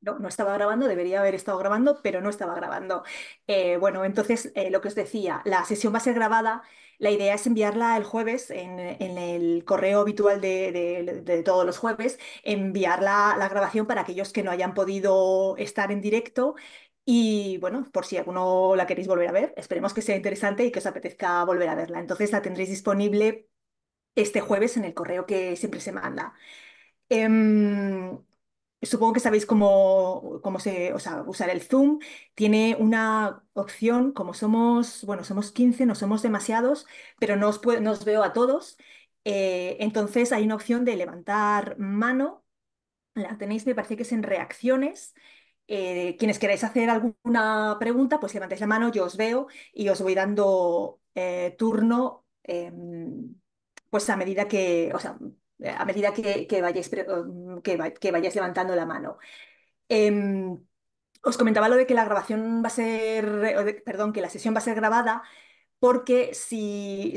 no, no, estaba grabando, debería haber estado grabando, pero no estaba grabando. Eh, bueno, entonces eh, lo que os decía, la sesión va a ser grabada, la idea es enviarla el jueves en, el correo habitual de, todos los jueves, enviar la, grabación para aquellos que no hayan podido estar en directo. Y bueno, por si alguno la queréis volver a ver, esperemos que sea interesante y que os apetezca volver a verla. Entonces la tendréis disponible este jueves en el correo que siempre se manda. Em, Supongo que sabéis cómo, se, usar el Zoom. Tiene una opción, como somos, bueno, somos 15, no somos demasiados, pero no os, veo a todos. Eh, entonces hay una opción de levantar mano. La tenéis, me parece que es en reacciones. Eh, quienes queráis hacer alguna pregunta, pues levantéis la mano, yo os veo y os voy dando eh, turno, em, pues a medida que, o sea, eh, a medida mm, que, vayáis, levantando la mano. Em, os comentaba lo de que la grabación va a ser, perdón, que la sesión va a ser grabada porque si,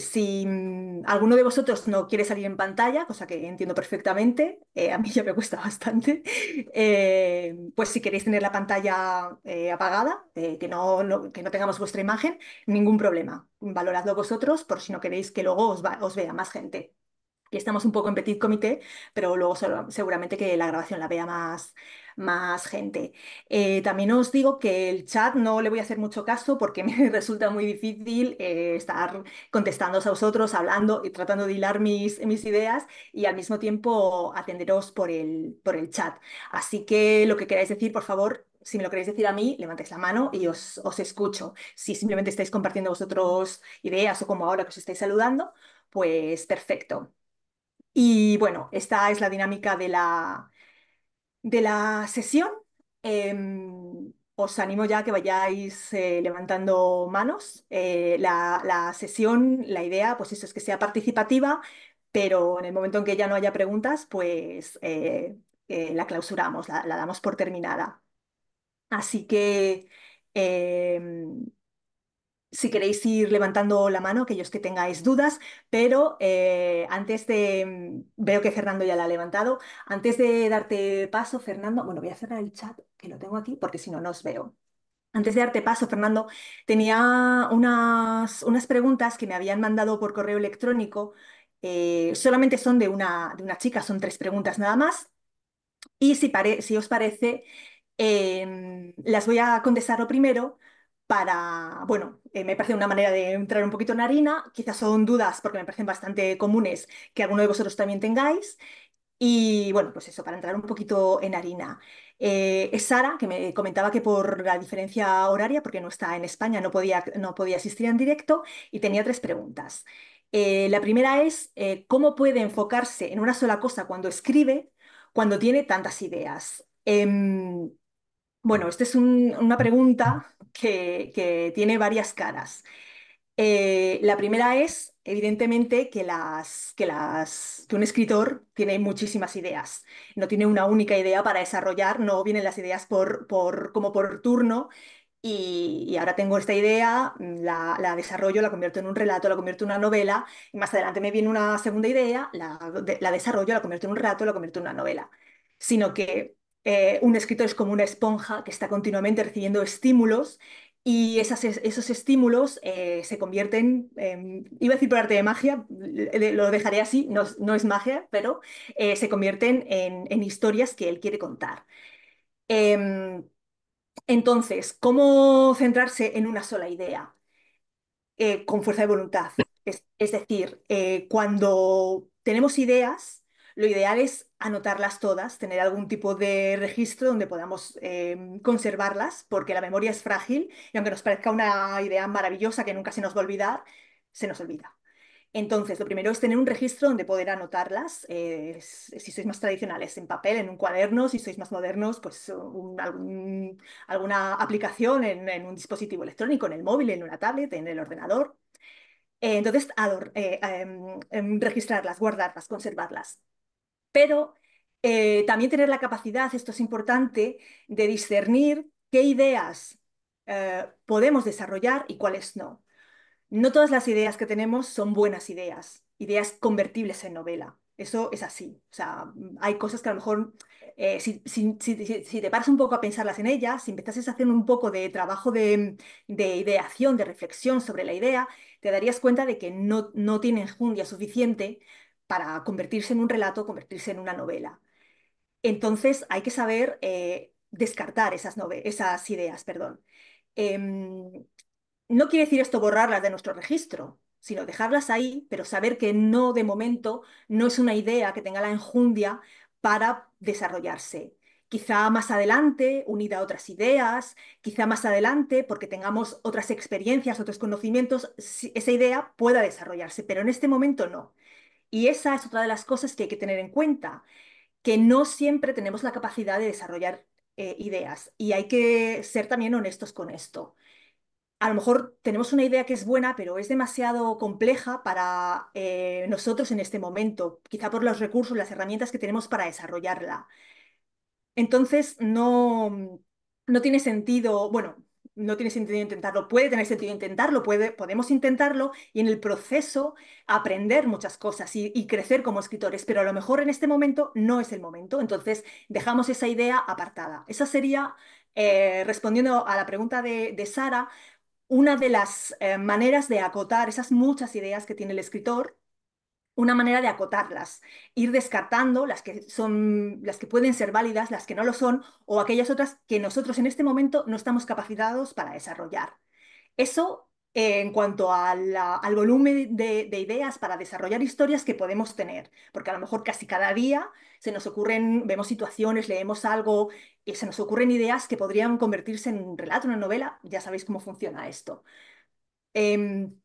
mm, alguno de vosotros no quiere salir en pantalla, cosa que entiendo perfectamente, eh, a mí ya me cuesta bastante, em, pues si queréis tener la pantalla eh, apagada, que no, tengamos vuestra imagen, ningún problema. Valoradlo vosotros por si no queréis que luego os vea más gente que estamos un poco en petit comité, pero luego seguramente que la grabación la vea más, gente. Eh, también os digo que el chat no le voy a hacer mucho caso porque me resulta muy difícil eh, estar contestándoos a vosotros, hablando y tratando de hilar mis, ideas y al mismo tiempo atenderos por el, chat. Así que lo que queráis decir, por favor, si me lo queréis decir a mí, levantéis la mano y os escucho. Si simplemente estáis compartiendo vosotros ideas o como ahora que os estáis saludando, pues perfecto. Y bueno, esta es la dinámica de la, de la sesión. Em, os animo ya que vayáis eh, levantando manos. Eh, la, la, sesión, la idea, pues eso es que sea participativa, pero en el momento en que ya no haya preguntas, pues eh, la clausuramos, la, la, damos por terminada. Así que em, si queréis ir levantando la mano, aquellos que tengáis dudas, pero eh, antes de, mm, veo que Fernando ya la ha levantado, antes de darte paso, Fernando, bueno, voy a cerrar el chat que lo tengo aquí porque si no, no os veo. Antes de darte paso, Fernando, tenía unas, unas preguntas que me habían mandado por correo electrónico. Eh, solamente son de una, de una chica, son tres preguntas nada más. Y si, si os parece, em, las voy a contestar primero para, bueno, eh, me parece una manera de entrar un poquito en harina, quizás son dudas porque me parecen bastante comunes que alguno de vosotros también tengáis. Y bueno, pues eso, para entrar un poquito en harina. Eh, es Sara, que me comentaba que por la diferencia horaria, porque no está en España, no podía, no podía asistir en directo y tenía tres preguntas. Eh, la primera es, ¿cómo puede enfocarse en una sola cosa cuando escribe, cuando tiene tantas ideas? Em, bueno, esta es una pregunta que, tiene varias caras. Eh, la primera es, evidentemente, que las, que las, un escritor tiene muchísimas ideas. No tiene una única idea para desarrollar, no vienen las ideas por, como por turno. Y, ahora tengo esta idea, la, desarrollo, la convierto en un relato, la convierto en una novela, y más adelante me viene una segunda idea, la, la desarrollo, la convierto en un relato, la convierto en una novela. Sino que eh, un escritor es como una esponja que está continuamente recibiendo estímulos y esos estímulos eh, se convierten, iba a decir por arte de magia, lo dejaré así, no, es magia, pero eh, se convierten en, historias que él quiere contar. Em, entonces, ¿cómo centrarse en una sola idea? con fuerza de voluntad. Es, es decir, cuando tenemos ideas, lo ideal es anotarlas todas, tener algún tipo de registro donde podamos em, conservarlas, porque la memoria es frágil y aunque nos parezca una idea maravillosa que nunca se nos va a olvidar, se nos olvida. Entonces, lo primero es tener un registro donde poder anotarlas, eh, si sois más tradicionales, en papel, en un cuaderno, si sois más modernos, pues alguna aplicación en, un dispositivo electrónico, en el móvil, en una tablet, en el ordenador. Eh, entonces, eh, em, em, registrarlas, guardarlas, conservarlas pero eh, también tener la capacidad, esto es importante, de discernir qué ideas eh, podemos desarrollar y cuáles no. No todas las ideas que tenemos son buenas ideas, ideas convertibles en novela. Eso es así. sea, hay cosas que a lo mejor, eh, si, te paras un poco a pensarlas en ellas, si empezases a hacer un poco de trabajo de, ideación, de reflexión sobre la idea, te darías cuenta de que no, no tiene suficiente para convertirse en un relato, convertirse en una novela. Entonces hay que saber eh, descartar esas, ideas. Perdón. Em, no quiere decir esto borrarlas de nuestro registro, sino dejarlas ahí, pero saber que no de momento no es una idea que tenga la enjundia para desarrollarse. Quizá más adelante, unida a otras ideas, quizá más adelante, porque tengamos otras experiencias, otros conocimientos, esa idea pueda desarrollarse, pero en este momento no. Y esa es otra de las cosas que hay que tener en cuenta, que no siempre tenemos la capacidad de desarrollar eh, ideas y hay que ser también honestos con esto. A lo mejor tenemos una idea que es buena, pero es demasiado compleja para eh, nosotros en este momento, quizá por los recursos, las herramientas que tenemos para desarrollarla. Entonces, no, no tiene sentido, bueno, no tiene sentido intentarlo, puede tener sentido intentarlo, puede, podemos intentarlo y en el proceso aprender muchas cosas y, crecer como escritores, pero a lo mejor en este momento no es el momento, entonces dejamos esa idea apartada. Esa sería, eh, respondiendo a la pregunta de, Sara, una de las eh, maneras de acotar esas muchas ideas que tiene el escritor una manera de acotarlas, ir descartando las que son las que pueden ser válidas, las que no lo son o aquellas otras que nosotros en este momento no estamos capacitados para desarrollar. Eso en cuanto al volumen de, ideas para desarrollar historias que podemos tener, porque a lo mejor casi cada día se nos ocurren, vemos situaciones, leemos algo y se nos ocurren ideas que podrían convertirse en un relato, una novela, ya sabéis cómo funciona esto. Em,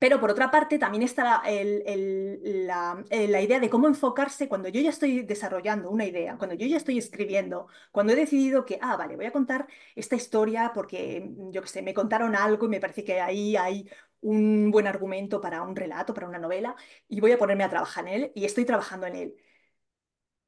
pero por otra parte, también está eh, la, idea de cómo enfocarse cuando yo ya estoy desarrollando una idea, cuando yo ya estoy escribiendo, cuando he decidido que, ah, vale, voy a contar esta historia porque, mm, yo qué sé, me contaron algo y me parece que ahí hay un buen argumento para un relato, para una novela, y voy a ponerme a trabajar en él y estoy trabajando en él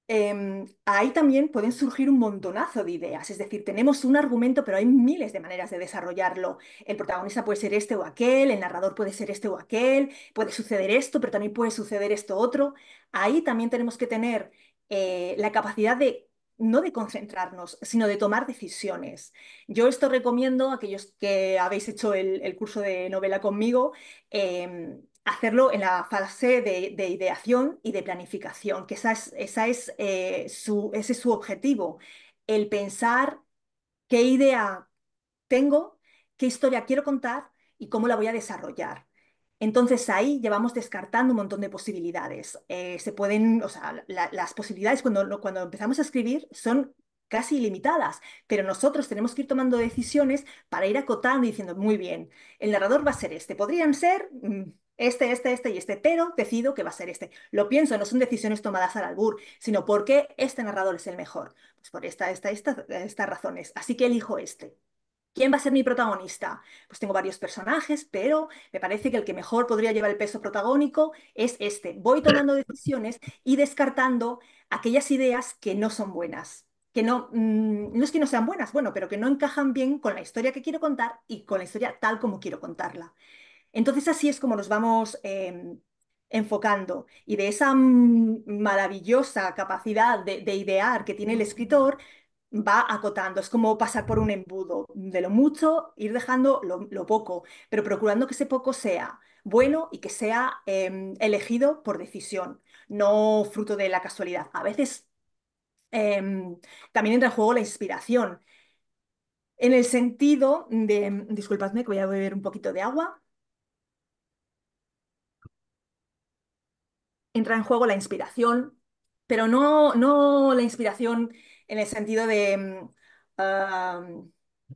Em, ahí también pueden surgir un montonazo de ideas. Es decir, tenemos un argumento, pero hay miles de maneras de desarrollarlo. El protagonista puede ser este o aquel, el narrador puede ser este o aquel, puede suceder esto, pero también puede suceder esto otro. Ahí también tenemos que tener eh, la capacidad de no de concentrarnos, sino de tomar decisiones. Yo esto recomiendo a aquellos que habéis hecho el, curso de novela conmigo. Em, hacerlo en la fase de, ideación y de planificación, que esa es, eh, su, ese es su objetivo, el pensar qué idea tengo, qué historia quiero contar y cómo la voy a desarrollar. Entonces ahí llevamos descartando un montón de posibilidades. Eh, se pueden, las posibilidades cuando, cuando empezamos a escribir son casi ilimitadas, pero nosotros tenemos que ir tomando decisiones para ir acotando y diciendo, muy bien, el narrador va a ser este, podrían ser mm, este, este, este y este, pero decido que va a ser este. Lo pienso, no son decisiones tomadas al albur, sino porque este narrador es el mejor. Pues por esta, esta, estas razones. Así que elijo este. ¿Quién va a ser mi protagonista? Pues tengo varios personajes, pero me parece que el que mejor podría llevar el peso protagónico es este. Voy tomando decisiones y descartando aquellas ideas que no son buenas, que no, mm, no es que no sean buenas, bueno, pero que no encajan bien con la historia que quiero contar y con la historia tal como quiero contarla. Entonces así es como nos vamos em, enfocando y de esa mm, maravillosa capacidad de, idear que tiene el escritor va acotando, es como pasar por un embudo, de lo mucho ir dejando lo, poco, pero procurando que ese poco sea bueno y que sea em, elegido por decisión, no fruto de la casualidad. A veces em, también entra en juego la inspiración, en el sentido de, disculpadme que voy a beber un poquito de agua. entra en juego la inspiración, pero no, no la inspiración en el sentido de, mm,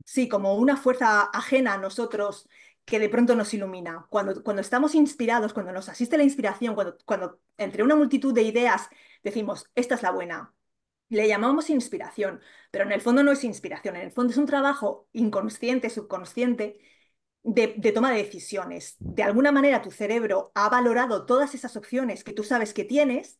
sí, como una fuerza ajena a nosotros que de pronto nos ilumina. Cuando, estamos inspirados, cuando nos asiste la inspiración, cuando, cuando entre una multitud de ideas decimos, esta es la buena, le llamamos inspiración, pero en el fondo no es inspiración, en el fondo es un trabajo inconsciente, subconsciente, de, toma de decisiones. De alguna manera tu cerebro ha valorado todas esas opciones que tú sabes que tienes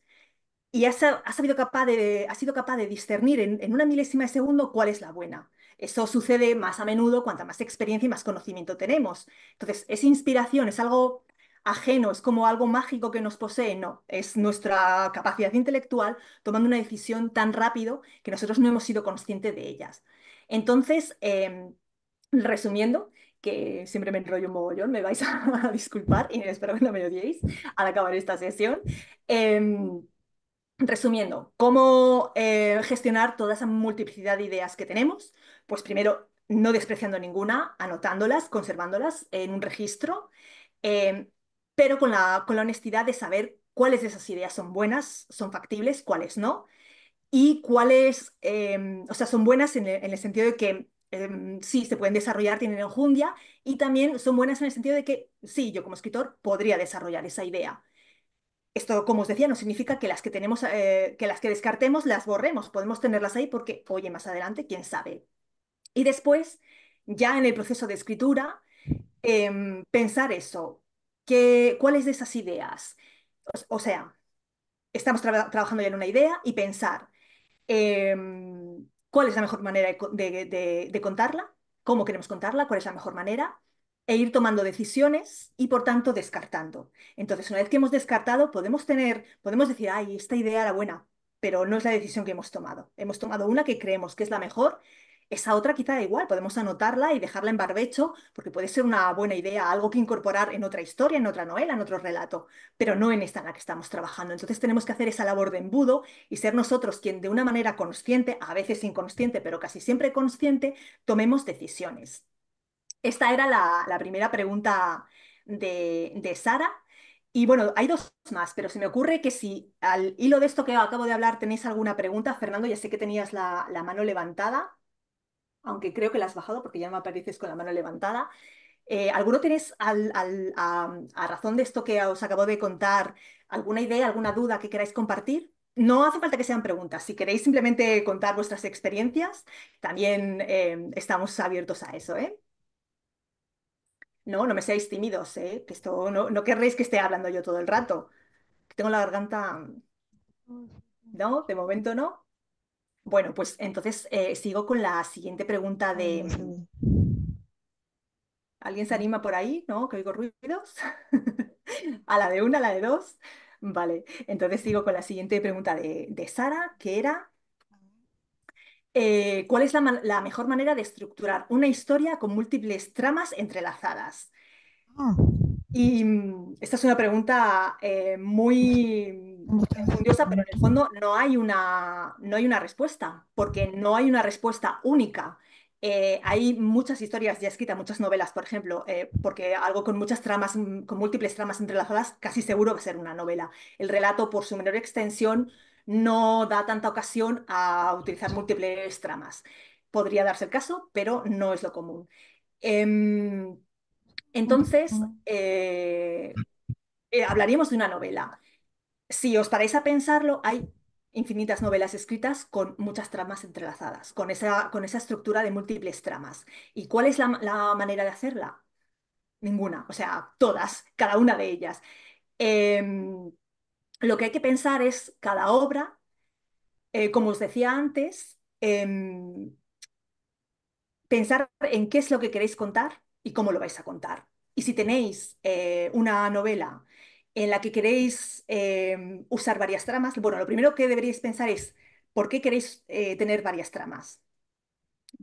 y ha sido, capaz de, sido capaz de discernir en, una milésima de segundo cuál es la buena. Eso sucede más a menudo cuanta más experiencia y más conocimiento tenemos. Entonces, esa inspiración, es algo ajeno, es como algo mágico que nos posee, no, es nuestra capacidad intelectual tomando una decisión tan rápido que nosotros no hemos sido conscientes de ellas. Entonces, em, resumiendo, que siempre me enrollo un mogollón, me vais a, disculpar y espero que no me odiéis al acabar esta sesión. Em, resumiendo, ¿cómo eh, gestionar toda esa multiplicidad de ideas que tenemos? Pues primero, no despreciando ninguna, anotándolas, conservándolas en un registro, em, pero con la, con la honestidad de saber cuáles de esas ideas son buenas, son factibles, cuáles no, y cuáles, em, o sea, son buenas en el, sentido de que Em, sí, se pueden desarrollar, tienen enjundia y también son buenas en el sentido de que sí, yo como escritor podría desarrollar esa idea. Esto, como os decía, no significa que las que tenemos, eh, que las que descartemos las borremos, podemos tenerlas ahí porque, oye, más adelante, quién sabe. Y después, ya en el proceso de escritura, em, pensar eso, cuáles de esas ideas, o, sea, estamos trabajando ya en una idea y pensar, em, cuál es la mejor manera de, contarla, cómo queremos contarla, cuál es la mejor manera, e ir tomando decisiones y por tanto descartando. Entonces, una vez que hemos descartado, podemos tener, podemos decir, ay, esta idea era buena, pero no es la decisión que hemos tomado. Hemos tomado una que creemos que es la mejor esa otra quizá da igual, podemos anotarla y dejarla en barbecho, porque puede ser una buena idea, algo que incorporar en otra historia, en otra novela, en otro relato, pero no en esta en la que estamos trabajando. Entonces tenemos que hacer esa labor de embudo y ser nosotros quien de una manera consciente, a veces inconsciente, pero casi siempre consciente, tomemos decisiones. Esta era la, primera pregunta de, de Sara. Y bueno, hay dos más, pero se me ocurre que si al hilo de esto que acabo de hablar tenéis alguna pregunta, Fernando, ya sé que tenías la mano levantada aunque creo que la has bajado porque ya me apareces con la mano levantada. Eh, ¿Alguno tenéis a, razón de esto que os acabo de contar alguna idea, alguna duda que queráis compartir? No hace falta que sean preguntas. Si queréis simplemente contar vuestras experiencias, también eh, estamos abiertos a eso. ¿eh? No, no me seáis tímidos, que esto no querréis que esté hablando yo todo el rato. Tengo la garganta. No, de momento no. Bueno, pues entonces eh, sigo con la siguiente pregunta de... ¿Alguien se anima por ahí? ¿No? Que oigo ruidos. a la de una, a la de dos. Vale, entonces sigo con la siguiente pregunta de, de Sara, que era, eh, ¿cuál es la, mejor manera de estructurar una historia con múltiples tramas entrelazadas? Ah. Y mm, esta es una pregunta eh, muy confundiosa, pero en el fondo no hay, una, no hay una respuesta, porque no hay una respuesta única. Eh, hay muchas historias ya escritas, muchas novelas, por ejemplo, eh, porque algo con muchas tramas, mm, con múltiples tramas entrelazadas, casi seguro va a ser una novela. El relato, por su menor extensión, no da tanta ocasión a utilizar múltiples tramas. Podría darse el caso, pero no es lo común. Em, entonces, eh, eh, hablaríamos de una novela. Si os paráis a pensarlo, hay infinitas novelas escritas con muchas tramas entrelazadas, con esa, estructura de múltiples tramas. ¿Y cuál es la, manera de hacerla? Ninguna, o sea, todas, cada una de ellas. Em, lo que hay que pensar es cada obra, eh, como os decía antes, em, pensar en qué es lo que queréis contar, y cómo lo vais a contar. Y si tenéis eh, una novela en la que queréis eh, usar varias tramas, bueno, lo primero que deberíais pensar es por qué queréis eh, tener varias tramas.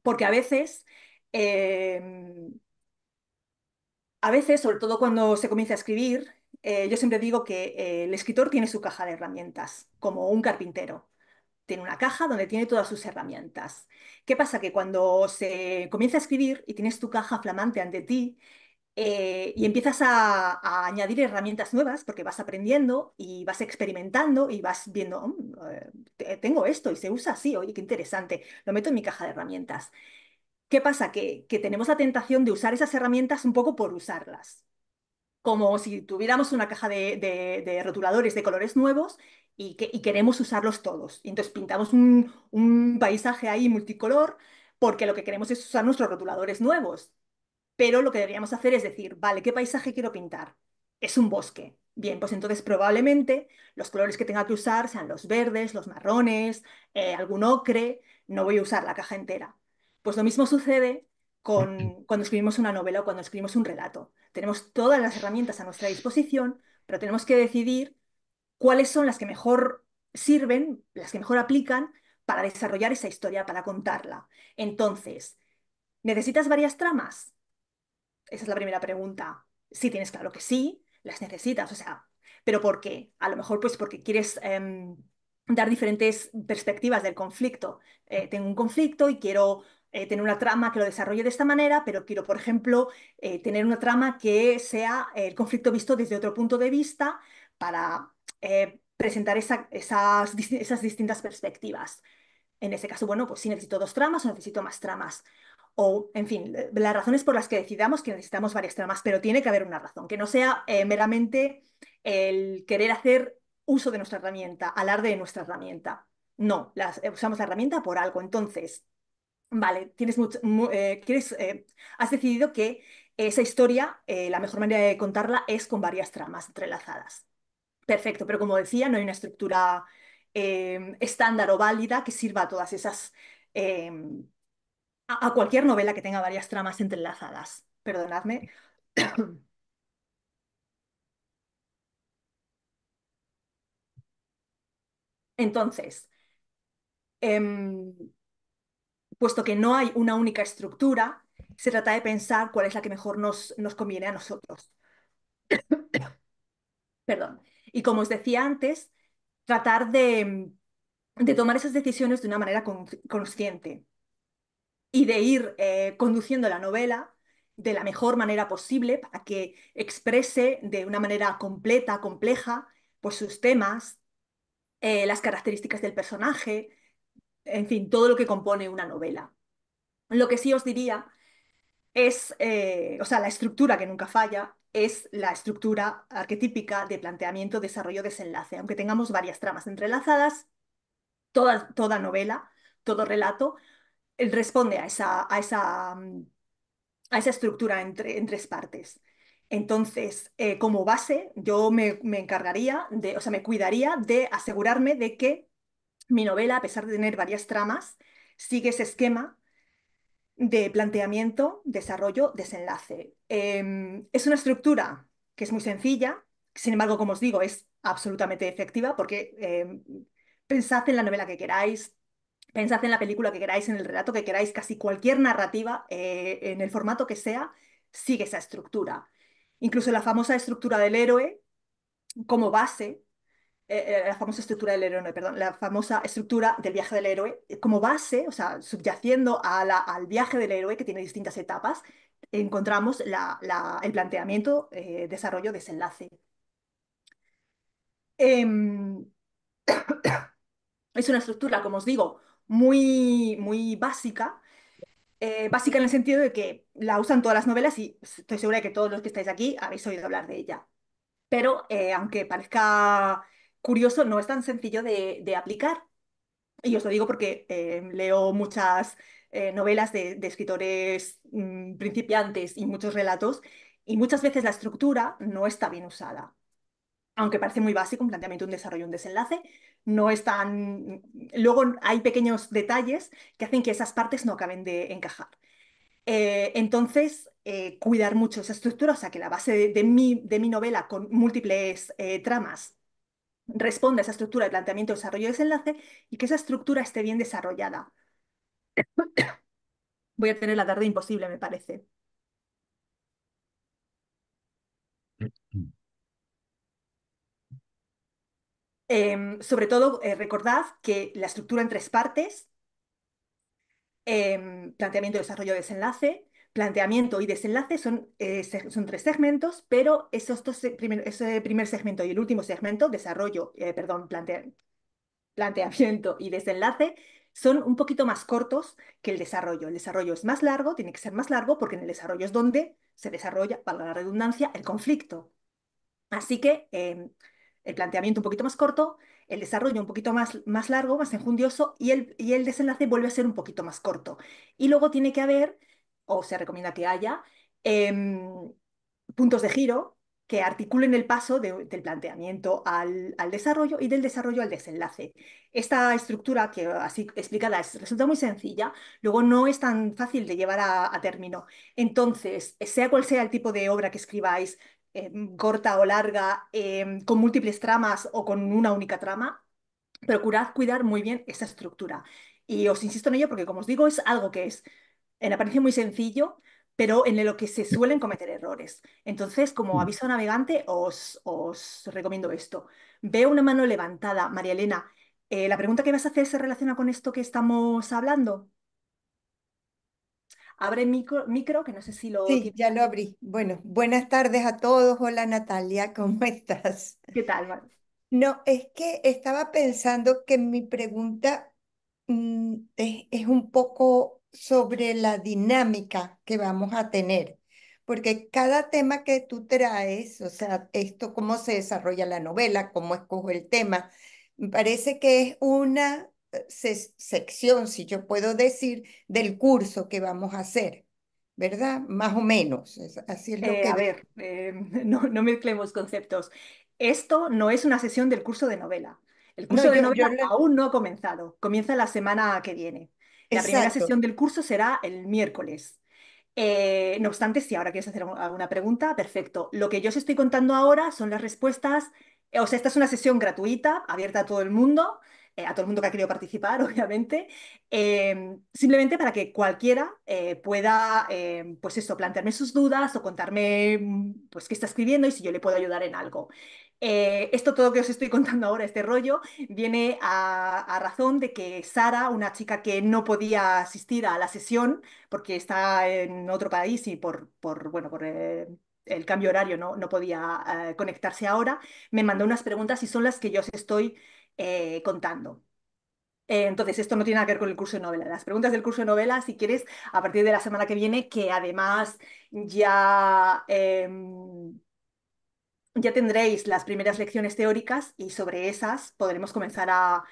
Porque a veces, em, a veces, sobre todo cuando se comienza a escribir, yo siempre digo que el escritor tiene su caja de herramientas, como un carpintero tiene una caja donde tiene todas sus herramientas. ¿Qué pasa? Que cuando se comienza a escribir y tienes tu caja flamante ante ti eh, y empiezas a, añadir herramientas nuevas porque vas aprendiendo y vas experimentando y vas viendo, oh, eh, tengo esto y se usa así, oye, qué interesante, lo meto en mi caja de herramientas. ¿Qué pasa? que tenemos la tentación de usar esas herramientas un poco por usarlas como si tuviéramos una caja de, rotuladores de colores nuevos y, que, queremos usarlos todos. Y entonces pintamos un, paisaje ahí multicolor porque lo que queremos es usar nuestros rotuladores nuevos. Pero lo que deberíamos hacer es decir, vale, ¿qué paisaje quiero pintar? Es un bosque. Bien, pues entonces probablemente los colores que tenga que usar sean los verdes, los marrones, eh, algún ocre, no voy a usar la caja entera. Pues lo mismo sucede cuando escribimos una novela o cuando escribimos un relato. Tenemos todas las herramientas a nuestra disposición, pero tenemos que decidir cuáles son las que mejor sirven, las que mejor aplican para desarrollar esa historia, para contarla. Entonces, ¿necesitas varias tramas? Esa es la primera pregunta. Si tienes claro que sí, las necesitas, o sea, pero ¿por qué? A lo mejor pues porque quieres em, dar diferentes perspectivas del conflicto. Eh, tengo un conflicto y quiero eh, tener una trama que lo desarrolle de esta manera, pero quiero, por ejemplo, eh, tener una trama que sea eh, el conflicto visto desde otro punto de vista para presentar esas, distintas perspectivas. En ese caso, bueno, pues sí necesito dos tramas o necesito más tramas. O, en fin, las razones por las que decidamos que necesitamos varias tramas, pero tiene que haber una razón, que no sea meramente el querer hacer uso de nuestra herramienta, alarde de nuestra herramienta. No, usamos la herramienta por algo. Entonces, Vale, tienes eh, eh, has decidido que esa historia, eh, la mejor manera de contarla es con varias tramas entrelazadas. Perfecto, pero como decía, no hay una estructura estándar o válida que sirva a todas esas, em, a, cualquier novela que tenga varias tramas entrelazadas. Perdonadme. Entonces, em, Puesto que no hay una única estructura, se trata de pensar cuál es la que mejor nos, conviene a nosotros. Perdón. Y como os decía antes, tratar de, tomar esas decisiones de una manera consciente y de ir eh, conduciendo la novela de la mejor manera posible para que exprese de una manera completa, compleja, pues sus temas, eh, las características del personaje, en fin, todo lo que compone una novela. Lo que sí os diría es, eh, o sea, la estructura que nunca falla es la estructura arquetípica de planteamiento, desarrollo, desenlace. Aunque tengamos varias tramas entrelazadas, toda, toda novela, todo relato, eh, responde a esa, a esa, a esa estructura entre, en tres partes. Entonces, eh, como base, yo me, me encargaría de, o sea, me cuidaría de asegurarme de que mi novela, a pesar de tener varias tramas, sigue ese esquema de planteamiento, desarrollo, desenlace. Em, es una estructura que es muy sencilla, sin embargo, como os digo, es absolutamente efectiva porque em, pensad en la novela que queráis, pensad en la película que queráis, en el relato que queráis, casi cualquier narrativa, eh, en el formato que sea, sigue esa estructura. Incluso la famosa estructura del héroe como base eh, eh, la famosa estructura del héroe, perdón, la famosa estructura del viaje del héroe eh, como base, o sea, subyaciendo al viaje del héroe que tiene distintas etapas, encontramos el planteamiento, desarrollo, desenlace. Em, es una estructura, como os digo, muy, muy básica, básica en el sentido de que la usan todas las novelas y estoy segura de que todos los que estáis aquí habéis oído hablar de ella. Pero aunque parezca curioso, no es tan sencillo de, aplicar. Y os lo digo porque eh, leo muchas eh, novelas de, escritores mm, principiantes y muchos relatos, y muchas veces la estructura no está bien usada. Aunque parece muy básico, un planteamiento, un desarrollo, un desenlace, no están. Luego hay pequeños detalles que hacen que esas partes no acaben de encajar. Eh, entonces, cuidar mucho esa estructura, o sea, que la base de, mi, novela con múltiples tramas responda a esa estructura de planteamiento, desarrollo y desenlace y que esa estructura esté bien desarrollada. Voy a tener la tarde imposible, me parece. Em, sobre todo, eh, recordad que la estructura en tres partes, em, planteamiento, desarrollo, desenlace, planteamiento y desenlace son, eh, son tres segmentos, pero esos ese primer segmento y el último segmento, desarrollo, eh, perdón, planteamiento y desenlace, son un poquito más cortos que el desarrollo. El desarrollo es más largo, tiene que ser más largo, porque en el desarrollo es donde se desarrolla, valga la redundancia, el conflicto. Así que em, el planteamiento un poquito más corto, el desarrollo un poquito más, más largo, más enjundioso, y el, y el desenlace vuelve a ser un poquito más corto. Y luego tiene que haber o se recomienda que haya, em, puntos de giro que articulen el paso del planteamiento al, desarrollo y del desarrollo al desenlace. Esta estructura, que así explicada es, resulta muy sencilla, luego no es tan fácil de llevar a, término. Entonces, sea cual sea el tipo de obra que escribáis, em, corta o larga, em, con múltiples tramas o con una única trama, procurad cuidar muy bien esa estructura. Y os insisto en ello porque, como os digo, es algo que es en apariencia muy sencillo, pero en lo que se suelen cometer errores. Entonces, como mm. aviso navegante, os, recomiendo esto. Veo una mano levantada, María Elena. Eh, la pregunta que vas a hacer se relaciona con esto que estamos hablando. Abre micro, micro que no sé si lo... Sí, ya lo abrí. Bueno, buenas tardes a todos. Hola Natalia, ¿cómo estás? ¿Qué tal, No, es que estaba pensando que mi pregunta mm, es un poco sobre la dinámica que vamos a tener, porque cada tema que tú traes, o sea, esto, cómo se desarrolla la novela, cómo escojo el tema, me parece que es una eh, sección, si yo puedo decir, del curso que vamos a hacer. ¿Verdad? Más o menos. Así lo eh, que. A ver, eh, no, no mezclemos conceptos. Esto no es una sesión del curso de novela. El curso de novela aún no ha comenzado. Comienza la semana que viene. La primera sesión del curso será el miércoles. Eh, no obstante, si ahora quieres hacer alguna pregunta, perfecto. Lo que yo os estoy contando ahora son las respuestas. Eh, o sea, esta es una sesión gratuita, abierta a todo el mundo, eh, a todo el mundo que ha querido participar, obviamente, em, simplemente para que cualquiera pueda, em, pues plantearme sus dudas o contarme, mm, pues, qué está escribiendo y si yo le puedo ayudar en algo. Eh, esto todo que os estoy contando ahora, este rollo, viene a, razón de que Sara, una chica que no podía asistir a la sesión porque está en otro país y por, bueno, por eh, el cambio horario no, no podía eh, conectarse ahora, me mandó unas preguntas y son las que yo os estoy contando. Entonces, esto no tiene que ver con el curso de novela. Las preguntas del curso de novela, si quieres, a partir de la semana que viene, que además ya em, ya tendréis las primeras lecciones teóricas y sobre esas podremos comenzar a,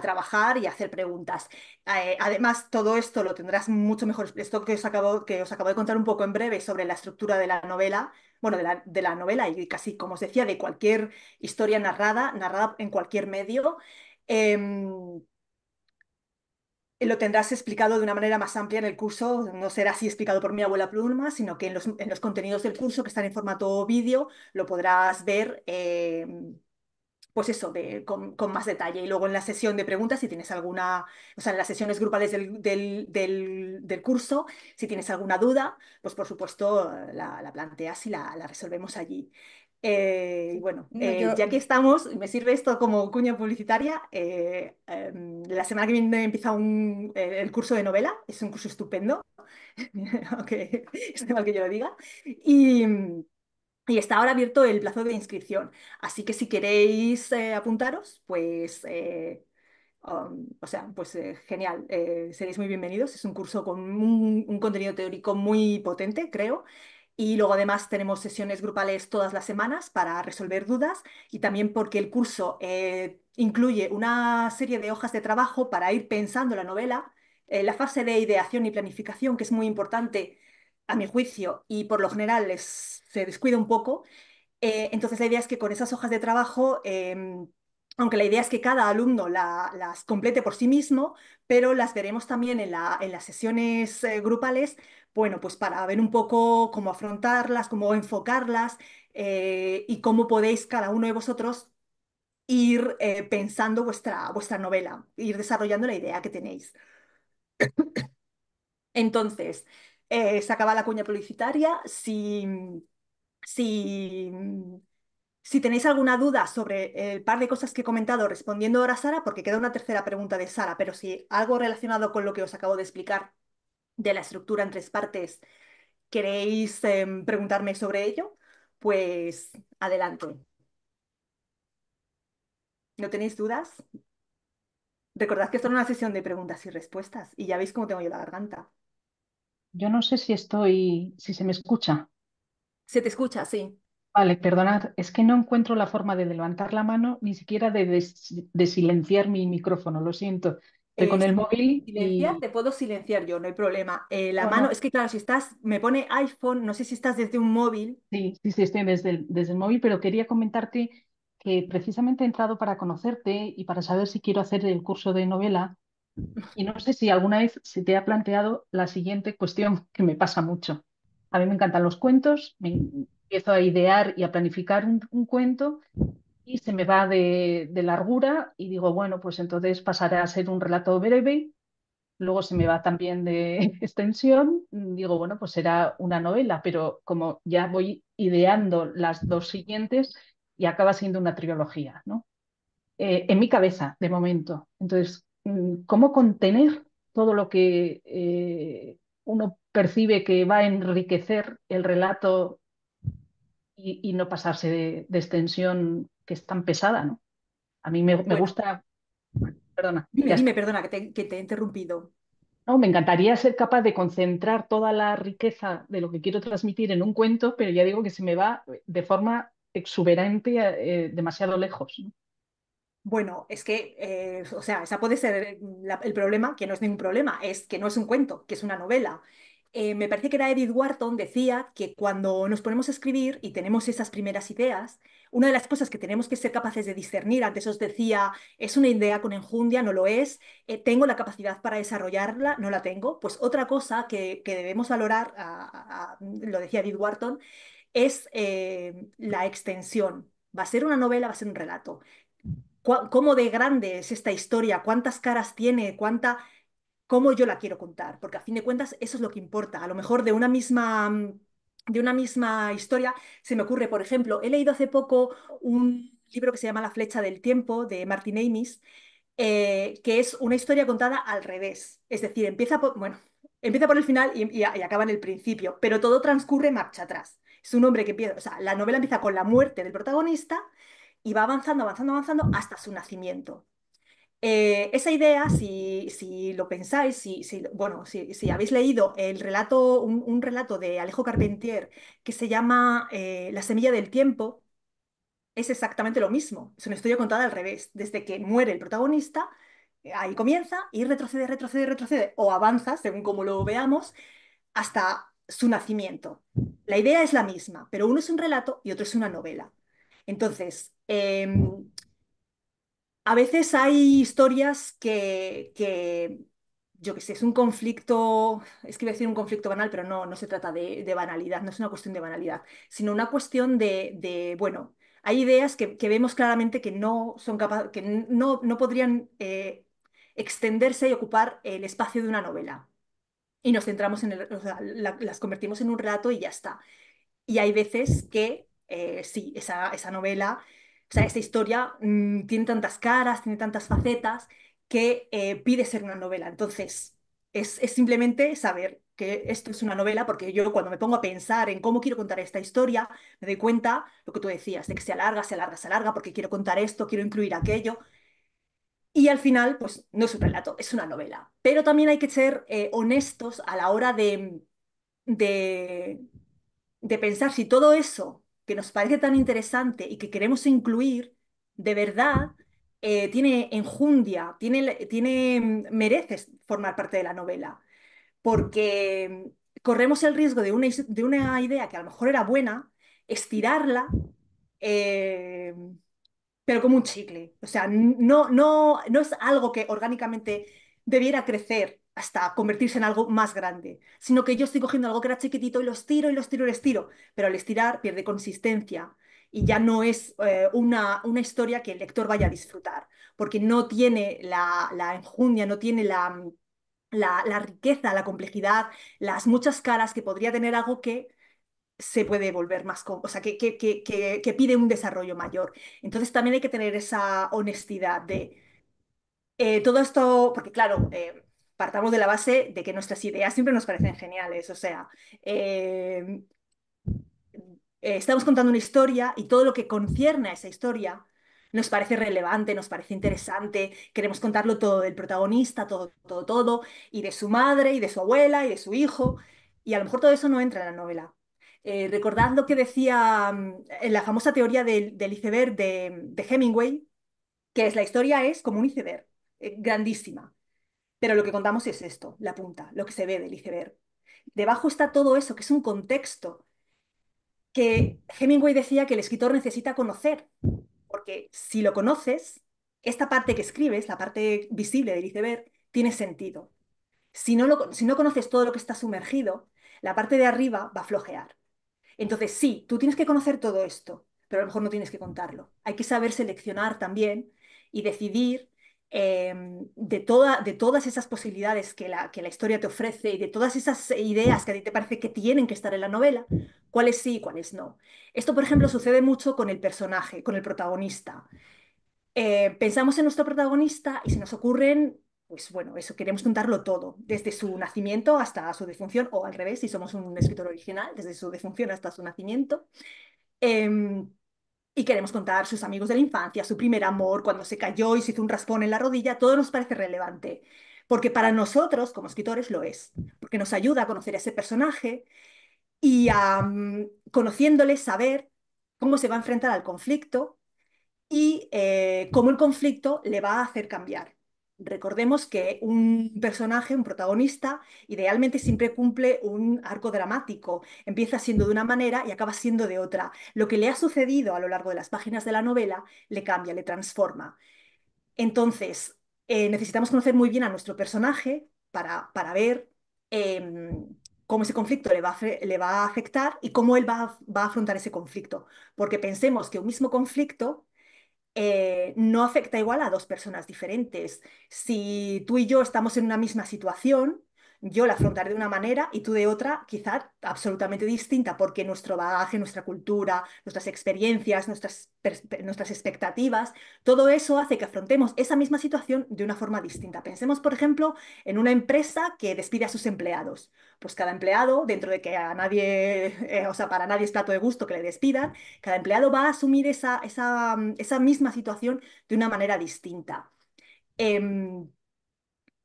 trabajar y a hacer preguntas. Eh, además, todo esto lo tendrás mucho mejor. Esto que os, acabo, que os acabo de contar un poco en breve sobre la estructura de la novela, bueno, de la, novela y casi, como os decía, de cualquier historia narrada, narrada en cualquier medio. Em, eh, lo tendrás explicado de una manera más amplia en el curso, no será así explicado por mi abuela pluma, sino que en los, contenidos del curso que están en formato vídeo lo podrás ver, eh, pues eso, con, más detalle. Y luego en la sesión de preguntas, si tienes alguna, o sea, en las sesiones grupales del, curso, si tienes alguna duda, pues por supuesto eh, la, planteas y la, la resolvemos allí. Eh, bueno, eh, ya que estamos, me sirve esto como cuña publicitaria. Eh, em, la semana que viene empieza eh, el curso de novela, es un curso estupendo, aunque esté mal que yo lo diga. Mm, y, está ahora abierto el plazo de inscripción. Así que si queréis apuntaros, pues um, o sea, pues genial, seréis muy bienvenidos. Es un curso con un contenido teórico muy potente, creo, y luego además tenemos sesiones grupales todas las semanas para resolver dudas y también porque el curso eh, incluye una serie de hojas de trabajo para ir pensando la novela, eh, la fase de ideación y planificación, que es muy importante a mi juicio y por lo general se descuida un poco. Eh, entonces la idea es que con esas hojas de trabajo em, aunque la idea es que cada alumno las complete por sí mismo, pero las veremos también en, las sesiones eh, grupales, bueno, pues para ver un poco cómo afrontarlas, cómo enfocarlas eh, y cómo podéis cada uno de vosotros ir eh, pensando vuestra, vuestra novela, ir desarrollando la idea que tenéis. Entonces, se acaba la cuña publicitaria. Si, si si tenéis alguna duda sobre el par de cosas que he comentado respondiendo ahora a Sara, porque queda una tercera pregunta de Sara, pero si algo relacionado con lo que os acabo de explicar de la estructura en tres partes queréis em, preguntarme sobre ello, pues adelante. ¿No tenéis dudas? Recordad que esto es una sesión de preguntas y respuestas y ya veis cómo tengo yo la garganta. Yo no sé si estoy, si se me escucha. Se te escucha, sí. Vale, perdonad, es que no encuentro la forma de levantar la mano, ni siquiera de, silenciar mi micrófono, lo siento. con el móvil te puedo silenciar yo, no hay problema. Eh, la mano, es que claro, si estás, me pone iPhone, no sé si estás desde un móvil. sí, sí, estoy desde el, desde el móvil, pero quería comentarte que precisamente he entrado para conocerte y para saber si quiero hacer el curso de novela. Y no sé si alguna vez se te ha planteado la siguiente cuestión que me pasa mucho. A mí me encantan los cuentos, me, empiezo a idear y a planificar un, cuento y se me va de, largura y digo, bueno, pues entonces pasará a ser un relato breve, luego se me va también de extensión, digo, bueno, pues será una novela, pero como ya voy ideando las dos siguientes y acaba siendo una trilogía, ¿no? Eh, en mi cabeza, de momento. Entonces, mm, ¿cómo contener todo lo que eh, uno percibe que va a enriquecer el relato y, no pasarse de, extensión que es tan pesada, ¿no? A mí me, gusta... Perdona. Dime, perdona, que te, he interrumpido. No, me encantaría ser capaz de concentrar toda la riqueza de lo que quiero transmitir en un cuento, pero ya digo que se me va de forma exuberante eh, demasiado lejos. Bueno, es que, eh, o sea, esa puede ser el problema, que no es ningún problema, es que no es un cuento, que es una novela. Eh, me parece que era Edith Wharton, decía que cuando nos ponemos a escribir y tenemos esas primeras ideas, una de las cosas que tenemos que ser capaces de discernir, antes os decía, es una idea con enjundia, no lo es, eh, tengo la capacidad para desarrollarla, no la tengo, pues otra cosa que, debemos valorar, lo decía Edith Wharton, es eh, la extensión. ¿Va a ser una novela? ¿Va a ser un relato? ¿Cómo de grande es esta historia? ¿Cuántas caras tiene? ¿Cuánta cómo yo la quiero contar, porque a fin de cuentas eso es lo que importa. A lo mejor de una misma, de una misma historia se me ocurre, por ejemplo, he leído hace poco un libro que se llama La flecha del tiempo de Martin Amis, eh, que es una historia contada al revés. Es decir, empieza por, bueno, empieza por el final y, y acaba en el principio, pero todo transcurre marcha atrás. Es un hombre que empieza, o sea, la novela empieza con la muerte del protagonista y va avanzando, avanzando, avanzando hasta su nacimiento. Eh, esa idea, si, si lo pensáis, si, si bueno, si, si, habéis leído el relato, un, relato de Alejo Carpentier que se llama eh, La semilla del tiempo, es exactamente lo mismo. Es un historia contada al revés. Desde que muere el protagonista, eh, ahí comienza y retrocede, retrocede, retrocede, o avanza, según como lo veamos, hasta su nacimiento. La idea es la misma, pero uno es un relato y otro es una novela. Entonces, em, a veces hay historias que, yo qué sé, es un conflicto, es que iba a decir un conflicto banal, pero no, no se trata de, banalidad, no es una cuestión de banalidad, sino una cuestión de, bueno, hay ideas que, vemos claramente que no son que no, podrían eh, extenderse y ocupar el espacio de una novela. Y nos centramos en el, o sea, las convertimos en un relato y ya está. Y hay veces que eh, sí, esa, esa novela o sea, esta historia mm, tiene tantas caras, tiene tantas facetas que eh, pide ser una novela. Entonces, es, simplemente saber que esto es una novela, porque yo cuando me pongo a pensar en cómo quiero contar esta historia, me doy cuenta, lo que tú decías, de que se alarga, se alarga, se alarga, porque quiero contar esto, quiero incluir aquello. Y al final, pues no es un relato, es una novela. Pero también hay que ser eh, honestos a la hora de pensar si todo eso que nos parece tan interesante y que queremos incluir, de verdad, eh, tiene enjundia, tiene, tiene, mm, merece formar parte de la novela, porque mm, corremos el riesgo de una, de una idea que a lo mejor era buena, estirarla, eh, pero como un chicle. O sea, no, no es algo que orgánicamente debiera crecer hasta convertirse en algo más grande, sino que yo estoy cogiendo algo que era chiquitito y los tiro y los tiro y los tiro, pero al estirar pierde consistencia y ya no es eh, una, una, historia que el lector vaya a disfrutar, porque no tiene la, enjundia, no tiene la, riqueza, la complejidad, las muchas caras que podría tener algo que se puede volver más, o sea, que, que, que, que pide un desarrollo mayor. Entonces también hay que tener esa honestidad de eh, todo esto, porque claro, eh, partamos de la base de que nuestras ideas siempre nos parecen geniales. O sea, eh, eh, estamos contando una historia y todo lo que concierne a esa historia nos parece relevante, nos parece interesante, queremos contarlo todo del protagonista, todo, todo, todo, y de su madre, y de su abuela, y de su hijo, y a lo mejor todo eso no entra en la novela. Eh, recordad lo que decía mm, en la famosa teoría del, iceberg de, Hemingway, que es la historia es como un iceberg, grandísima, pero lo que contamos es esto, la punta, lo que se ve del iceberg. Debajo está todo eso, que es un contexto que Hemingway decía que el escritor necesita conocer, porque si lo conoces, esta parte que escribes, la parte visible del iceberg, tiene sentido. Si no, lo, si no conoces todo lo que está sumergido, la parte de arriba va a flojear. Entonces, sí, tú tienes que conocer todo esto, pero a lo mejor no tienes que contarlo. Hay que saber seleccionar también y decidir Em, de, toda, de todas esas posibilidades que la, que la historia te ofrece y de todas esas ideas que a ti te parece que tienen que estar en la novela, cuáles sí y cuáles no. Esto, por ejemplo, sucede mucho con el personaje, con el protagonista. Eh, pensamos en nuestro protagonista y se nos ocurren, pues bueno, eso, queremos contarlo todo, desde su nacimiento hasta su defunción, o al revés, si somos un escritor original, desde su defunción hasta su nacimiento. Em, y queremos contar sus amigos de la infancia, su primer amor, cuando se cayó y se hizo un raspón en la rodilla, todo nos parece relevante, porque para nosotros como escritores lo es, porque nos ayuda a conocer a ese personaje y conociéndole, saber cómo se va a enfrentar al conflicto y eh, cómo el conflicto le va a hacer cambiar. Recordemos que un personaje, un protagonista, idealmente siempre cumple un arco dramático. Empieza siendo de una manera y acaba siendo de otra. Lo que le ha sucedido a lo largo de las páginas de la novela le cambia, le transforma. Entonces, eh, necesitamos conocer muy bien a nuestro personaje para, para ver em, cómo ese conflicto le va, a, afectar y cómo él va a afrontar ese conflicto. Porque pensemos que un mismo conflicto eh, no afecta igual a dos personas diferentes. Si tú y yo estamos en una misma situación, yo la afrontaré de una manera y tú de otra, quizás absolutamente distinta, porque nuestro bagaje, nuestra cultura, nuestras experiencias, nuestras, nuestras expectativas, todo eso hace que afrontemos esa misma situación de una forma distinta. Pensemos, por ejemplo, en una empresa que despide a sus empleados. Pues cada empleado, dentro de que a nadie, eh, o sea, para nadie es plato de gusto que le despidan, cada empleado va a asumir esa, misma situación de una manera distinta. Em,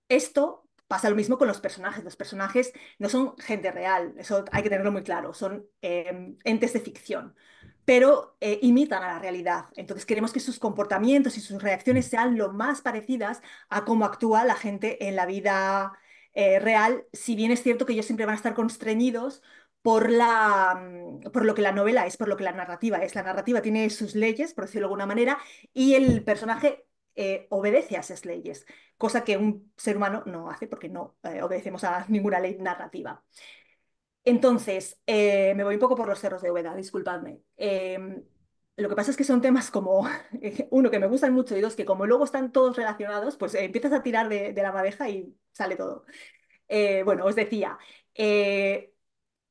esto Pasa lo mismo con los personajes. Los personajes no son gente real, eso hay que tenerlo muy claro, son em, entes de ficción, pero eh, imitan a la realidad. Entonces queremos que sus comportamientos y sus reacciones sean lo más parecidas a cómo actúa la gente en la vida eh, real, si bien es cierto que ellos siempre van a estar constreñidos por, la, mm, por lo que la novela es, por lo que la narrativa es. La narrativa tiene sus leyes, por decirlo de alguna manera, y el personaje eh, obedece a esas leyes, cosa que un ser humano no hace porque no eh, obedecemos a ninguna ley narrativa. Entonces, eh, me voy un poco por los cerros de Úbeda, disculpadme. Em, lo que pasa es que son temas como, uno, que me gustan mucho y dos, que como luego están todos relacionados, pues empiezas a tirar de, la madeja y sale todo. bueno, os decía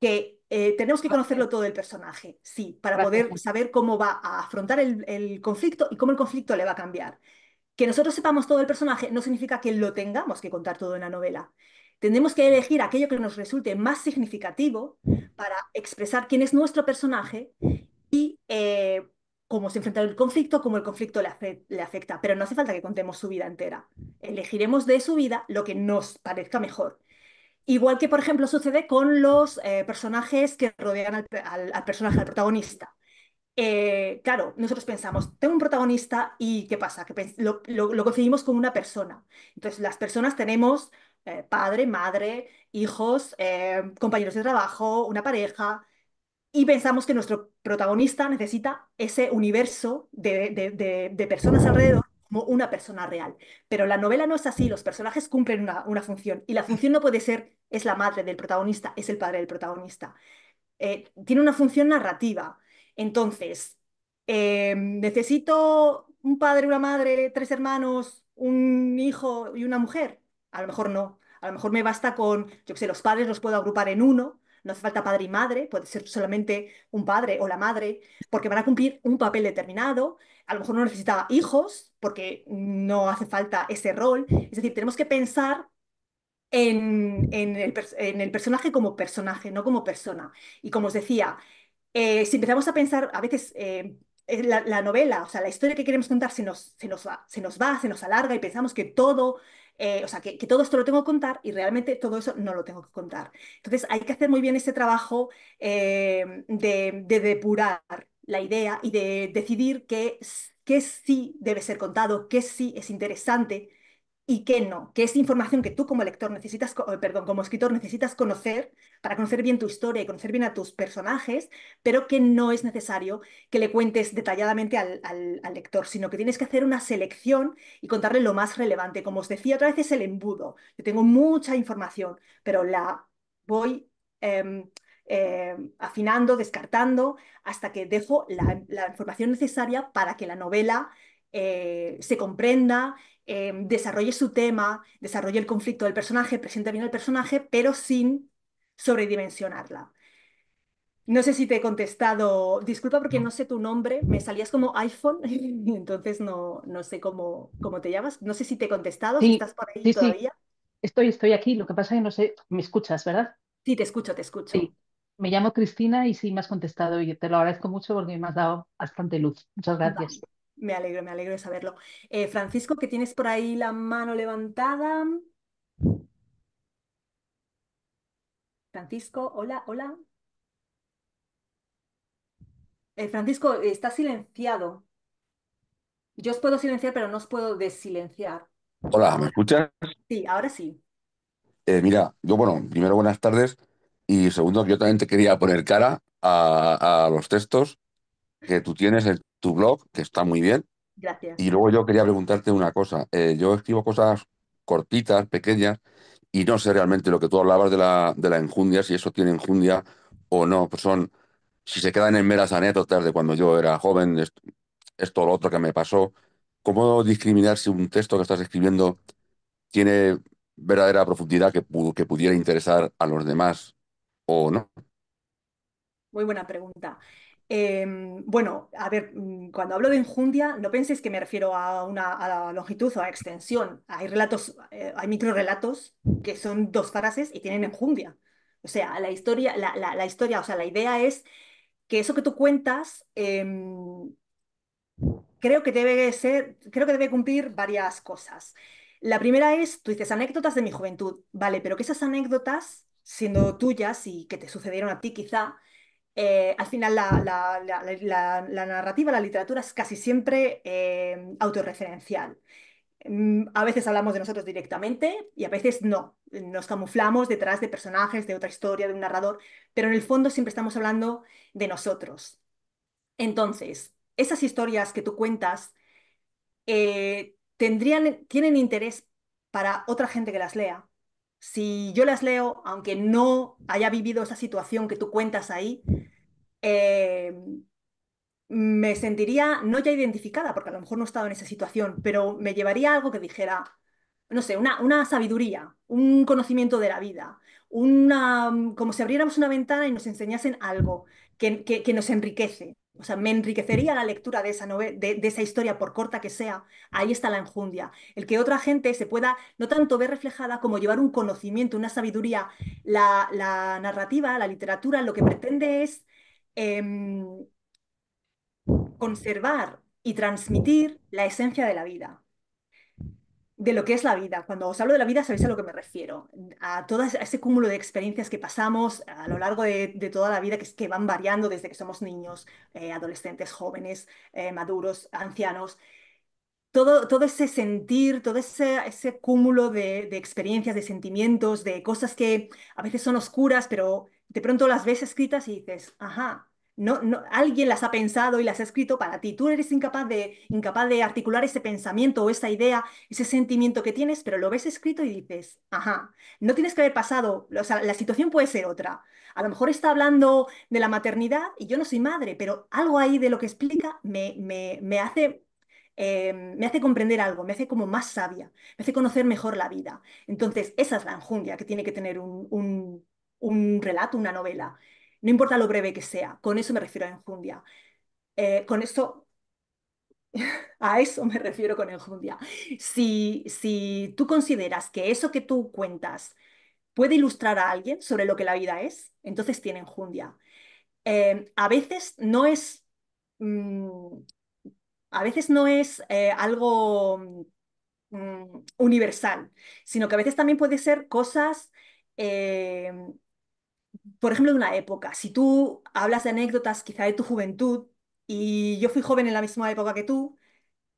que tenemos que conocerlo todo el personaje, sí, para poder saber cómo va a afrontar el, conflicto y cómo el conflicto le va a cambiar que nosotros sepamos todo el personaje no significa que lo tengamos que contar todo en la novela. Tendremos que elegir aquello que nos resulte más significativo para expresar quién es nuestro personaje y eh, cómo se enfrenta el conflicto, cómo el conflicto le, afecta. Pero no hace falta que contemos su vida entera. Elegiremos de su vida lo que nos parezca mejor. Igual que, por ejemplo, sucede con los eh, personajes que rodean al, al personaje, al protagonista. Eh, claro, nosotros pensamos, tengo un protagonista y ¿qué pasa? Que lo, lo, concebimos como una persona. Entonces, las personas tenemos eh, padre, madre, hijos, eh, compañeros de trabajo, una pareja, y pensamos que nuestro protagonista necesita ese universo de, personas alrededor como una persona real. Pero la novela no es así, los personajes cumplen una función, y la función no puede ser, es la madre del protagonista, es el padre del protagonista. tiene una función narrativa entonces, em, ¿necesito un padre, una madre, tres hermanos, un hijo y una mujer? A lo mejor no. A lo mejor me basta con, yo sé, los padres los puedo agrupar en uno, no hace falta padre y madre, puede ser solamente un padre o la madre, porque van a cumplir un papel determinado. A lo mejor no necesita hijos, porque no hace falta ese rol. Es decir, tenemos que pensar en, el, en el personaje como personaje, no como persona. Y como os decía, eh, si empezamos a pensar a veces eh, la, novela, o sea, la historia que queremos contar se nos, va, se nos alarga y pensamos que todo, eh, o sea, que, todo esto lo tengo que contar y realmente todo eso no lo tengo que contar. Entonces hay que hacer muy bien ese trabajo de, depurar la idea y de decidir qué, qué sí debe ser contado, qué sí es interesante y que no, que es información que tú como lector necesitas, eh, perdón, como escritor necesitas conocer para conocer bien tu historia y conocer bien a tus personajes, pero que no es necesario que le cuentes detalladamente al, lector, sino que tienes que hacer una selección y contarle lo más relevante. Como os decía otra vez, es el embudo. Yo tengo mucha información, pero la voy... Em, em, afinando, descartando, hasta que dejo la información necesaria para que la novela eh, se comprenda, em, desarrolle su tema, desarrolle el conflicto del personaje, presente bien el personaje, pero sin sobredimensionarla. No sé si te he contestado, disculpa porque no, sé tu nombre, me salías como iPhone, entonces no, no sé cómo, cómo te llamas, no sé si te he contestado, si estás por ahí todavía. Estoy, estoy aquí, lo que pasa es que no sé, me escuchas, ¿verdad? Sí, te escucho, te escucho. Me llamo Cristina y sí me has contestado y te lo agradezco mucho porque me has dado bastante luz. Muchas gracias. Me alegro, me alegro de saberlo. Eh, Francisco, que tienes por ahí la mano levantada. Francisco, hola, hola. Eh, Francisco, está silenciado. Yo os puedo silenciar, pero no os puedo desilenciar. Hola, ¿me escuchas? Sí, ahora sí. Eh, mira, yo, bueno, primero buenas tardes y segundo, yo también te quería poner cara a los textos que tú tienes tu blog, que está muy bien. Gracias. Y luego yo quería preguntarte una cosa. Eh, yo escribo cosas cortitas, pequeñas, y no sé realmente lo que tú hablabas de la, de la enjundia, si eso tiene enjundia o no. Pues son, si se quedan en meras anécdotas de cuando yo era joven, esto, esto lo otro que me pasó. ¿Cómo discriminar si un texto que estás escribiendo tiene verdadera profundidad que, que pudiera interesar a los demás o no? Muy buena pregunta. Em, bueno, a ver, mm, cuando hablo de enjundia, no penséis que me refiero a una longitud o a extensión. Hay relatos, eh, hay microrelatos que son dos frases y tienen enjundia. O sea, la historia, la, historia, o sea, la idea es que eso que tú cuentas em, creo que debe ser, creo que debe cumplir varias cosas. La primera es, tú dices anécdotas de mi juventud, vale, pero que esas anécdotas, siendo tuyas y que te sucedieron a ti quizá, eh, al final la, narrativa, la literatura es casi siempre eh, autorreferencial. Mm, a veces hablamos de nosotros directamente y a veces no. Nos camuflamos detrás de personajes, de otra historia, de un narrador, pero en el fondo siempre estamos hablando de nosotros. Entonces, esas historias que tú cuentas eh, tendrían, tienen interés para otra gente que las lea, si yo las leo, aunque no haya vivido esa situación que tú cuentas ahí, eh, me sentiría no ya identificada, porque a lo mejor no he estado en esa situación, pero me llevaría algo que dijera, no sé, una, sabiduría, un conocimiento de la vida, como si abriéramos una ventana y nos enseñasen algo que nos enriquece o sea, me enriquecería la lectura de esa, esa historia, por corta que sea. Ahí está la enjundia. El que otra gente se pueda no tanto ver reflejada como llevar un conocimiento, una sabiduría. La, narrativa, la literatura, lo que pretende es em, conservar y transmitir la esencia de la vida de lo que es la vida. Cuando os hablo de la vida sabéis a lo que me refiero, a todo ese cúmulo de experiencias que pasamos a lo largo de, toda la vida, que, que, van variando desde que somos niños, eh, adolescentes, jóvenes, eh, maduros, ancianos. Todo, todo ese sentir, todo ese, cúmulo de, de, experiencias, de sentimientos, de cosas que a veces son oscuras, pero de pronto las ves escritas y dices, ajá, no, alguien las ha pensado y las ha escrito para ti. Tú eres incapaz de, incapaz de articular ese pensamiento o esa idea, ese sentimiento que tienes, pero lo ves escrito y dices, ajá, no tienes que haber pasado, la situación puede ser otra. A lo mejor está hablando de la maternidad y yo no soy madre, pero algo ahí de lo que explica me, hace... Eh, me hace comprender algo, me hace como más sabia, me hace conocer mejor la vida. Entonces, esa es la enjundia que tiene que tener un relato, una novela no importa lo breve que sea, con eso me refiero a enjundia. Eh, con eso, a eso me refiero con enjundia. Si, si tú consideras que eso que tú cuentas puede ilustrar a alguien sobre lo que la vida es, entonces tiene enjundia. Eh, a veces no es, mm, a veces no es eh, algo mm, universal, sino que a veces también puede ser cosas por ejemplo, de una época. Si tú hablas de anécdotas quizá de tu juventud y yo fui joven en la misma época que tú,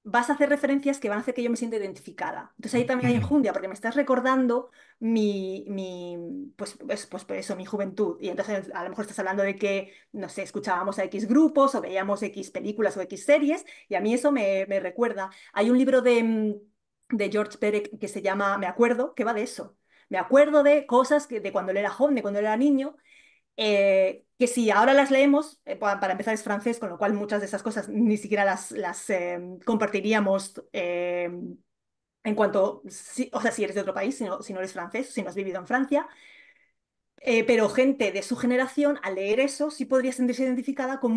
vas a hacer referencias que van a hacer que yo me sienta identificada. Entonces ahí también hay enjundia, porque me estás recordando mi, pues, pues, pues, pues, eso, mi juventud. Y entonces a lo mejor estás hablando de que, no sé, escuchábamos a X grupos o veíamos X películas o X series, y a mí eso me, recuerda. Hay un libro de, mm, de George Pérez que se llama Me acuerdo, que va de eso me acuerdo de cosas que, de cuando él era joven, de cuando era niño, eh, que si ahora las leemos, eh, para empezar es francés, con lo cual muchas de esas cosas ni siquiera las, las em, compartiríamos em, en cuanto, si, o sea, si eres de otro país, si no, si no eres francés, si no has vivido en Francia. Eh, pero gente de su generación, al leer eso, sí podría sentirse identificada con,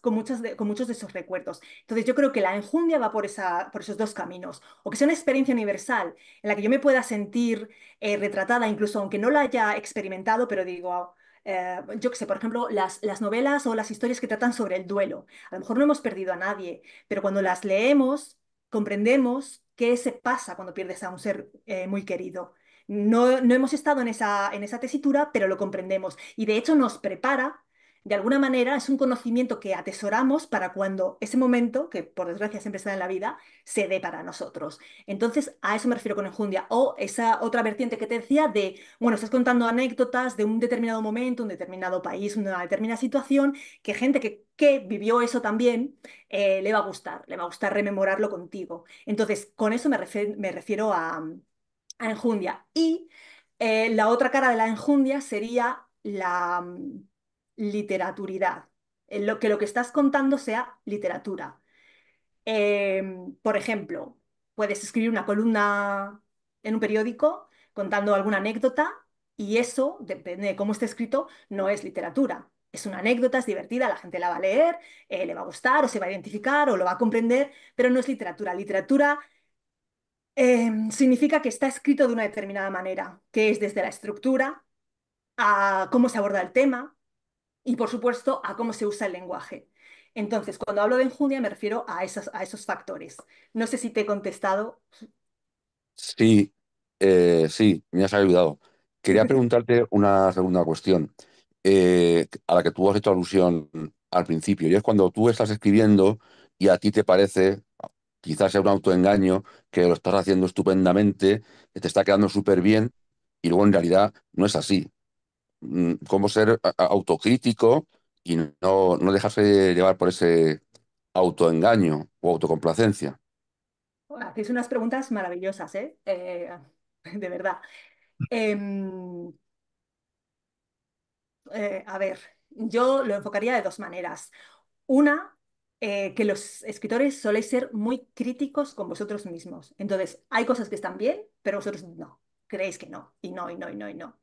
con, muchos de esos recuerdos. Entonces yo creo que la enjundia va por, por esos dos caminos. O que sea una experiencia universal en la que yo me pueda sentir eh, retratada, incluso aunque no la haya experimentado, pero digo... Ah, eh, yo que sé, por ejemplo, las, novelas o las historias que tratan sobre el duelo. A lo mejor no hemos perdido a nadie, pero cuando las leemos, comprendemos qué se pasa cuando pierdes a un ser muy querido. No, hemos estado en esa, en esa tesitura, pero lo comprendemos. Y de hecho nos prepara de alguna manera es un conocimiento que atesoramos para cuando ese momento, que por desgracia siempre está en la vida, se dé para nosotros. Entonces, a eso me refiero con enjundia. O esa otra vertiente que te decía de, bueno, estás contando anécdotas de un determinado momento, un determinado país, una determinada situación, que gente que, vivió eso también eh, le va a gustar, le va a gustar rememorarlo contigo. Entonces, con eso me refiero a, enjundia. Y eh, la otra cara de la enjundia sería la mm, literaturidad, en lo, que lo que estás contando sea literatura. Em, por ejemplo, puedes escribir una columna en un periódico contando alguna anécdota y eso, depende de cómo esté escrito, no es literatura. Es una anécdota, es divertida, la gente la va a leer, eh, le va a gustar o se va a identificar o lo va a comprender, pero no es literatura. Literatura Em, significa que está escrito de una determinada manera, que es desde la estructura a cómo se aborda el tema y, por supuesto, a cómo se usa el lenguaje. Entonces, cuando hablo de enjundia me refiero a esos, a esos factores. No sé si te he contestado. Sí, eh, sí, me has ayudado. Quería preguntarte una segunda cuestión eh, a la que tú has hecho alusión al principio, y es cuando tú estás escribiendo y a ti te parece quizás sea un autoengaño, que lo estás haciendo estupendamente, que te está quedando súper bien, y luego en realidad no es así. Mm, Cómo ser autocrítico y no, no dejarse llevar por ese autoengaño o autocomplacencia. Hacéis unas preguntas maravillosas, ¿eh? Eh, de verdad. Em, eh, a ver, yo lo enfocaría de dos maneras. Una eh, que los escritores soléis ser muy críticos con vosotros mismos. Entonces, hay cosas que están bien, pero vosotros no, creéis que no, y no, y no, y no, y no.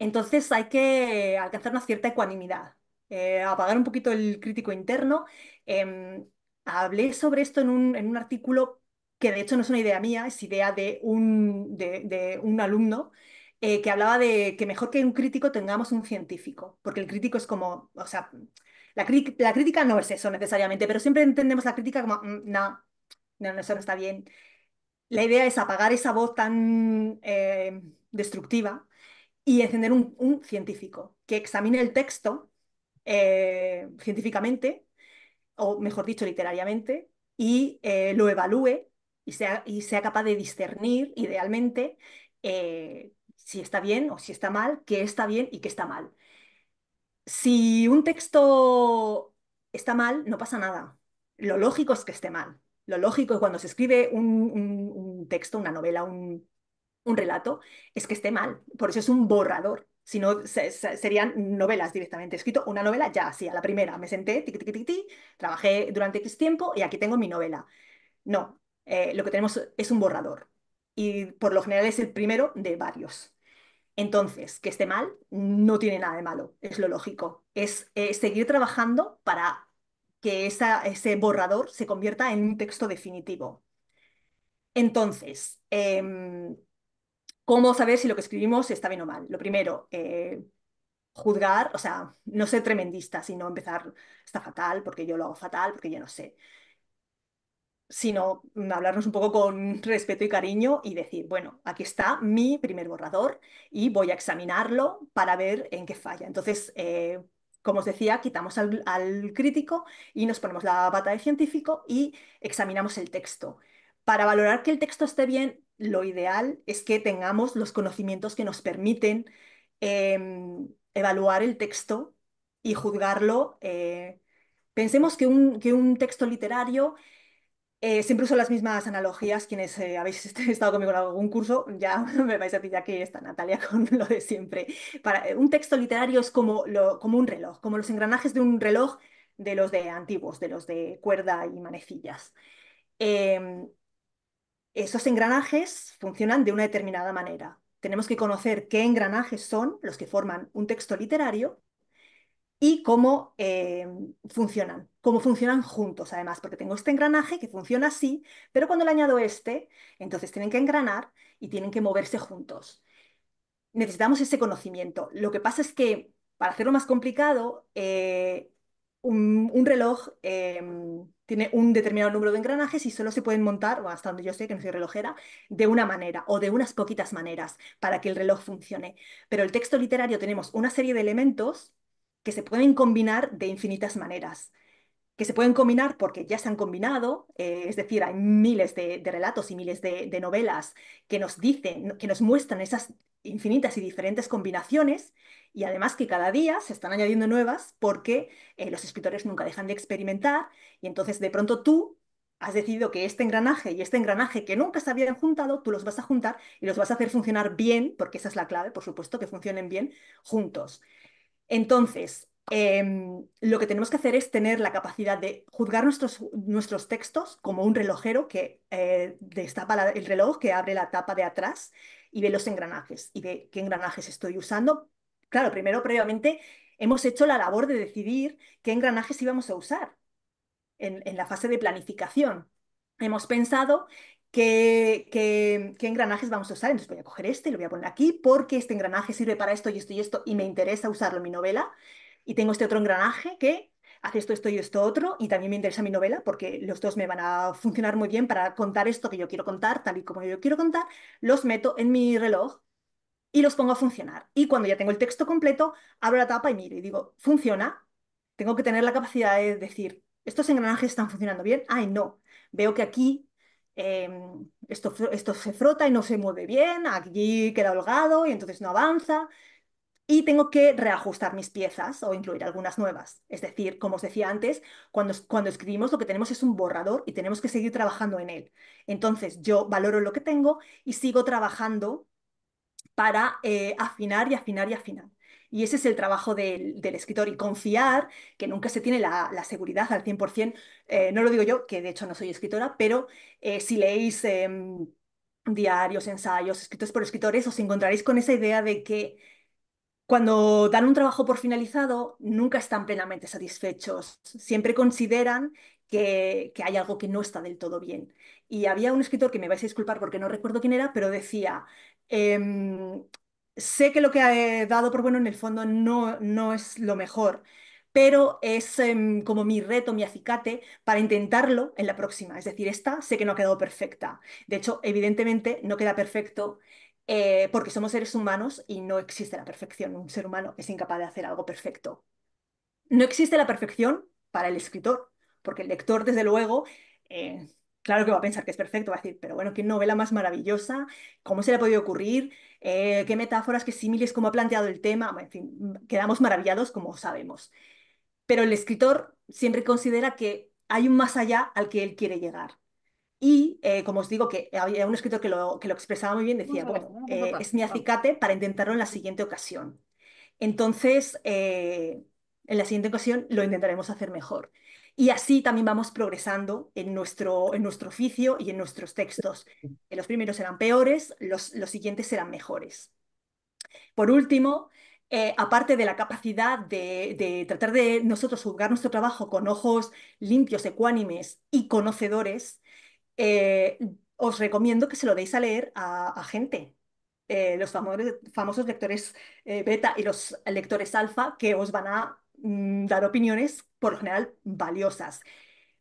Entonces hay que alcanzar una cierta ecuanimidad, eh, apagar un poquito el crítico interno. Em, hablé sobre esto en un, artículo que de hecho no es una idea mía, es idea de un, un alumno eh, que hablaba de que mejor que un crítico tengamos un científico, porque el crítico es como, o sea, la, crítica no es eso necesariamente, pero siempre entendemos la crítica como, mm, no, no, eso no está bien. La idea es apagar esa voz tan eh, destructiva y encender un, científico que examine el texto eh, científicamente, o mejor dicho, literariamente, y eh, lo evalúe y sea, y sea, capaz de discernir, idealmente, si está bien o si está mal, qué está bien y qué está mal si un texto está mal, no pasa nada. Lo lógico es que esté mal. Lo lógico es cuando se escribe un, texto, una novela, un, relato, es que esté mal. Por eso es un borrador si no, serían novelas directamente. He escrito una novela ya, así, a la primera. Me senté, trabajé durante X tiempo y aquí tengo mi novela. No, eh, lo que tenemos es un borrador. Y por lo general es el primero de varios. Entonces, que esté mal no tiene nada de malo, es lo lógico. Es eh, seguir trabajando para que ese borrador se convierta en un texto definitivo. Entonces, em, ¿cómo saber si lo que escribimos está bien o mal? Lo primero, eh, juzgar, o sea, no ser tremendista, sino empezar, está fatal, porque yo lo hago fatal, porque yo no sé sino hablarnos un poco con respeto y cariño y decir, bueno, aquí está mi primer borrador y voy a examinarlo para ver en qué falla. Entonces, eh, como os decía, quitamos al, crítico y nos ponemos la bata de científico y examinamos el texto. Para valorar que el texto esté bien, lo ideal es que tengamos los conocimientos que nos permiten em, evaluar el texto y juzgarlo. Eh, pensemos que un, que un texto literario eh, siempre uso las mismas analogías. Quienes eh, habéis estado conmigo en algún curso, ya me vais a pillar que está Natalia con lo de siempre. Para, eh, un texto literario es como, como un reloj, como los engranajes de un reloj de los de antiguos, de los de cuerda y manecillas. Em, esos engranajes funcionan de una determinada manera. Tenemos que conocer qué engranajes son los que forman un texto literario y cómo eh, funcionan, cómo funcionan juntos además, porque tengo este engranaje que funciona así, pero cuando le añado este, entonces tienen que engranar y tienen que moverse juntos. Necesitamos ese conocimiento. Lo que pasa es que, para hacerlo más complicado, eh, un, reloj em, tiene un determinado número de engranajes y solo se pueden montar, o hasta donde yo sé que no soy relojera, de una manera o de unas poquitas maneras para que el reloj funcione. Pero el texto literario tenemos una serie de elementos que se pueden combinar de infinitas maneras, que se pueden combinar porque ya se han combinado, eh, es decir, hay miles de, relatos y miles de, novelas que nos dicen, que nos muestran esas infinitas y diferentes combinaciones y además que cada día se están añadiendo nuevas porque eh, los escritores nunca dejan de experimentar y entonces de pronto tú has decidido que este engranaje y este engranaje que nunca se habían juntado, tú los vas a juntar y los vas a hacer funcionar bien, porque esa es la clave, por supuesto, que funcionen bien juntos. Entonces, em, lo que tenemos que hacer es tener la capacidad de juzgar nuestros, nuestros textos como un relojero que eh, destapa el reloj, que abre la tapa de atrás y ve los engranajes y ve qué engranajes estoy usando. Claro, primero previamente hemos hecho la labor de decidir qué engranajes íbamos a usar en, en la fase de planificación. Hemos pensado ¿Qué, engranajes vamos a usar. Entonces voy a coger este y lo voy a poner aquí porque este engranaje sirve para esto y esto y esto y me interesa usarlo en mi novela. Y tengo este otro engranaje que hace esto, esto y esto otro y también me interesa mi novela porque los dos me van a funcionar muy bien para contar esto que yo quiero contar, tal y como yo quiero contar. Los meto en mi reloj y los pongo a funcionar. Y cuando ya tengo el texto completo, abro la tapa y miro y digo, funciona. Tengo que tener la capacidad de decir, estos engranajes están funcionando bien. Ay, no. Veo que aquí Em, esto, esto se frota y no se mueve bien, aquí queda holgado y entonces no avanza y tengo que reajustar mis piezas o incluir algunas nuevas. Es decir, como os decía antes, cuando, cuando escribimos lo que tenemos es un borrador y tenemos que seguir trabajando en él. Entonces yo valoro lo que tengo y sigo trabajando para eh, afinar y afinar y afinar. Y ese es el trabajo del, escritor y confiar que nunca se tiene la, seguridad al 100%. Eh, no lo digo yo, que de hecho no soy escritora, pero eh, si leéis em, diarios, ensayos escritos por escritores, os encontraréis con esa idea de que cuando dan un trabajo por finalizado, nunca están plenamente satisfechos. Siempre consideran que, hay algo que no está del todo bien. Y había un escritor que me vais a disculpar porque no recuerdo quién era, pero decía, em, sé que lo que he dado por bueno en el fondo no, es lo mejor, pero es em, como mi reto, mi acicate para intentarlo en la próxima. Es decir, esta sé que no ha quedado perfecta. De hecho, evidentemente no queda perfecto eh, porque somos seres humanos y no existe la perfección. Un ser humano es incapaz de hacer algo perfecto. No existe la perfección para el escritor, porque el lector, desde luego, eh, claro que va a pensar que es perfecto, va a decir, pero bueno, qué novela más maravillosa, ¿cómo se le ha podido ocurrir? Eh, qué metáforas, qué símiles, cómo ha planteado el tema, en fin, quedamos maravillados como sabemos. Pero el escritor siempre considera que hay un más allá al que él quiere llegar. Y eh, como os digo, que había un escritor que lo, que lo expresaba muy bien, decía, eh, es mi acicate para intentarlo en la siguiente ocasión. Entonces, en la siguiente ocasión lo intentaremos hacer mejor. Y así también vamos progresando en nuestro, en nuestro oficio y en nuestros textos. Los primeros eran peores, los, los siguientes serán mejores. Por último, eh, aparte de la capacidad de, tratar de nosotros juzgar nuestro trabajo con ojos limpios, ecuánimes y conocedores, eh, os recomiendo que se lo deis a leer a, gente. Eh, los famosos lectores beta y los lectores alfa que os van a Mm, dar opiniones, por lo general, valiosas.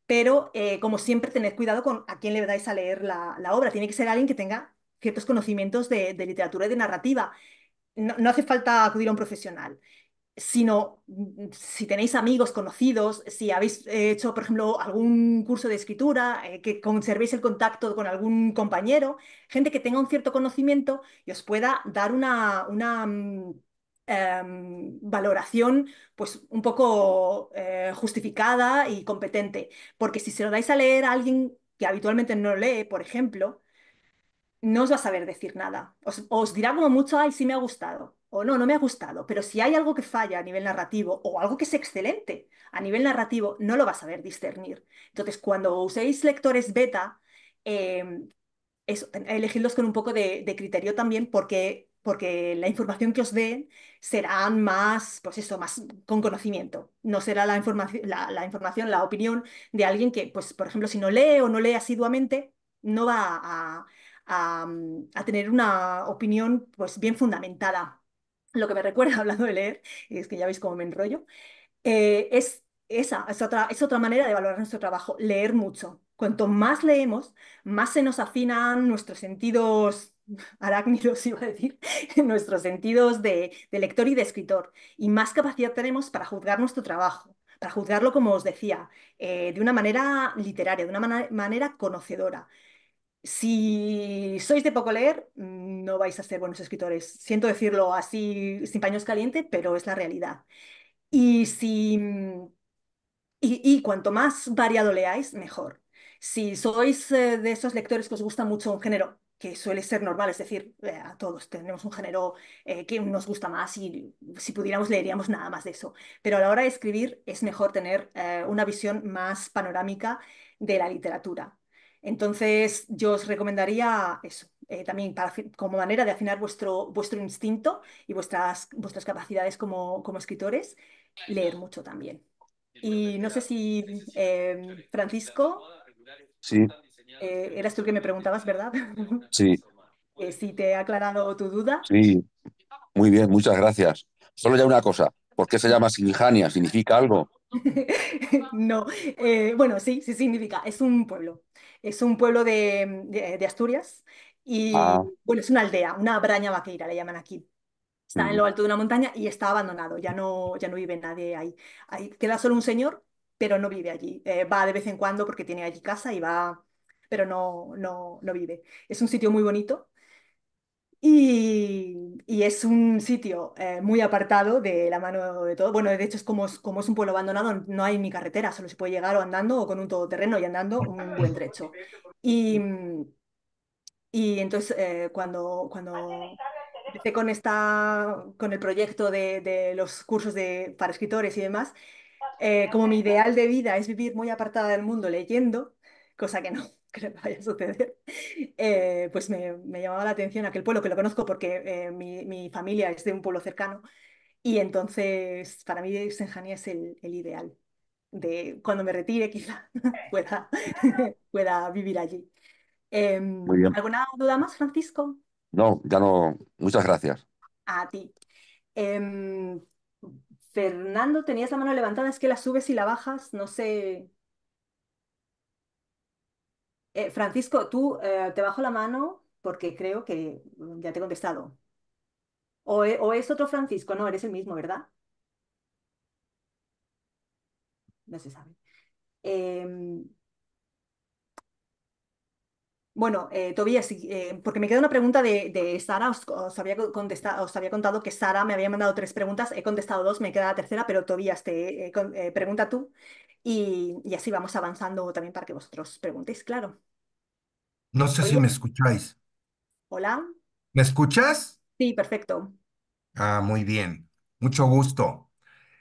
Pero, eh, como siempre, tened cuidado con a quién le dais a leer la, obra. Tiene que ser alguien que tenga ciertos conocimientos de, literatura y de narrativa. No, hace falta acudir a un profesional sino mm, si tenéis amigos conocidos, si habéis eh, hecho, por ejemplo, algún curso de escritura, eh, que conservéis el contacto con algún compañero, gente que tenga un cierto conocimiento y os pueda dar una, una, mm, Em, valoración pues un poco eh, justificada y competente. Porque si se lo dais a leer a alguien que habitualmente no lee, por ejemplo, no os va a saber decir nada. Os, dirá como mucho, ay, sí me ha gustado, o no, no me ha gustado. Pero si hay algo que falla a nivel narrativo o algo que es excelente a nivel narrativo, no lo va a saber discernir. Entonces, cuando uséis lectores beta, eh, eso, con un poco de criterio también, porque porque la información que os den será más, pues eso, más con conocimiento. No será la, la, información, la opinión de alguien que, pues, por ejemplo, si no lee o no lee asiduamente, no va a, mm, tener una opinión pues, bien fundamentada. Lo que me recuerda, hablando de leer, es que ya veis cómo me enrollo, eh, es esa, es otra, es otra manera de valorar nuestro trabajo, leer mucho. Cuanto más leemos, más se nos afinan nuestros sentidos arácnidos, iba a decir, nuestros sentidos de, lector y de escritor, y más capacidad tenemos para juzgar nuestro trabajo, para juzgarlo, como os decía, eh, de una manera literaria, de una manera conocedora. Si sois de poco leer, no vais a ser buenos escritores. Siento decirlo así, sin paños caliente, pero es la realidad. Y si... y, cuanto más variado leáis, mejor. Si sois eh, de esos lectores que os gusta mucho un género, que suele ser normal, es decir, eh, a todos tenemos un género eh, que nos gusta más y si pudiéramos leeríamos nada más de eso. Pero a la hora de escribir es mejor tener eh, una visión más panorámica de la literatura. Entonces yo os recomendaría eso, también para, como manera de afinar vuestro, vuestro instinto y vuestras, vuestras capacidades como, como escritores, leer mucho también. Y no sé si Francisco... Sí, eh, eras tú el que me preguntabas, ¿verdad? Sí. si te ha aclarado tu duda. Sí, muy bien, muchas gracias. Solo ya una cosa, ¿por qué se llama Sinjania? ¿Significa algo? no, eh, bueno, sí, sí significa, es un pueblo, es un pueblo de, Asturias y ah. bueno, es una aldea, una braña vaqueira le llaman aquí. Está en mm. lo alto de una montaña y está abandonado, ya no, ya no vive nadie ahí. Queda solo un señor, pero no vive allí. Eh, va de vez en cuando porque tiene allí casa y va pero no, no, vive. Es un sitio muy bonito y, es un sitio eh, muy apartado de la mano de todo. Bueno, de hecho es como, es como es un pueblo abandonado, no hay ni carretera, solo se puede llegar o andando o con un todoterreno y andando un buen trecho. Y, y entonces eh, cuando... cuando empecé con, esta, con el proyecto de, los cursos de, para escritores y demás, eh, como mi ideal de vida es vivir muy apartada del mundo leyendo, cosa que no, que vaya a suceder, eh, pues me, llamaba la atención aquel pueblo, que lo conozco porque eh, mi, familia es de un pueblo cercano, y entonces para mí Senjanía es el, ideal, de cuando me retire quizá pueda, pueda vivir allí. Em, ¿Alguna duda más, Francisco? No, ya no. Muchas gracias. A ti. Em, Fernando, tenías la mano levantada, es que la subes y la bajas, no sé eh, Francisco, tú eh, te bajo la mano porque creo que mm, ya te he contestado. E, o, es otro Francisco, no, eres el mismo, ¿verdad? No se sabe. Em, bueno, eh, Tobías, eh, porque me queda una pregunta de, Sara. Os, había contestado, os había contado que Sara me había mandado tres preguntas. He contestado dos, me queda la tercera, pero Tobías, te eh, pregunta tú y, así vamos avanzando también para que vosotros preguntéis, claro. No sé si me escucháis. Hola. ¿Me escuchas? Sí, perfecto. Ah, muy bien. Mucho gusto.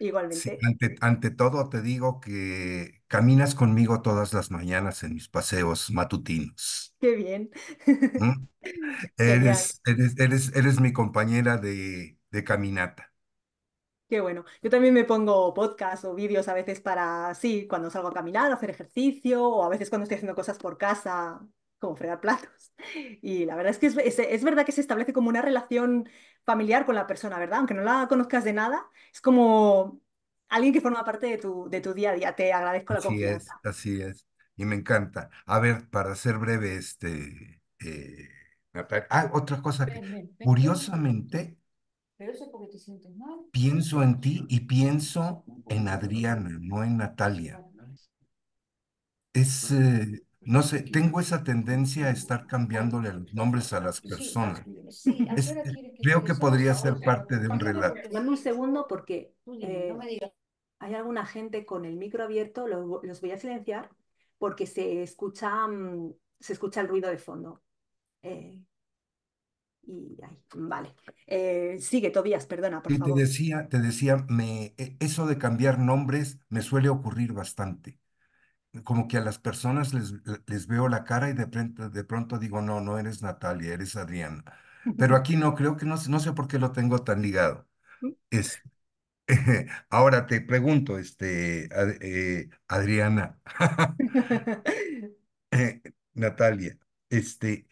Igualmente. ante, todo te digo que caminas conmigo todas las mañanas en mis paseos matutinos. Qué bien. ¿Mm? Eres, eres, mi compañera de, caminata. Qué bueno. Yo también me pongo podcast o vídeos a veces para, sí, cuando salgo a caminar, hacer ejercicio, o a veces cuando estoy haciendo cosas por casa, como fregar platos. Y la verdad es que es verdad que se establece como una relación familiar con la persona, ¿verdad? Aunque no la conozcas de nada, es como alguien que forma parte de tu, de tu día a día. Te agradezco la así Es, así es, y me encanta. A ver, para ser breve, este... Eh, ah, otra cosa que curiosamente... Pienso en ti y pienso en Adriana, no en Natalia. Es, eh, no sé, tengo esa tendencia a estar cambiándole los nombres a las personas. Eh, creo que podría ser parte de un relato. Dame un segundo porque eh, hay alguna gente con el micro abierto, los voy a silenciar porque se escucha, mm, se escucha el ruido de fondo. Eh, y ahí, vale. sigue, Tobías, perdona, por favor. Te decía, te decía me, eso de cambiar nombres me suele ocurrir bastante como que a las personas les, veo la cara y de pronto, de pronto digo, no, no eres Natalia, eres Adriana. Pero aquí no, creo que no, sé por qué lo tengo tan ligado. Mm. Es, ahora te pregunto, este, eh, Adriana, eh, Natalia, este,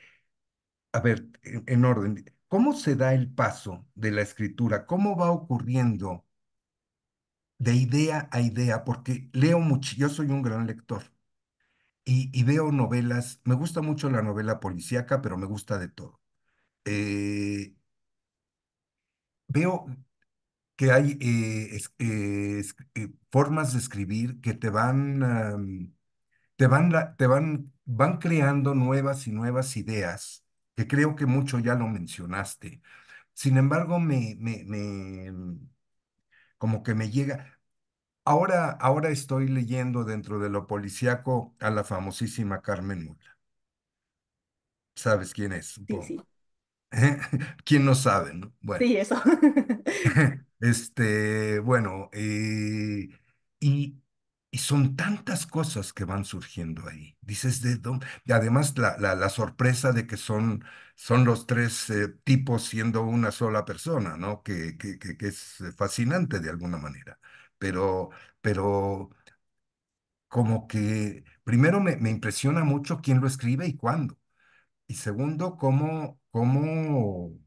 a ver, en orden, ¿cómo se da el paso de la escritura? ¿Cómo va ocurriendo de idea a idea, porque leo mucho, yo soy un gran lector y, veo novelas, me gusta mucho la novela policíaca, pero me gusta de todo. Eh, veo que hay eh, eh, formas de escribir que te van, te van, te van, van creando nuevas y nuevas ideas, que creo que mucho ya lo mencionaste. Sin embargo, me, me, me como que me llega. Ahora, ahora estoy leyendo dentro de lo policíaco a la famosísima Carmen Mula. ¿Sabes quién es? Sí, sí. ¿Quién no sabe, Bueno, Sí, eso. este, bueno, eh, y, son tantas cosas que van surgiendo ahí. Dices, ¿de dónde? además, la, la sorpresa de que son son los tres eh, tipos siendo una sola persona, ¿no? Que, que, que, es eh, fascinante de alguna manera. Pero, pero como que primero me, impresiona mucho quién lo escribe y cuándo. Y segundo, cómo, cómo,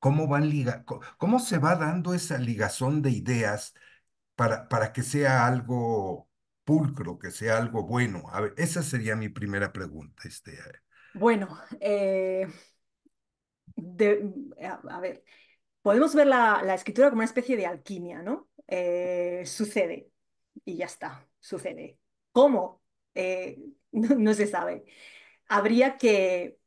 cómo, van liga, cómo se va dando esa ligazón de ideas para, para que sea algo pulcro, que sea algo bueno. A ver, esa sería mi primera pregunta, este, bueno, eh, a, ver, podemos ver la, escritura como una especie de alquimia, ¿no? Eh, sucede y ya está, sucede. ¿Cómo? Eh, no, se sabe. Habría que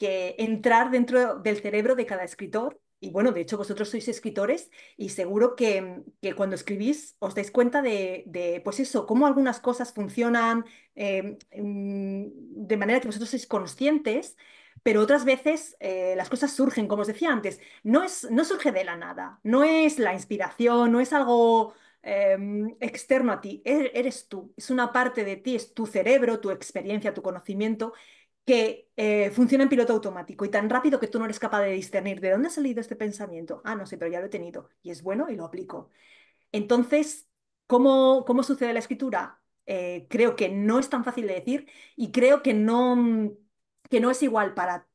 entrar dentro del cerebro de cada escritor y bueno, de hecho vosotros sois escritores y seguro que, cuando escribís os dais cuenta de, de, pues eso, cómo algunas cosas funcionan eh, mm, de manera que vosotros sois conscientes, pero otras veces eh, las cosas surgen, como os decía antes, no, es, no surge de la nada, no es la inspiración, no es algo eh, externo a ti, e-, eres tú, es una parte de ti, es tu cerebro, tu experiencia, tu conocimiento que eh, funciona en piloto automático y tan rápido que tú no eres capaz de discernir de dónde ha salido este pensamiento. Ah, no sé, pero ya lo he tenido y es bueno y lo aplico. Entonces, ¿cómo, cómo sucede la escritura? Eh, creo que no es tan fácil de decir y creo que no, que no es igual para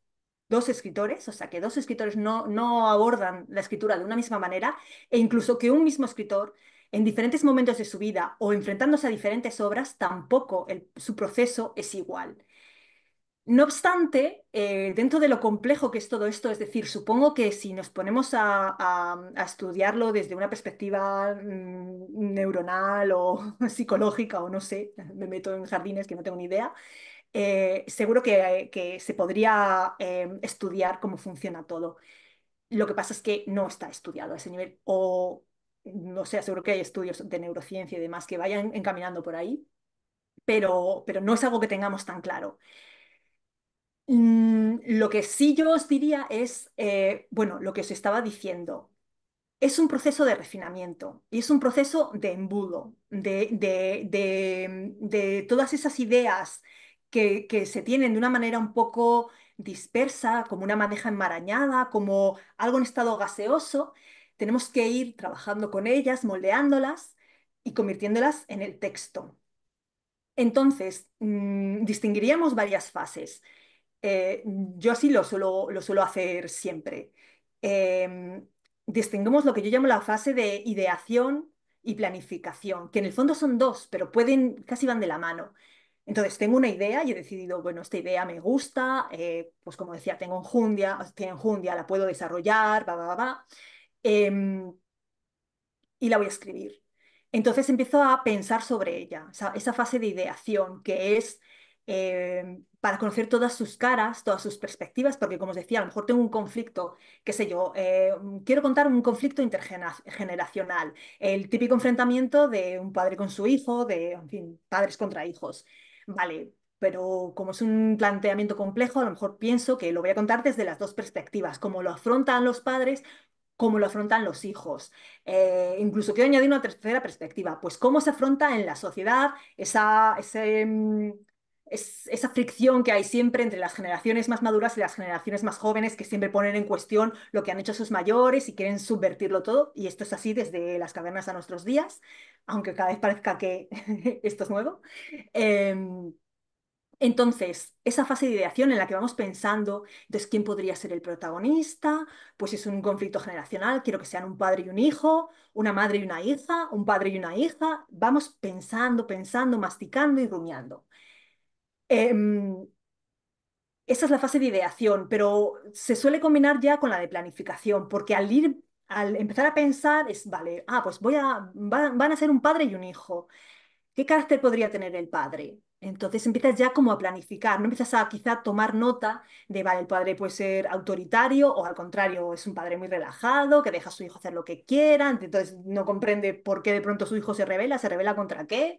dos escritores, o sea, que dos escritores no, no abordan la escritura de una misma manera, e incluso que un mismo escritor, en diferentes momentos de su vida o enfrentándose a diferentes obras, tampoco su proceso es igual. No obstante, eh, dentro de lo complejo que es todo esto, es decir, supongo que si nos ponemos a, estudiarlo desde una perspectiva mm, neuronal o psicológica o no sé, me meto en jardines que no tengo ni idea, eh, seguro que, se podría em, estudiar cómo funciona todo. Lo que pasa es que no está estudiado a ese nivel o no sé, seguro que hay estudios de neurociencia y demás que vayan encaminando por ahí, pero, pero no es algo que tengamos tan claro. Mm, lo que sí yo os diría es, eh, bueno, lo que os estaba diciendo. Es un proceso de refinamiento y es un proceso de embudo, de, todas esas ideas que, se tienen de una manera un poco dispersa, como una madeja enmarañada, como algo en estado gaseoso, tenemos que ir trabajando con ellas, moldeándolas y convirtiéndolas en el texto. Entonces, mm, distinguiríamos varias fases. Eh, yo así lo suelo, lo suelo hacer siempre. Eh, lo que yo llamo la fase de ideación y planificación, que en el fondo son dos, pero pueden, casi van de la mano. Entonces, tengo una idea y he decidido, bueno, esta idea me gusta, eh, pues como decía, tengo enjundia, la puedo desarrollar, va, va, va, y la voy a escribir. Entonces empiezo a pensar sobre ella, esa fase de ideación que es em, para conocer todas sus caras, todas sus perspectivas, porque como os decía, a lo mejor tengo un conflicto, qué sé yo, eh, quiero contar un conflicto intergeneracional, el típico enfrentamiento de un padre con su hijo, de, en fin, padres contra hijos. Vale, pero como es un planteamiento complejo, a lo mejor pienso que lo voy a contar desde las dos perspectivas, cómo lo afrontan los padres, cómo lo afrontan los hijos. Eh, incluso quiero añadir una tercera perspectiva, pues cómo se afronta en la sociedad esa, ese mm, es, esa fricción que hay siempre entre las generaciones más maduras y las generaciones más jóvenes que siempre ponen en cuestión lo que han hecho sus mayores y quieren subvertirlo todo. Y esto es así desde las cavernas a nuestros días, aunque cada vez parezca que esto es nuevo. Em, entonces, esa fase de ideación en la que vamos pensando, entonces, ¿quién podría ser el protagonista? Pues es un conflicto generacional, quiero que sean un padre y un hijo, una madre y una hija, un padre y una hija. Vamos pensando, pensando, masticando y rumiando. Em, esa es la fase de ideación, pero se suele combinar ya con la de planificación, porque al ir, al empezar a pensar es, vale, ah, pues voy a, van a ser un padre y un hijo. ¿Qué carácter podría tener el padre? Entonces empiezas ya como a planificar, no empiezas a quizá tomar nota de, vale, el padre puede ser autoritario o al contrario, es un padre muy relajado, que deja a su hijo hacer lo que quiera, entonces no comprende por qué de pronto su hijo se revela, se revela contra qué.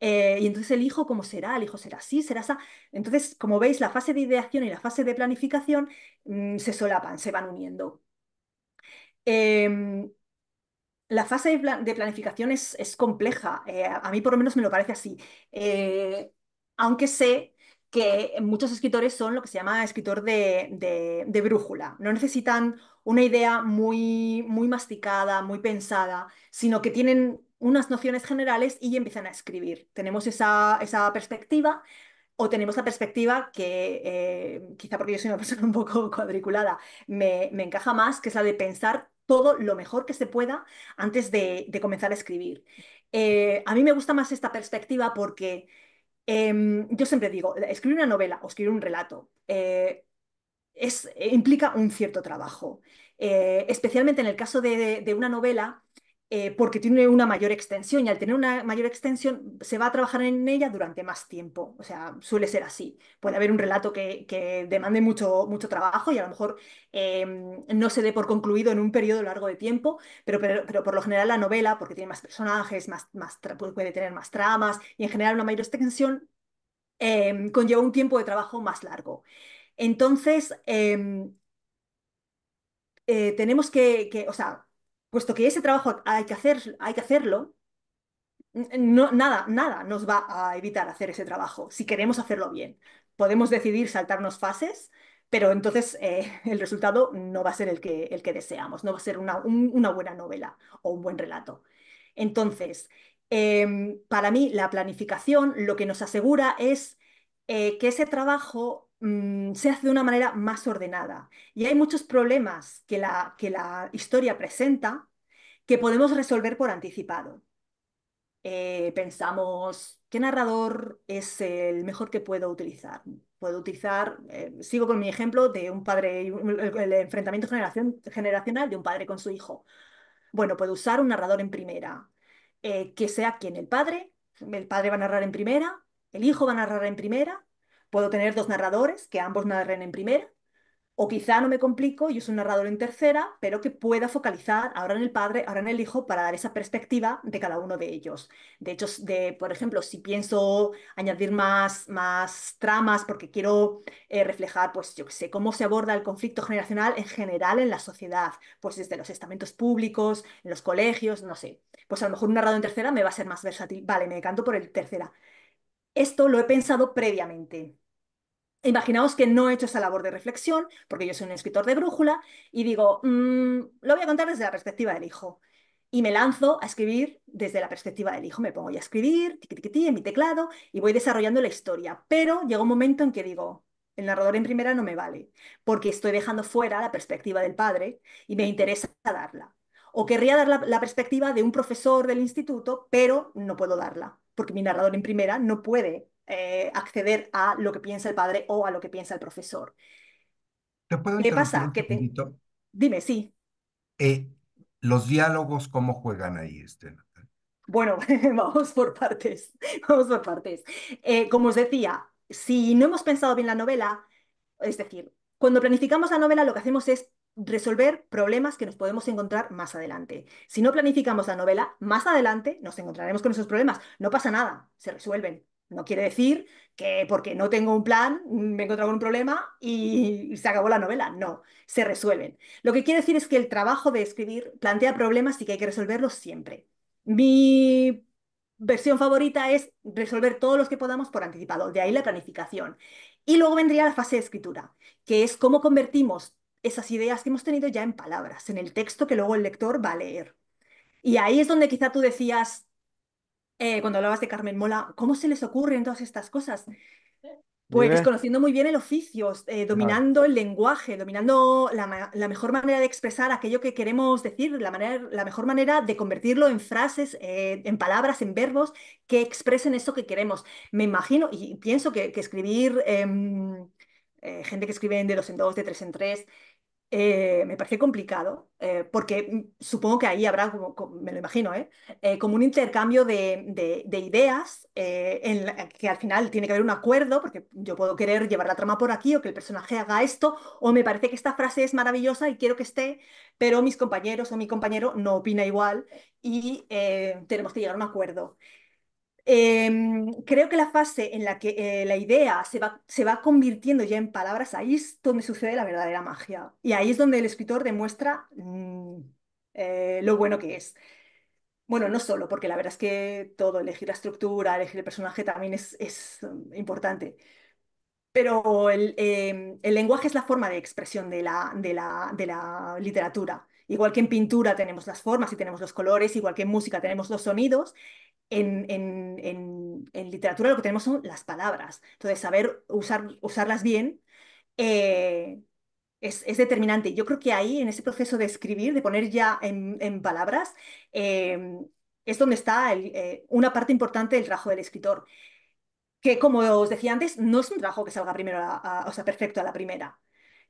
Eh, y entonces el hijo, ¿cómo será? El hijo será así, será esa Entonces, como veis, la fase de ideación y la fase de planificación mm, se solapan, se van uniendo. Em, la fase de, planificación es, compleja, eh, a mí por lo menos me lo parece así. Eh, aunque sé que muchos escritores son lo que se llama escritor de, brújula. No necesitan una idea muy, muy masticada, muy pensada, sino que tienen unas nociones generales y empiezan a escribir. Tenemos esa, perspectiva o tenemos la perspectiva que, eh, quizá porque yo soy una persona un poco cuadriculada, me, encaja más, que es la de pensar todo lo mejor que se pueda antes de, comenzar a escribir. Eh, a mí me gusta más esta perspectiva porque Em, yo siempre digo, escribir una novela o escribir un relato eh, implica un cierto trabajo. Eh, especialmente en el caso de una novela, eh, porque tiene una mayor extensión y al tener una mayor extensión se va a trabajar en ella durante más tiempo. O sea, suele ser así. Puede haber un relato que, demande mucho, mucho trabajo y a lo mejor eh, no se dé por concluido en un periodo largo de tiempo, pero, pero, por lo general la novela, porque tiene más personajes, más, puede tener más tramas y en general una mayor extensión, eh, conlleva un tiempo de trabajo más largo. Entonces, tenemos que, que, o sea, puesto que ese trabajo hay que, hacer, hay que hacerlo, no, nada, nada nos va a evitar hacer ese trabajo si queremos hacerlo bien. Podemos decidir saltarnos fases, pero entonces eh, el resultado no va a ser el que, el que deseamos, no va a ser una, buena novela o un buen relato. Entonces, em, para mí la planificación lo que nos asegura es eh, que ese trabajo Mm, se hace de una manera más ordenada. Y hay muchos problemas que la, que la historia presenta que podemos resolver por anticipado. Eh, pensamos, ¿qué narrador es el mejor que puedo utilizar? Puedo utilizar, eh, sigo con mi ejemplo de un padre, el, enfrentamiento generacional de un padre con su hijo. Bueno, puedo usar un narrador en primera, eh, que sea quien el padre, el padre va a narrar en primera, el hijo va a narrar en primera, Puedo tener dos narradores que ambos narren en primera, o quizá no me complico y soy un narrador en tercera, pero que pueda focalizar ahora en el padre, ahora en el hijo, para dar esa perspectiva de cada uno de ellos. De hecho, de, por ejemplo, si pienso añadir más, tramas porque quiero eh, reflejar, pues yo sé, cómo se aborda el conflicto generacional en general en la sociedad, pues desde los estamentos públicos, en los colegios, no sé. Pues a lo mejor un narrador en tercera me va a ser más versátil. Vale, me canto por el tercera. Esto lo he pensado previamente Imaginaos que no he hecho esa labor de reflexión, porque yo soy un escritor de brújula, y digo, mm, lo voy a contar desde la perspectiva del hijo. Y me lanzo a escribir desde la perspectiva del hijo. Me pongo ya a escribir, tiqui, en mi teclado, y voy desarrollando la historia. Pero llega un momento en que digo, el narrador en primera no me vale, porque estoy dejando fuera la perspectiva del padre y me interesa darla. O querría dar la perspectiva de un profesor del instituto, pero no puedo darla, porque mi narrador en primera no puede eh, acceder a lo que piensa el padre o a lo que piensa el profesor. ¿Te puedo ¿Qué pasa? Dime, sí. Eh, los diálogos, ¿cómo juegan ahí, este? Bueno, vamos por partes, vamos por partes. Eh, como os decía, si no hemos pensado bien la novela, es decir, cuando planificamos la novela lo que hacemos es resolver problemas que nos podemos encontrar más adelante. Si no planificamos la novela, más adelante nos encontraremos con esos problemas. No pasa nada, se resuelven. No quiere decir que porque no tengo un plan me he encontrado con un problema y se acabó la novela. No, se resuelven. Lo que quiere decir es que el trabajo de escribir plantea problemas y que hay que resolverlos siempre. Mi versión favorita es resolver todos los que podamos por anticipado, de ahí la planificación. Y luego vendría la fase de escritura, que es cómo convertimos esas ideas que hemos tenido ya en palabras, en el texto que luego el lector va a leer. Y ahí es donde quizá tú decías, eh, cuando hablabas de Carmen Mola, ¿cómo se les ocurren todas estas cosas? Pues conociendo muy bien el oficio, eh, dominando el lenguaje, dominando la, mejor manera de expresar aquello que queremos decir, la, mejor manera de convertirlo en frases, eh, en palabras, en verbos que expresen eso que queremos. Me imagino y pienso que, escribir, em, gente que escribe de dos en dos, de tres en tres, eh, me parece complicado, eh, porque mm, supongo que ahí habrá, me lo imagino, ¿eh? como un intercambio de, ideas en que al final tiene que haber un acuerdo, porque yo puedo querer llevar la trama por aquí o que el personaje haga esto, o me parece que esta frase es maravillosa y quiero que esté, pero mis compañeros o mi compañero no opina igual y tenemos que llegar a un acuerdo. Em, creo que la fase en la que eh, la idea se va, se va convirtiendo ya en palabras, ahí es donde sucede la verdadera magia. Y ahí es donde el escritor demuestra mm, eh, lo bueno que es. Bueno, no solo, porque la verdad es que todo, elegir la estructura, elegir el personaje también es, es mm, importante. Pero el, em, el, lenguaje es la forma de expresión de la, de la, de la literatura. Igual que en pintura tenemos las formas y tenemos los colores, igual que en música tenemos los sonidos, en, literatura lo que tenemos son las palabras. Entonces, saber usar, usarlas bien eh, es, determinante. Yo creo que ahí, en ese proceso de escribir, de poner ya en, palabras, em, es donde está eh, una parte importante del trabajo del escritor. Que, como os decía antes, no es un trabajo que salga primero o sea, perfecto a la primera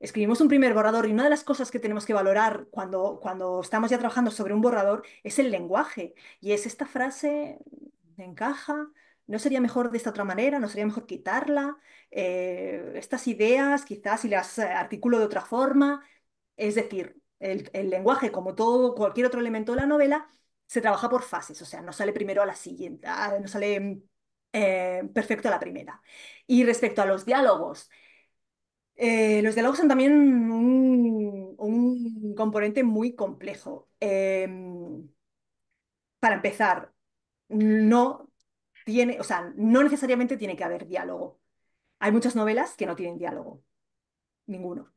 escribimos un primer borrador y una de las cosas que tenemos que valorar cuando, estamos ya trabajando sobre un borrador es el lenguaje. Y es esta frase, ¿me encaja? ¿No sería mejor de esta otra manera? ¿No sería mejor quitarla? Eh, estas ideas, quizás si las eh, articulo de otra forma. Es decir, el, lenguaje, como todo, cualquier otro elemento de la novela, se trabaja por fases, o sea, no sale primero a la siguiente, ah, no sale eh, perfecto a la primera. Y respecto a los diálogos, eh, los diálogos son también un, componente muy complejo. Em, para empezar, no tiene, o sea, no necesariamente tiene que haber diálogo. Hay muchas novelas que no tienen diálogo, ninguno.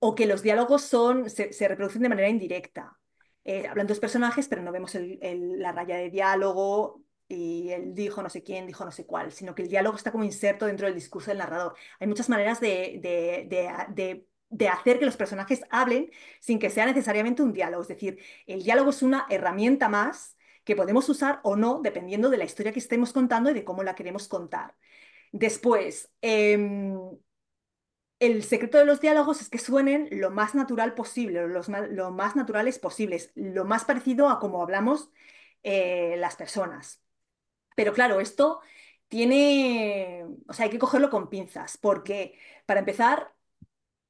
O que los diálogos son, se, reproducen de manera indirecta. Eh, hablan dos personajes, pero no vemos la raya de diálogo, y él dijo no sé quién, dijo no sé cuál, sino que el diálogo está como inserto dentro del discurso del narrador. Hay muchas maneras de, hacer que los personajes hablen sin que sea necesariamente un diálogo. Es decir, el diálogo es una herramienta más que podemos usar o no, dependiendo de la historia que estemos contando y de cómo la queremos contar. Después, em, el secreto de los diálogos es que suenen lo más natural posible, lo más naturales posibles, lo más parecido a cómo hablamos eh, las personas. Pero claro, esto tiene, o sea, hay que cogerlo con pinzas, porque para empezar,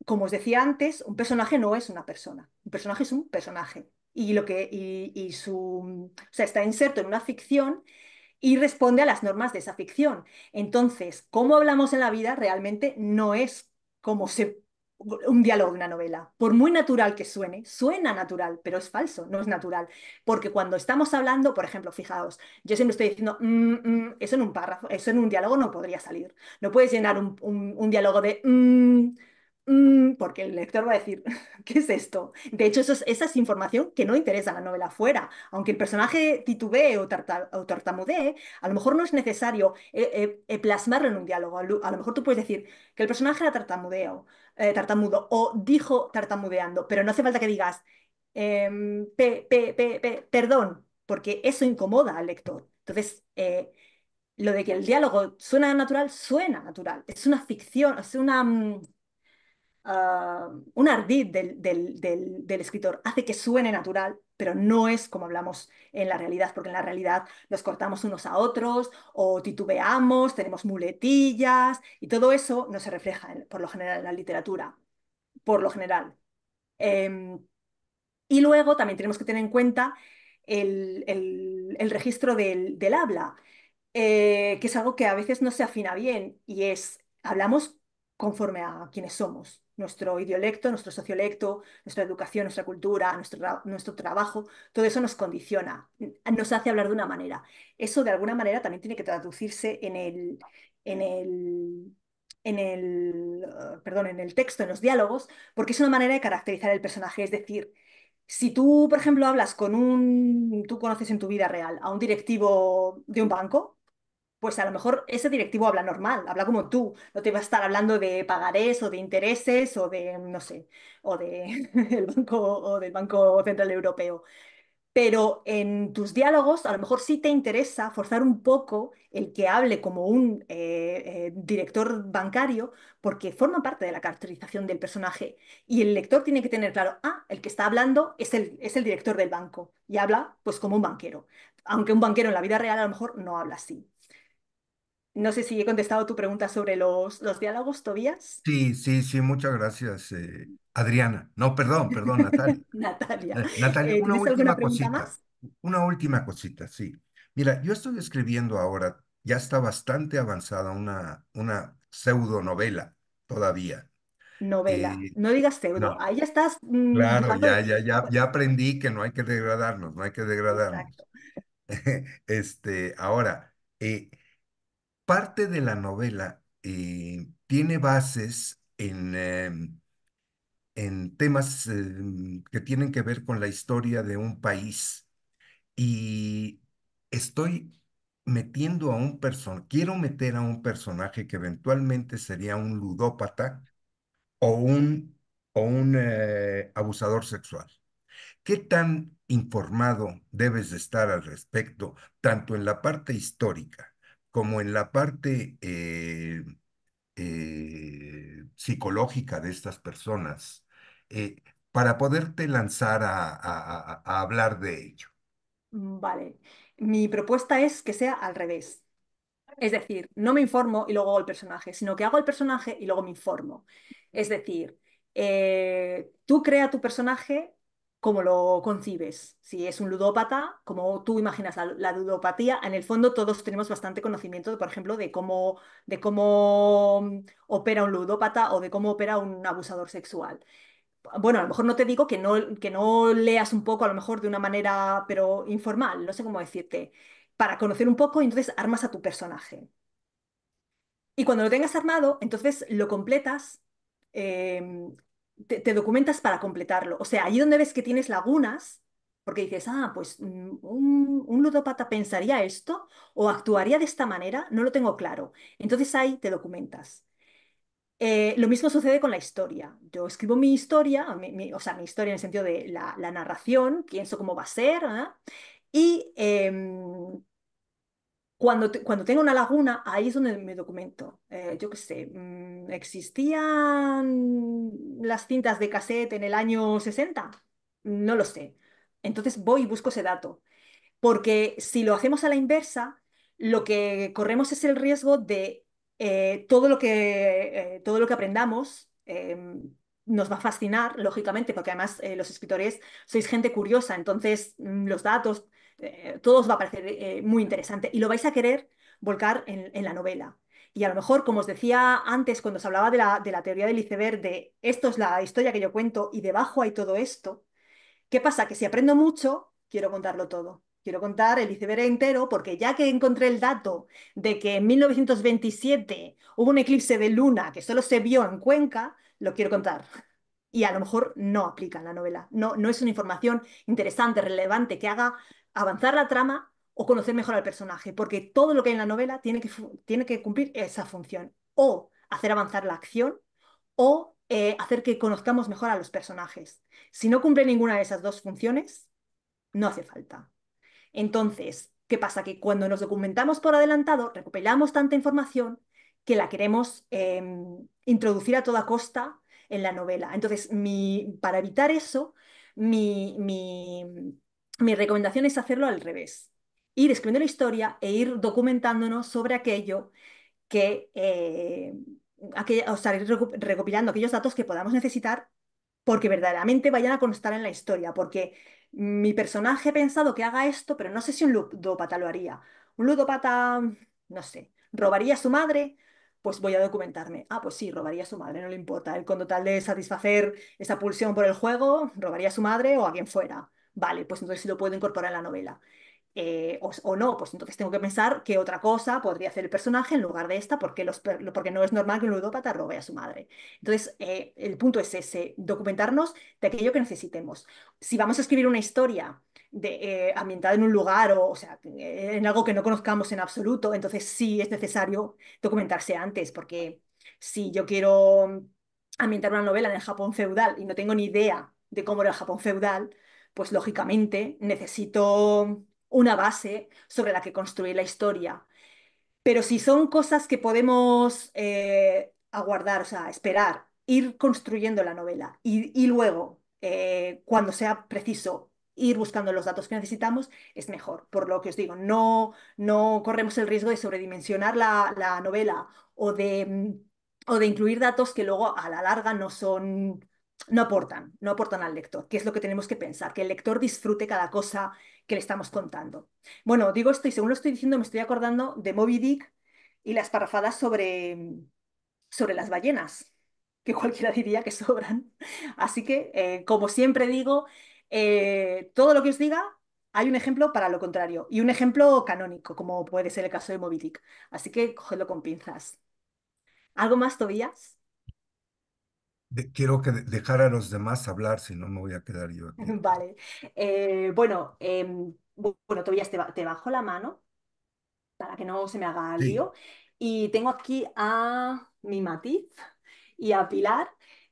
como os decía antes, un personaje no es una persona, un personaje es un personaje. Y lo que, y, su, o sea, está inserto en una ficción y responde a las normas de esa ficción. Entonces, cómo hablamos en la vida realmente no es como se un diálogo de una novela. Por muy natural que suene, suena natural, pero es falso, no es natural. Porque cuando estamos hablando, por ejemplo, fijaos, yo siempre estoy diciendo, mm, mm", eso en un párrafo, eso en un diálogo no podría salir. No puedes llenar un, diálogo de... Mm, porque el lector va a decir, ¿qué es esto? De hecho, esa es información que no interesa a la novela fuera. Aunque el personaje titubee o, tartamudee, a lo mejor no es necesario eh, eh, eh, plasmarlo en un diálogo. A lo mejor tú puedes decir que el personaje era tartamudeo, eh, tartamudo o dijo tartamudeando, pero no hace falta que digas em, pe, pe, pe, perdón, porque eso incomoda al lector. Entonces, eh, lo de que el diálogo suena natural, suena natural. Es una ficción, es una mm, Ah, un ardid del, escritor, hace que suene natural, pero no es como hablamos en la realidad, porque en la realidad nos cortamos unos a otros o titubeamos, tenemos muletillas y todo eso no se refleja por lo general en la literatura, por lo general. Em, y luego también tenemos que tener en cuenta el, registro del, habla, eh, que es algo que a veces no se afina bien y es, hablamos conforme a quienes somos nuestro idiolecto, nuestro sociolecto, nuestra educación, nuestra cultura, nuestro, trabajo, todo eso nos condiciona, nos hace hablar de una manera. Eso de alguna manera también tiene que traducirse en el, en el, en el, perdón, en el texto, en los diálogos, porque es una manera de caracterizar el personaje, es decir, si tú, por ejemplo, hablas con un, tú conoces en tu vida real a un directivo de un banco, pues a lo mejor ese directivo habla normal, habla como tú, no te va a estar hablando de pagarés o de intereses o de, no sé, o de el banco o del Banco Central Europeo. Pero en tus diálogos a lo mejor sí te interesa forzar un poco el que hable como un eh, eh, director bancario porque forma parte de la caracterización del personaje y el lector tiene que tener claro, ah, el que está hablando es el, es el director del banco y habla pues como un banquero, aunque un banquero en la vida real a lo mejor no habla así. No sé si he contestado tu pregunta sobre los, los diálogos, Tobías. Sí, sí, sí, muchas gracias, eh, Adriana. No, perdón, perdón, Natalia. Natalia. Eh, Natalia, eh, una última cosita. Más? Una última cosita, sí. Mira, yo estoy escribiendo ahora, ya está bastante avanzada una, una pseudonovela todavía. Novela, no digas pseudo, ahí ya estás. Mm, claro, ya, ya, ya, aprendí que no hay que degradarnos, no hay que degradarnos. este, ahora, eh, parte de la novela eh, tiene bases en, em, en temas em, que tienen que ver con la historia de un país. Y estoy metiendo a un personaje, quiero meter a un personaje que eventualmente sería un ludópata o un, o un eh, abusador sexual. ¿Qué tan informado debes de estar al respecto, tanto en la parte histórica como en la parte eh, eh, psicológica de estas personas, eh, para poderte lanzar a, hablar de ello. Mm, vale, mi propuesta es que sea al revés. Es decir, no me informo y luego hago el personaje, sino que hago el personaje y luego me informo. Es decir, tú crea tu personaje cómo lo concibes. Si es un ludópata, como tú imaginas la, ludopatía, en el fondo todos tenemos bastante conocimiento, por ejemplo, de cómo, mm, opera un ludópata o de cómo opera un abusador sexual bueno, a lo mejor no te digo que no, leas un poco, a lo mejor de una manera, pero informal, no sé cómo decirte, para conocer un poco y entonces armas a tu personaje. Y cuando lo tengas armado, entonces lo completas em, te, documentas para completarlo. O sea, ahí donde ves que tienes lagunas, porque dices, ah, pues mm, un, ludopata ludópata pensaría esto o actuaría de esta manera, no lo tengo claro. Entonces ahí te documentas. Eh, lo mismo sucede con la historia. Yo escribo mi historia, o sea, mi historia en el sentido de la, narración, pienso cómo va a ser, y em, cuando, tengo una laguna, ahí es donde me documento. Eh, yo qué sé, mm, ¿existían las cintas de cassette en el año 60? No lo sé. Entonces voy y busco ese dato. Porque si lo hacemos a la inversa, lo que corremos es el riesgo de eh, todo, lo que, eh, todo lo que aprendamos em, nos va a fascinar, lógicamente, porque además los escritores sois gente curiosa, entonces mm, los datos eh, todo os va a parecer eh, muy interesante y lo vais a querer volcar en, la novela. Y a lo mejor, como os decía antes, cuando os hablaba de la, teoría del iceberg, de esto es la historia que yo cuento y debajo hay todo esto, ¿qué pasa? Que si aprendo mucho, quiero contarlo todo quiero contar el iceberg entero porque ya que encontré el dato de que en 1927 hubo un eclipse de luna que solo se vio en Cuenca, lo quiero contar. Y a lo mejor no aplica en la novela. No, no es una información interesante, relevante, que haga avanzar la trama o conocer mejor al personaje, porque todo lo que hay en la novela tiene que, tiene que cumplir esa función, o hacer avanzar la acción o eh, hacer que conozcamos mejor a los personajes. Si no cumple ninguna de esas dos funciones, no hace falta. Entonces, ¿qué pasa? Que cuando nos documentamos por adelantado, recopilamos tanta información que la queremos em, introducir a toda costa en la novela. Entonces, mi, para evitar eso, mi, mi mi recomendación es hacerlo al revés, ir escribiendo la historia e ir documentándonos sobre aquello que, eh, o sea, recopilando aquellos datos que podamos necesitar porque verdaderamente vayan a constar en la historia, porque mi personaje he pensado que haga esto, pero no sé si un ludópata lo haría. Un ludópata, no sé, robaría a su madre, pues voy a documentarme. Ah, pues sí, robaría a su madre, no le importa. Él con total de satisfacer esa pulsión por el juego, robaría a su madre o a quien fuera vale, pues entonces si lo puedo incorporar en la novela. Eh, o, no, pues entonces tengo que pensar qué otra cosa podría hacer el personaje en lugar de esta, porque, porque no es normal que un ludópata robe a su madre. Entonces, eh, el punto es ese, documentarnos de aquello que necesitemos. Si vamos a escribir una historia eh, ambientada en un lugar o, o sea, en algo que no conozcamos en absoluto, entonces sí es necesario documentarse antes, porque si yo quiero ambientar una novela en el Japón feudal y no tengo ni idea de cómo era el Japón feudal, pues lógicamente necesito una base sobre la que construir la historia. Pero si son cosas que podemos eh, aguardar, o sea, esperar, ir construyendo la novela y, luego, eh, cuando sea preciso, ir buscando los datos que necesitamos, es mejor. Por lo que os digo, no, no corremos el riesgo de sobredimensionar la, novela o o de incluir datos que luego a la larga no son no aportan, no aportan al lector, que es lo que tenemos que pensar, que el lector disfrute cada cosa que le estamos contando. Bueno, digo esto y según lo estoy diciendo me estoy acordando de Moby Dick y las parrafadas sobre, las ballenas, que cualquiera diría que sobran. Así que, eh, como siempre digo, eh, todo lo que os diga, hay un ejemplo para lo contrario y un ejemplo canónico, como puede ser el caso de Moby Dick. Así que cogedlo con pinzas. ¿Algo más, Tobías? quiero que dejar a los demás hablar, si no me voy a quedar yo aquí. Vale. Eh, bueno, em, bueno, todavía te, bajo la mano para que no se me haga lío. Y tengo aquí a mi matiz y a Pilar.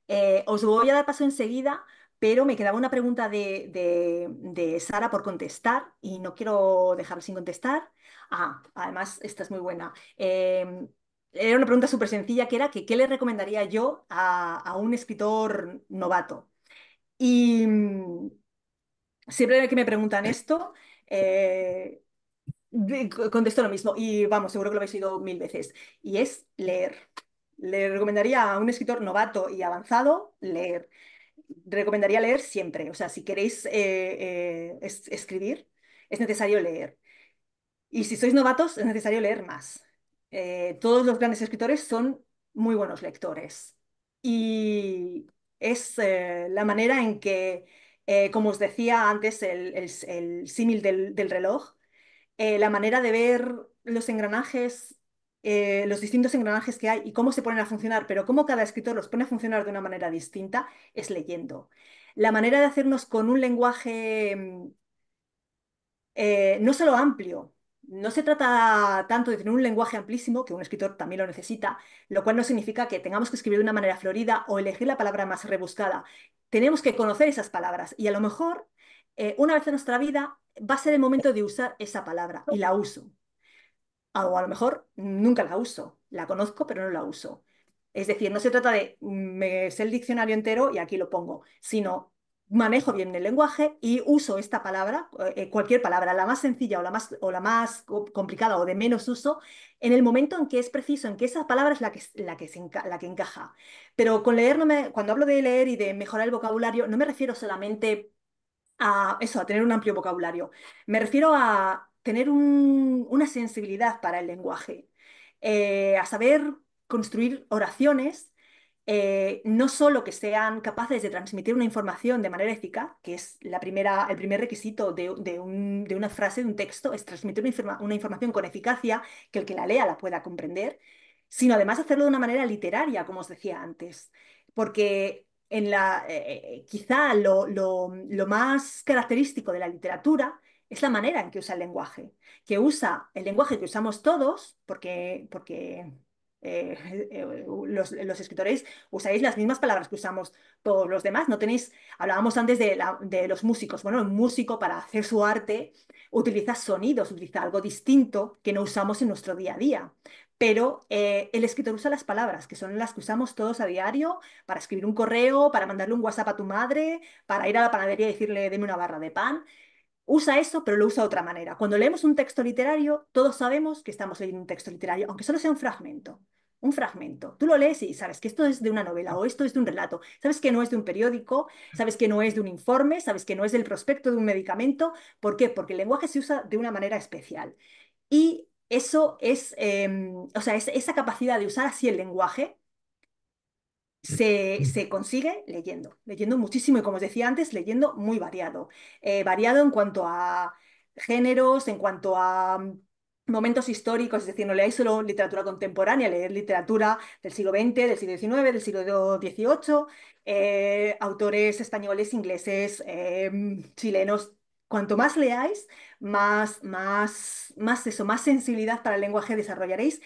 Eh, os voy a dar paso enseguida, pero me quedaba una pregunta de, de, Sara por contestar y no quiero dejar sin contestar. Ah, además, esta es muy buena. Em, era una pregunta súper sencilla que era que qué le recomendaría yo a, un escritor novato. Y mm, siempre que me preguntan esto, eh, contesto lo mismo y vamos, seguro que lo habéis oído mil veces. Y es leer. Le recomendaría a un escritor novato y avanzado leer. Recomendaría leer siempre. O sea, si queréis eh, eh, escribir, es necesario leer. Y si sois novatos, es necesario leer más. Eh, todos los grandes escritores son muy buenos lectores. Y es eh, la manera en que, eh, como os decía antes, el, símil del, del, reloj, la manera de ver los engranajes, los distintos engranajes que hay y cómo se ponen a funcionar, pero cómo cada escritor los pone a funcionar de una manera distinta, es leyendo. La manera de hacernos con un lenguaje mm, no solo amplio, no se trata tanto de tener un lenguaje amplísimo, que un escritor también lo necesita, lo cual no significa que tengamos que escribir de una manera florida o elegir la palabra más rebuscada. Tenemos que conocer esas palabras y a lo mejor eh, una vez en nuestra vida va a ser el momento de usar esa palabra y la uso. O a lo mejor nunca la uso, la conozco pero no la uso. Es decir, no se trata de mm, me sé el diccionario entero y aquí lo pongo, sino manejo bien el lenguaje y uso esta palabra, eh, eh, cualquier palabra, la más sencilla o la más, o la más complicada o de menos uso, en el momento en que es preciso, en que esa palabra es la que, la que, encaja. Pero con leer, cuando hablo de leer y de mejorar el vocabulario, no me refiero solamente a eso, a tener un amplio vocabulario. Me refiero a tener una sensibilidad para el lenguaje, eh, a saber construir oraciones eh, no solo que sean capaces de transmitir una información de manera eficaz, que es el primer requisito de, una frase, de un texto, es transmitir una, información con eficacia, que el que la lea la pueda comprender, sino además hacerlo de una manera literaria, como os decía antes, porque en eh, eh, quizá lo, más característico de la literatura es la manera en que usa el lenguaje, que usa el lenguaje que usamos todos, porque eh, eh, los, escritores usáis las mismas palabras que usamos todos los demás. No tenéis, hablábamos antes de, los músicos. Bueno, un músico para hacer su arte utiliza sonidos, utiliza algo distinto que no usamos en nuestro día a día. Pero eh, el escritor usa las palabras, que son las que usamos todos a diario para escribir un correo, para mandarle un WhatsApp a tu madre, para ir a la panadería y decirle, deme una barra de pan. Usa eso, pero lo usa de otra manera. Cuando leemos un texto literario, todos sabemos que estamos leyendo un texto literario, aunque solo sea un fragmento un fragmento. Tú lo lees y sabes que esto es de una novela o esto es de un relato, sabes que no es de un periódico, sabes que no es de un informe, sabes que no es del prospecto de un medicamento. ¿Por qué? Porque el lenguaje se usa de una manera especial. Y eso es, em, o sea, esa capacidad de usar así el lenguaje se, consigue leyendo, leyendo muchísimo y como os decía antes, leyendo muy variado. Eh, variado en cuanto a géneros, en cuanto a momentos históricos, es decir, no leáis solo literatura contemporánea, leer literatura del siglo XX, del siglo XIX, del siglo XVIII, eh, autores españoles, ingleses, em, chilenos. Cuanto más leáis, más, más, más eso, más sensibilidad para el lenguaje desarrollaréis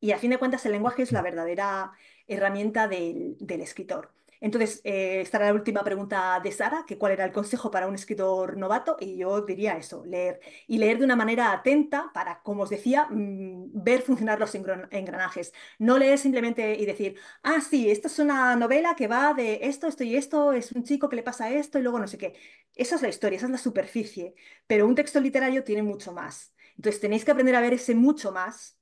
y a fin de cuentas el lenguaje es la verdadera herramienta del escritor. Entonces, eh, estará la última pregunta de Sara, que cuál era el consejo para un escritor novato, y yo diría eso, leer. Y leer de una manera atenta para, como os decía, mm, ver funcionar los engranajes. No leer simplemente y decir, ah, sí, esto es una novela que va de esto, esto y esto, es un chico que le pasa esto y luego no sé qué. Esa es la historia, esa es la superficie, pero un texto literario tiene mucho más. Entonces, tenéis que aprender a ver ese mucho más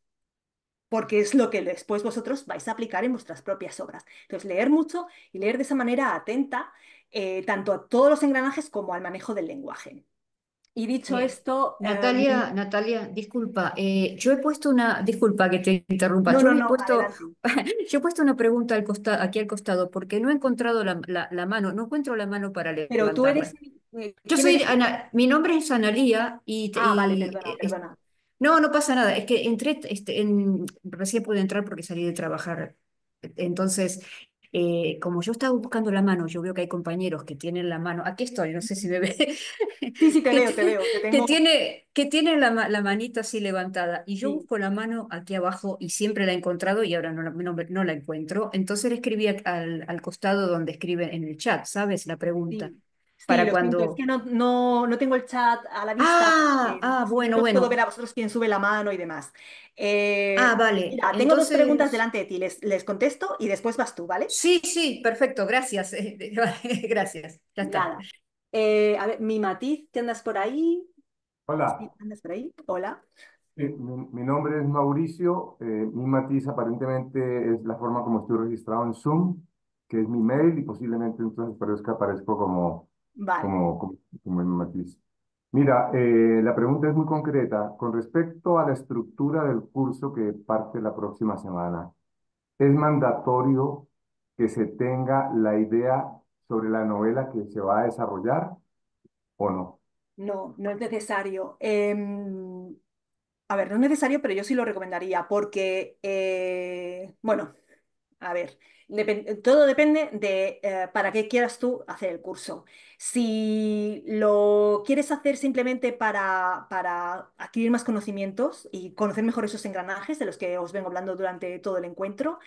porque es lo que después vosotros vais a aplicar en vuestras propias obras. Entonces, leer mucho y leer de esa manera atenta eh, tanto a todos los engranajes como al manejo del lenguaje. Y dicho esto. Eh, Natalia, Natalia, disculpa. Eh, yo he puesto una. Disculpa que te interrumpa. yo, he puesto, yo he puesto una pregunta al costado, aquí al costado, porque no he encontrado la, mano, no encuentro la mano para leer. Pero tú eres. Yo soy Ana, mi nombre es Analía y, ah, vale, perdona, no, no pasa nada. Es que entré, este, en, recién pude entrar porque salí de trabajar. Entonces, eh, como yo estaba buscando la mano, yo veo que hay compañeros que tienen la mano, aquí estoy, no sé si me ve, sí, sí, te que, veo, te veo, que, tiene, tiene la, manita así levantada, y yo busco la mano aquí abajo y siempre la he encontrado y ahora no, la encuentro, entonces le escribí al, costado donde escriben en el chat, ¿sabes? La pregunta para cuando... Es que no, no, tengo el chat a la vista. Ah, ah bueno, bueno. Puedo ver a vosotros quién sube la mano y demás. Eh, ah, vale. tengo dos preguntas delante de ti, les, les, contesto y después vas tú, ¿vale? Sí, sí, perfecto, gracias. gracias, eh, a ver, mi matiz, ¿qué andas por ahí? Hola. ¿Qué ¿Andas por ahí? Hola. mi, nombre es Mauricio, eh, mi matiz aparentemente es la forma como estoy registrado en Zoom, que es mi mail y posiblemente entonces parezca aparezco como como, como, en matriz. Mira, eh, la pregunta es muy concreta. Con respecto a la estructura del curso que parte la próxima semana, ¿es mandatorio que se tenga la idea sobre la novela que se va a desarrollar o no? No, no es necesario. Em, a ver, no es necesario, pero yo sí lo recomendaría porque, eh, bueno, a ver, todo depende de eh, para qué quieras tú hacer el curso. Si lo quieres hacer simplemente para, para adquirir más conocimientos y conocer mejor esos engranajes de los que os vengo hablando durante todo el encuentro,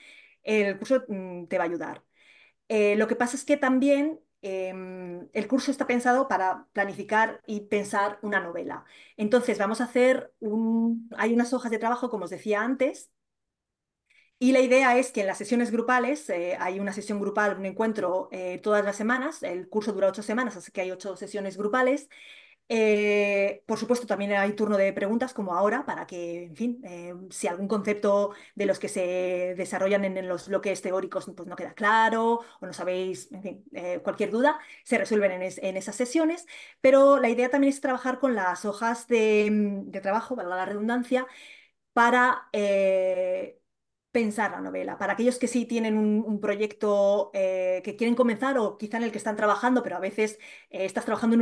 el curso mm, te va a ayudar. Eh, lo que pasa es que también em, el curso está pensado para planificar y pensar una novela. Entonces, vamos a hacer un... Hay unas hojas de trabajo, como os decía antes, y la idea es que en las sesiones grupales, eh, hay una sesión grupal, un encuentro eh, todas las semanas, el curso dura ocho semanas, así que hay ocho sesiones grupales. Eh, por supuesto, también hay turno de preguntas como ahora para que, en fin, si algún concepto de los que se desarrollan en, los bloques teóricos pues no queda claro o no sabéis, en fin, cualquier duda, se resuelven en, esas sesiones. Pero la idea también es trabajar con las hojas de, trabajo, para la redundancia, para pensar la novela. Para aquellos que sí tienen un, proyecto eh, que quieren comenzar o quizá en el que están trabajando, pero a veces eh, estás trabajando en,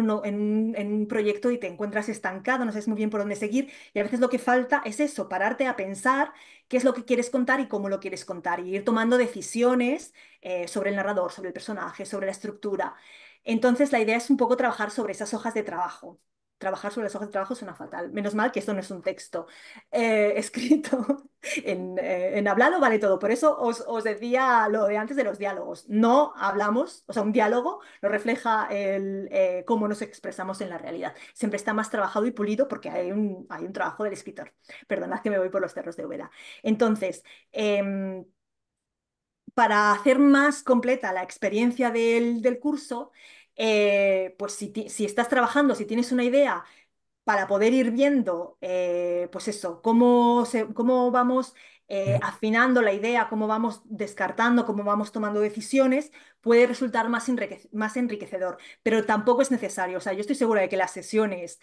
un, proyecto y te encuentras estancado, no sabes muy bien por dónde seguir y a veces lo que falta es eso, pararte a pensar qué es lo que quieres contar y cómo lo quieres contar y ir tomando decisiones eh, sobre el narrador, sobre el personaje, sobre la estructura. Entonces la idea es un poco trabajar sobre esas hojas de trabajo trabajar sobre las hojas de trabajo suena fatal. Menos mal que esto no es un texto eh, escrito. Eh, en, hablado vale todo. Por eso os, decía lo de antes de los diálogos. No hablamos, o sea, un diálogo no refleja el, eh, cómo nos expresamos en la realidad. Siempre está más trabajado y pulido porque hay un, hay un trabajo del escritor. Perdonad que me voy por los cerros de Úbeda. Entonces, em, para hacer más completa la experiencia del, del curso, eh, pues si, estás trabajando, si tienes una idea para poder ir viendo, eh, pues eso, cómo, vamos eh, afinando la idea, cómo vamos descartando, cómo vamos tomando decisiones, puede resultar más, más enriquecedor, pero tampoco es necesario. O sea, yo estoy segura de que las sesiones,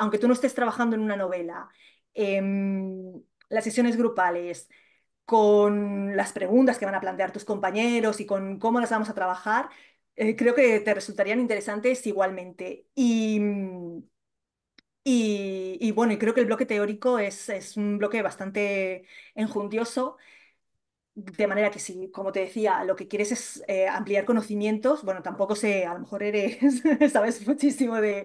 aunque tú no estés trabajando en una novela, em, las sesiones grupales, con las preguntas que van a plantear tus compañeros y con cómo las vamos a trabajar, eh, creo que te resultarían interesantes igualmente. Mm, y, bueno, y creo que el bloque teórico es, un bloque bastante enjundioso. De manera que si, como te decía, lo que quieres es eh, ampliar conocimientos, bueno, tampoco sé, a lo mejor eres, sabes muchísimo de,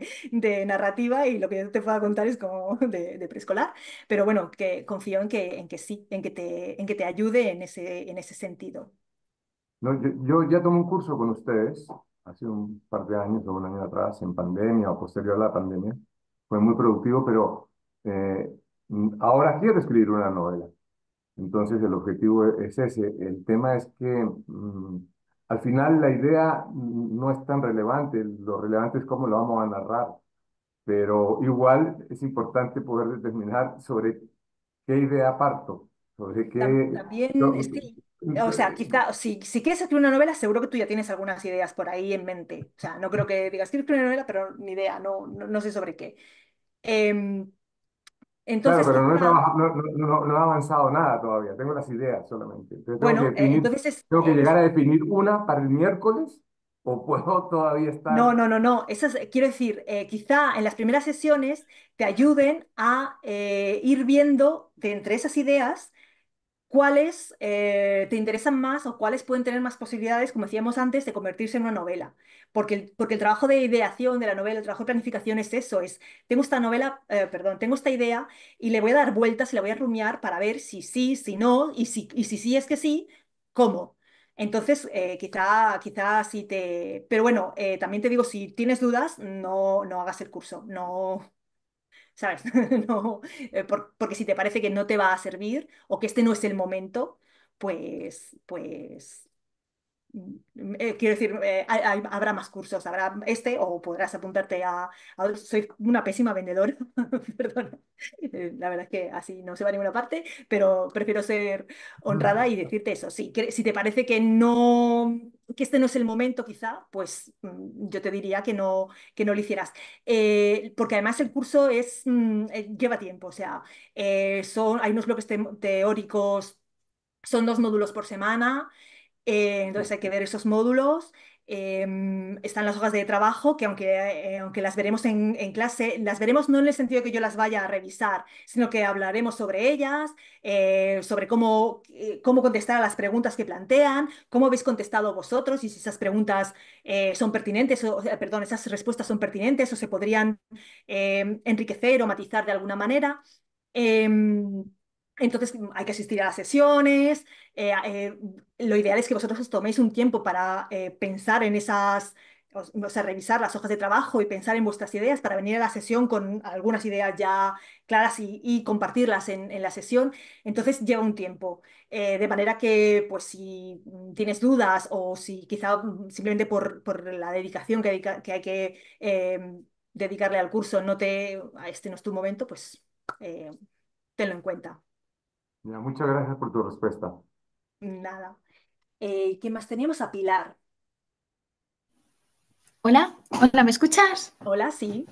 narrativa y lo que te pueda contar es como de, preescolar, pero bueno, que confío en que, sí, en que te, en que te ayude en ese, en ese sentido. No, yo, ya tomé un curso con ustedes hace un par de años o un año atrás, en pandemia o posterior a la pandemia. Fue muy productivo, pero eh, ahora quiero escribir una novela. Entonces el objetivo e, es ese. El tema es que mm, al final la idea no es tan relevante, lo relevante es cómo lo vamos a narrar, pero igual es importante poder determinar sobre qué idea parto, sobre qué... También, o sea, quizá, si, quieres escribir una novela, seguro que tú ya tienes algunas ideas por ahí en mente. O sea, no creo que digas, quiero escribir una novela, pero ni idea, no, no, sé sobre qué. Em, entonces, Claro, pero no he, no, avanzado nada todavía, tengo las ideas solamente. Eh, tengo que bueno, eh, entonces que llegar a definir una para el miércoles o puedo todavía estar... no, no, no. Eso quiero decir, eh, quizá en las primeras sesiones te ayuden a ir viendo de entre esas ideas cuáles eh, te interesan más o cuáles pueden tener más posibilidades, como decíamos antes, de convertirse en una novela. Porque el, porque el trabajo de ideación de la novela, el trabajo de planificación es eso, es, tengo esta novela, eh, perdón, tengo esta idea y le voy a dar vueltas y le voy a rumiar para ver si sí, si no, y si, y si sí es que sí, ¿cómo? Entonces, eh, quizá, quizá si te... Pero bueno, también te digo, si tienes dudas, no, no hagas el curso, no, ¿sabes? no, eh, porque si te parece que no te va a servir o que este no es el momento, pues, pues, mm, eh, quiero decir, eh, habrá más cursos, habrá este o podrás apuntarte a... soy una pésima vendedora, perdón. la verdad es que así no se va a ninguna parte, pero prefiero ser honrada y decirte eso. Sí, si te parece que no que este no es el momento quizá, pues mm, yo te diría que no, que no lo hicieras. Eh, porque además el curso es, mm, eh, lleva tiempo, o sea, eh, son, hay unos bloques teóricos, son dos módulos por semana, entonces hay que ver esos módulos. Em, están las hojas de trabajo, que aunque, eh, aunque las veremos en, clase, las veremos no en el sentido que yo las vaya a revisar, sino que hablaremos sobre ellas, eh, sobre cómo, eh, cómo contestar a las preguntas que plantean, cómo habéis contestado vosotros y si esas preguntas son pertinentes, o, perdón, esas respuestas son pertinentes o se podrían em, enriquecer o matizar de alguna manera. Em, entonces hay que asistir a las sesiones, eh, eh, lo ideal es que vosotros os toméis un tiempo para eh, pensar en esas, o sea, revisar las hojas de trabajo y pensar en vuestras ideas para venir a la sesión con algunas ideas ya claras y, compartirlas en, la sesión. Entonces lleva un tiempo. de manera que, pues, si tienes dudas o si quizá mm, simplemente por, la dedicación que, hay que em, dedicarle al curso no te, este no es tu momento, pues tenlo en cuenta muchas gracias por tu respuesta. Nada. Eh, ¿quién más teníamos? A Pilar. Hola, hola, ¿me escuchas? Hola, sí.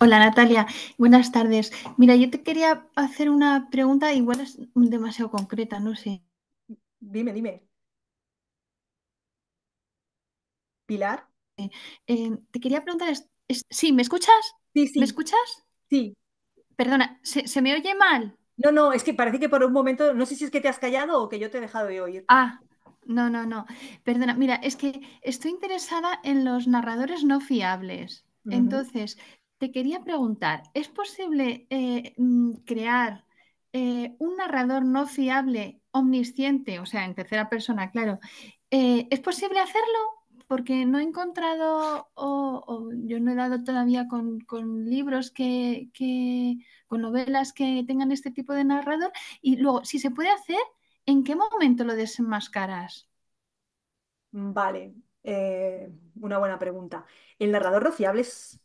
Hola Natalia, buenas tardes. Mira, yo te quería hacer una pregunta, igual es demasiado concreta, no sé. Dime, dime. Pilar. Eh, te quería preguntar, ¿sí, me escuchas? Sí, ¿Me escuchas? sí. Perdona, ¿se, se me oye mal? No, no, es que parece que por un momento, no sé si es que te has callado o que yo te he dejado de oír. Ah, no, no, no. Perdona, mira, es que estoy interesada en los narradores no fiables. Entonces, te quería preguntar, ¿es posible eh, mm, crear eh, un narrador no fiable, omnisciente, o sea, en tercera persona, claro? Eh, ¿Es posible hacerlo porque no he encontrado o, yo no he dado todavía con, libros que, con novelas que tengan este tipo de narrador. Y luego, si se puede hacer, ¿en qué momento lo desenmascaras? Vale, eh, una buena pregunta. El narrador fiable es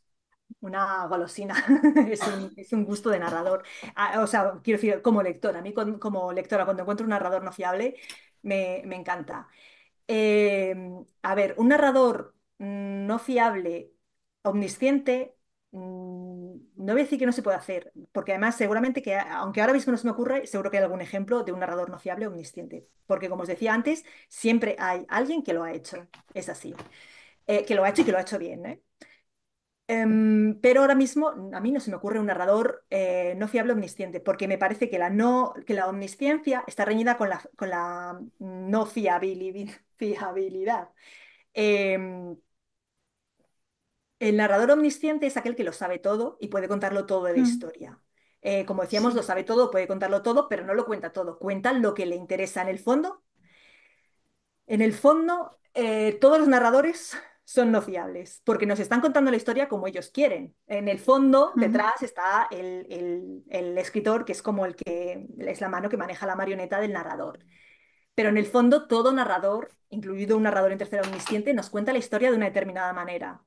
una golosina, es, un, gusto de narrador. Ah, o sea, quiero decir, como lectora, a mí como lectora, cuando encuentro un narrador no fiable, me, me encanta. Eh, a ver, un narrador mm, no fiable, omnisciente, mm, no voy a decir que no se puede hacer, porque además seguramente que, aunque ahora mismo no se me ocurre, seguro que hay algún ejemplo de un narrador no fiable omnisciente, porque como os decía antes, siempre hay alguien que lo ha hecho, es así, eh, que lo ha hecho y que lo ha hecho bien, ¿eh? Em, pero ahora mismo a mí no se me ocurre un narrador eh, no fiable omnisciente, porque me parece que la, no, que la omnisciencia está reñida con la, no fiabilidad. Em, el narrador omnisciente es aquel que lo sabe todo y puede contarlo todo de la mm. historia. Eh, como decíamos, lo sabe todo, puede contarlo todo, pero no lo cuenta todo. Cuenta lo que le interesa en el fondo. En el fondo, eh, todos los narradores son no fiables, porque nos están contando la historia como ellos quieren. En el fondo, detrás está el, el, el, escritor, que es como el que es la mano que maneja la marioneta del narrador. Pero en el fondo, todo narrador, incluido un narrador en tercera omnisciente, nos cuenta la historia de una determinada manera.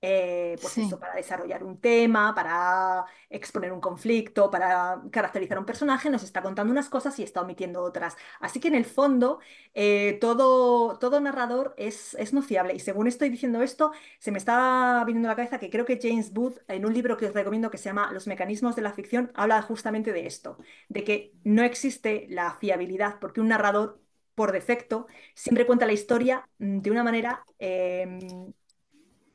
Eh, pues para desarrollar un tema, para exponer un conflicto, para caracterizar un personaje, nos está contando unas cosas y está omitiendo otras. Así que en el fondo, eh, todo, todo narrador es, es fiable Y según estoy diciendo esto, se me está viniendo a la cabeza que creo que James Booth, en un libro que os recomiendo que se llama Los mecanismos de la ficción, habla justamente de esto, de que no existe la fiabilidad porque un narrador por defecto siempre cuenta la historia mm, de una manera em,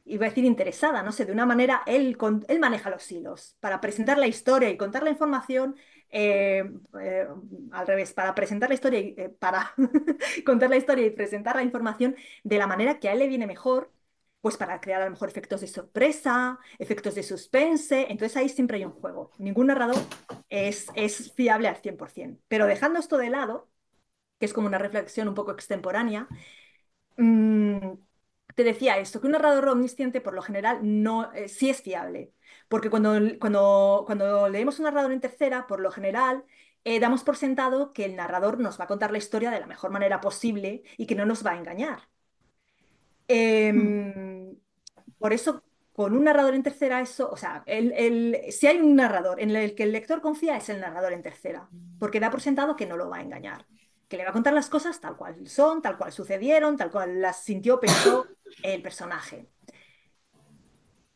iba a decir interesada, no sé, de una manera, él, él maneja los hilos para presentar la historia y contar la información, eh, eh, al revés, para presentar la historia, y, eh, para contar la historia y presentar la información de la manera que a él le viene mejor, pues para crear a lo mejor efectos de sorpresa, efectos de suspense, entonces ahí siempre hay un juego. Ningún narrador es, es fiable al 100%, pero dejando esto de lado, que es como una reflexión un poco extemporánea, mm, te decía esto, que un narrador omnisciente por lo general no, eh, sí es fiable, porque cuando, leemos un narrador en tercera, por lo general eh, damos por sentado que el narrador nos va a contar la historia de la mejor manera posible y que no nos va a engañar. Em, hmm. por eso, con un narrador en tercera, eso, o sea, si hay un narrador en el que el lector confía, es el narrador en tercera, porque da por sentado que no lo va a engañar que le va a contar las cosas tal cual son, tal cual sucedieron, tal cual las sintió, pensó el personaje.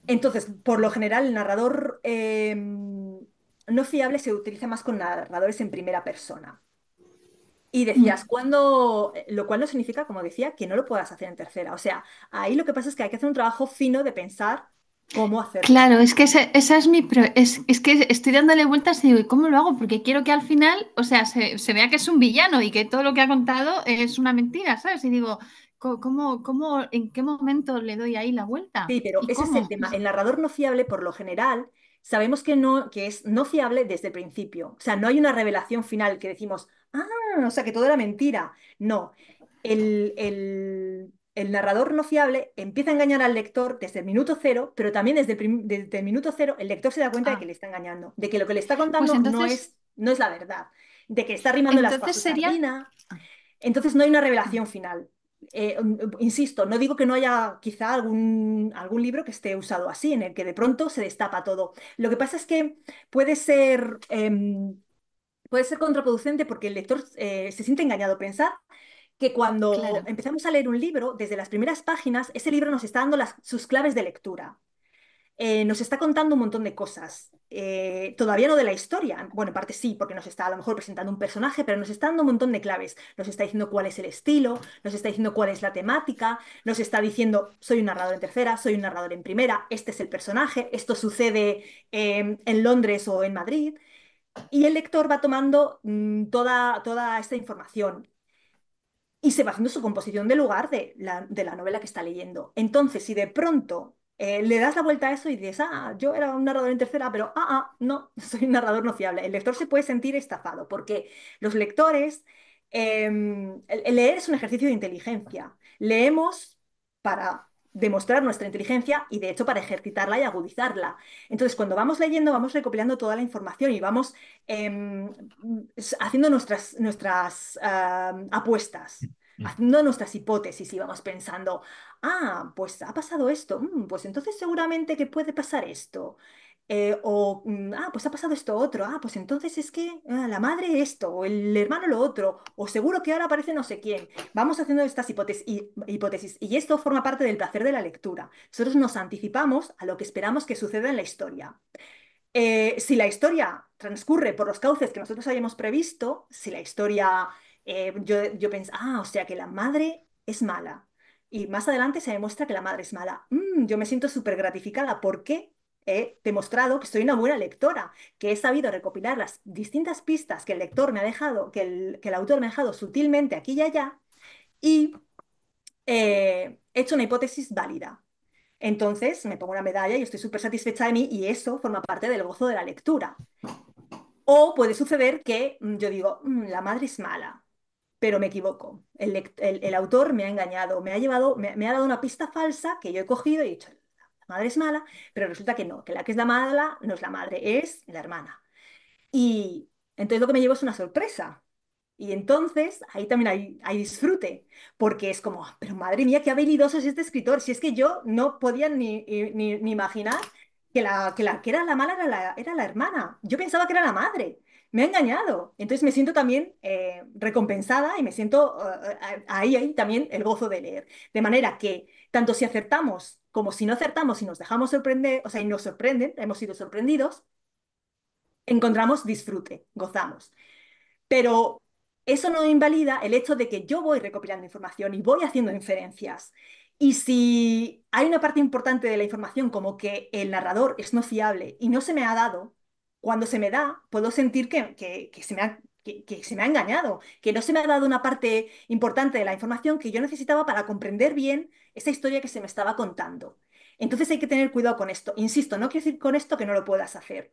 Entonces, por lo general, el narrador em, no fiable se utiliza más con narradores en primera persona. Y decías, mm. cuando, lo cual no significa, como decía, que no lo puedas hacer en tercera. O sea, ahí lo que pasa es que hay que hacer un trabajo fino de pensar cómo hacerlo. Claro, es que esa, es mi. es, que estoy dándole vueltas y digo, ¿y cómo lo hago? Porque quiero que al final, o sea, se, vea que es un villano y que todo lo que ha contado es una mentira, ¿sabes? Y digo. ¿Cómo, cómo, en qué momento le doy ahí la vuelta? Sí, pero ese es el tema. El narrador no fiable, por lo general, sabemos que, no, que es no fiable desde el principio. O sea, no hay una revelación final que decimos, ah, o sea, que todo era mentira. No, el, el narrador no fiable empieza a engañar al lector desde el minuto cero, pero también desde el, minuto cero el lector se da cuenta de ah. que le está engañando, de que lo que le está pues contando no, es, la verdad, de que está rimando las sería... Ah. Entonces no hay una revelación ah. final. Eh, mm, mm, insisto, no digo que no haya quizá algún, libro que esté usado así, en el que de pronto se destapa todo. Lo que pasa es que puede ser... Em, contraproducente porque el lector eh, se siente engañado. Pensar que cuando empezamos a leer un libro, desde las primeras páginas, ese libro nos está dando sus claves de lectura. Eh, nos está contando un montón de cosas. Eh, todavía no de la historia. Bueno, en parte sí, porque nos está a lo mejor presentando un personaje, pero nos está dando un montón de claves. Nos está diciendo cuál es el estilo, nos está diciendo cuál es la temática, nos está diciendo soy un narrador en tercera, soy un narrador en primera, este es el personaje, esto sucede em, en Londres o en Madrid. Y el lector va tomando mm, toda, toda esta información y se va haciendo su composición de lugar de la, novela que está leyendo. Entonces, si de pronto eh, le das la vuelta a eso y dices, ah, yo era un narrador en tercera, pero ah, ah, no, soy un narrador no fiable. El lector se puede sentir estafado porque los lectores, em, El leer es un ejercicio de inteligencia. Leemos para demostrar nuestra inteligencia y de hecho para ejercitarla y agudizarla. Entonces, cuando vamos leyendo, vamos recopilando toda la información y vamos em, haciendo nuestras, nuestras apuestas. Mm, mm. Haciendo nuestras hipótesis y vamos pensando, ah, pues ha pasado esto, mm, pues entonces seguramente que puede pasar esto. Eh, o, mm, ah, pues ha pasado esto otro, ah, pues entonces es que ah, la madre esto, o el hermano lo otro, o seguro que ahora aparece no sé quién. Vamos haciendo estas hipótesis y, hipótesis, y esto forma parte del placer de la lectura. Nosotros nos anticipamos a lo que esperamos que suceda en la historia. Eh, si la historia transcurre por los cauces que nosotros habíamos previsto, si la historia, eh, yo, yo pensé, ah, o sea que la madre es mala, y más adelante se demuestra que la madre es mala. Mm, yo me siento súper gratificada. ¿Por qué? he demostrado que soy una buena lectora, que he sabido recopilar las distintas pistas que el lector me ha dejado, que el, autor me ha dejado sutilmente aquí y allá, y eh, he hecho una hipótesis válida. Entonces me pongo una medalla y estoy súper satisfecha de mí y eso forma parte del gozo de la lectura. O puede suceder que mm, yo digo, mm, la madre es mala, pero me equivoco. El, autor me ha engañado, me ha, llevado, me, me ha dado una pista falsa que yo he cogido y he dicho, madre es mala, pero resulta que no, que la que es la mala no es la madre, es la hermana. Y entonces lo que me llevo es una sorpresa. Y entonces ahí también hay, disfrute, porque es como, pero madre mía, qué habilidoso es este escritor, si es que yo no podía ni, ni, imaginar que la, que la que era la mala era la, hermana. Yo pensaba que era la madre me ha engañado. Entonces me siento también eh, recompensada y me siento eh, eh, ahí, ahí también el gozo de leer. De manera que tanto si aceptamos como si no acertamos y nos dejamos sorprender, o sea, y nos sorprenden, hemos sido sorprendidos, encontramos disfrute, gozamos. Pero eso no invalida el hecho de que yo voy recopilando información y voy haciendo inferencias. Y si hay una parte importante de la información como que el narrador es no fiable y no se me ha dado, cuando se me da, puedo sentir que, que, se me que, se me ha engañado, que no se me ha dado una parte importante de la información que yo necesitaba para comprender bien esa historia que se me estaba contando. Entonces hay que tener cuidado con esto. Insisto, no quiero decir con esto que no lo puedas hacer.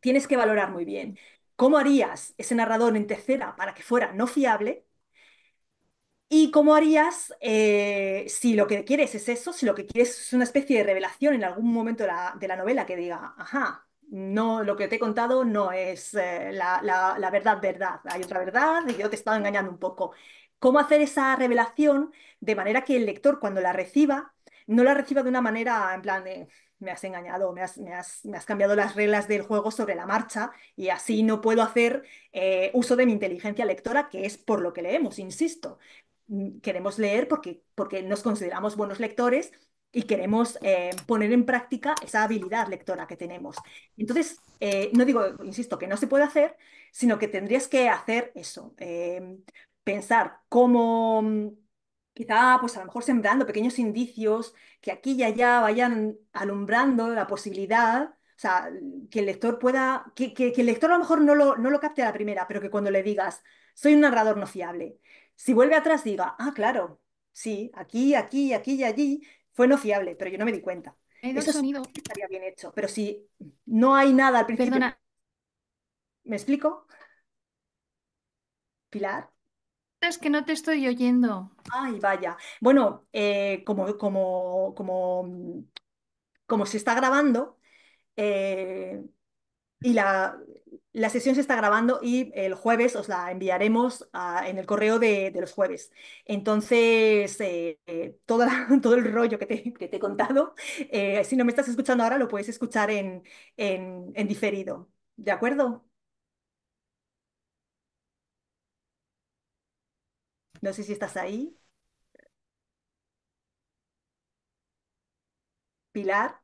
Tienes que valorar muy bien cómo harías ese narrador en tercera para que fuera no fiable y cómo harías eh, si lo que quieres es eso, si lo que quieres es una especie de revelación en algún momento de la, novela que diga, ajá, no, lo que te he contado no es eh, la, la, verdad, verdad. Hay otra verdad y yo te he estado engañando un poco cómo hacer esa revelación de manera que el lector cuando la reciba, no la reciba de una manera en plan de me has engañado, me has, cambiado las reglas del juego sobre la marcha y así no puedo hacer eh, uso de mi inteligencia lectora, que es por lo que leemos, insisto. Mm, queremos leer porque, porque nos consideramos buenos lectores y queremos eh, poner en práctica esa habilidad lectora que tenemos. Entonces, eh, no digo, insisto, que no se puede hacer, sino que tendrías que hacer eso, pensar cómo mm, quizá pues a lo mejor sembrando pequeños indicios que aquí y allá vayan alumbrando la posibilidad, o sea, que el lector pueda, que, el lector a lo mejor no lo, no lo capte a la primera, pero que cuando le digas, soy un narrador no fiable, si vuelve atrás diga, ah, claro, sí, aquí, aquí, aquí y allí fue no fiable, pero yo no me di cuenta. Eso estaría bien hecho, pero si no hay nada al principio... ¿Me explico? Pilar es que no te estoy oyendo. Ay, vaya. Bueno, eh, como, como, como, mm, como se está grabando eh, y la, la sesión se está grabando y el jueves os la enviaremos ah, en el correo de, los jueves. Entonces, eh, todo, todo el rollo que te, te he contado, si no me estás escuchando ahora, lo puedes escuchar en, en, en diferido. ¿De acuerdo? No sé si estás ahí. Pilar.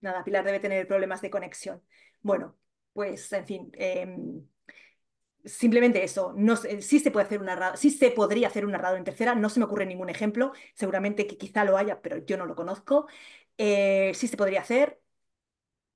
Nada, Pilar debe tener problemas de conexión. Bueno, pues en fin, em, simplemente eso. No, sí, se puede hacer una, sí se podría hacer un narrador en tercera, no se me ocurre ningún ejemplo, seguramente que quizá lo haya, pero yo no lo conozco. Eh, sí se podría hacer,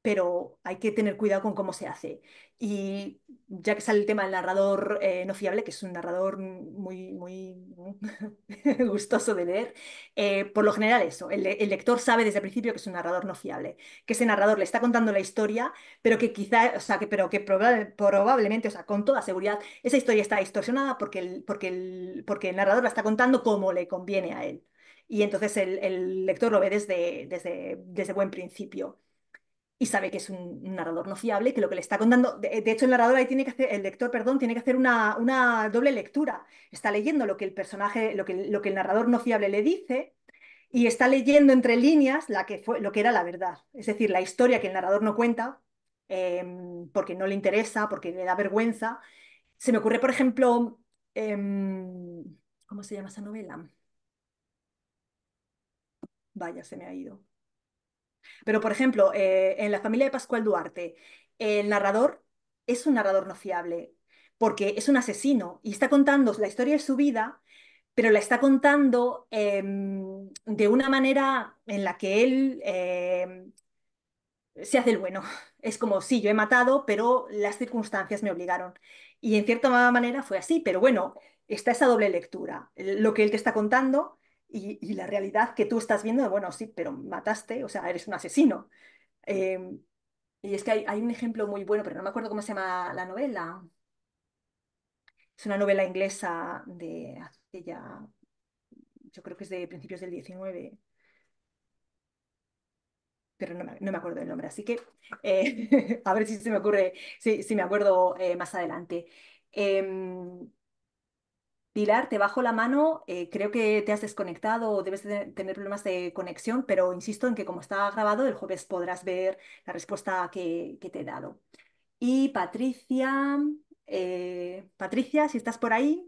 pero hay que tener cuidado con cómo se hace. Y ya que sale el tema del narrador eh, no fiable, que es un narrador muy, muy gustoso de leer, eh, por lo general eso, el, lector sabe desde el principio que es un narrador no fiable, que ese narrador le está contando la historia, pero que quizá, o sea, que, pero que probablemente, o sea, con toda seguridad, esa historia está distorsionada porque el, porque el, porque el narrador la está contando como le conviene a él. Y entonces el, el lector lo ve desde, desde, desde buen principio y sabe que es un, narrador no fiable, que lo que le está contando, de, hecho el narrador ahí tiene que hacer, el lector, perdón, tiene que hacer una, doble lectura. Está leyendo lo que el personaje, lo que, lo que el narrador no fiable le dice, y está leyendo entre líneas la que fue, lo que era la verdad, es decir, la historia que el narrador no cuenta em, porque no le interesa, porque le da vergüenza. Se me ocurre, por ejemplo, em, ¿cómo se llama esa novela? Vaya, se me ha ido. Pero, por ejemplo, eh, en la familia de Pascual Duarte, el narrador es un narrador no fiable, porque es un asesino y está contando la historia de su vida, pero la está contando em, de una manera en la que él eh, se hace el bueno. Es como, sí, yo he matado, pero las circunstancias me obligaron. Y en cierta manera fue así, pero bueno, está esa doble lectura. Lo que él te está contando y, la realidad que tú estás viendo, bueno, sí, pero mataste, o sea, eres un asesino. Em, y es que hay, un ejemplo muy bueno, pero no me acuerdo cómo se llama la novela. Es una novela inglesa de hace yo creo que es de principios del 19, pero no me, acuerdo el nombre, así que eh, a ver si se me ocurre, si, me acuerdo eh, más adelante. Em, Pilar, te bajo la mano, eh, creo que te has desconectado o debes tener problemas de conexión, pero insisto en que como está grabado, el jueves podrás ver la respuesta que, te he dado. Y Patricia, eh, Patricia, si estás por ahí.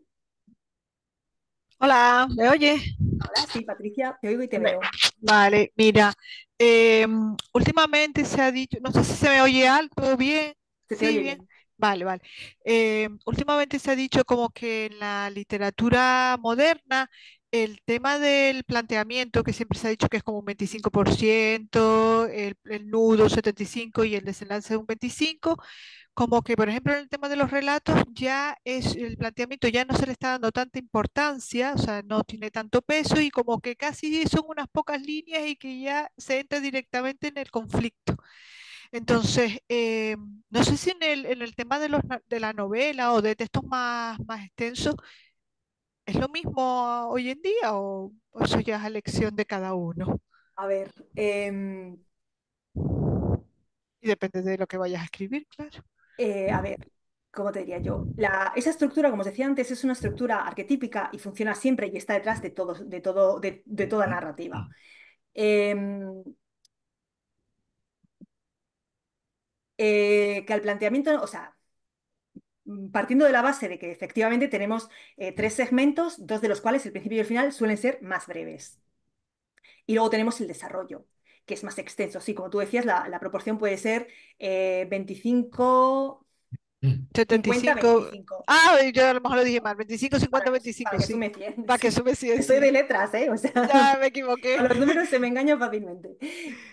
Hola, ¿me oye? Hola, sí, Patricia, te oigo y te veo. Vale, mira, em, últimamente se ha dicho, no sé si se me oye algo bien. sí, bien. Vale, vale. Eh, últimamente se ha dicho como que en la literatura moderna el tema del planteamiento, que siempre se ha dicho que es como un 25%, el, nudo 75% y el desenlace un 25%, como que, por ejemplo, en el tema de los relatos, ya es el planteamiento ya no se le está dando tanta importancia, o sea, no tiene tanto peso y como que casi son unas pocas líneas y que ya se entra directamente en el conflicto. Entonces, eh, no sé si en el, tema de, la novela o de textos más, más extensos, ¿es lo mismo hoy en día o, eso ya es elección de cada uno? A ver, em, y depende de lo que vayas a escribir, claro. Eh, a ver, ¿cómo te diría yo? La, esa estructura, como os decía antes, es una estructura arquetípica y funciona siempre y está detrás de, todo, de, todo, de, de toda narrativa. Em, Eh, que al planteamiento, o sea, partiendo de la base de que efectivamente tenemos eh, tres segmentos, dos de los cuales el principio y el final suelen ser más breves. Y luego tenemos el desarrollo, que es más extenso. Sí, como tú decías, la, proporción puede ser 25, eh, 75. 50, 25. Ah, yo a lo mejor lo dije mal. 25, 50, 25. Para que, sí. sume 100, para que sume 100. Estoy de letras, ¿eh? O sea, ya me equivoqué. A Los números se me engañan fácilmente.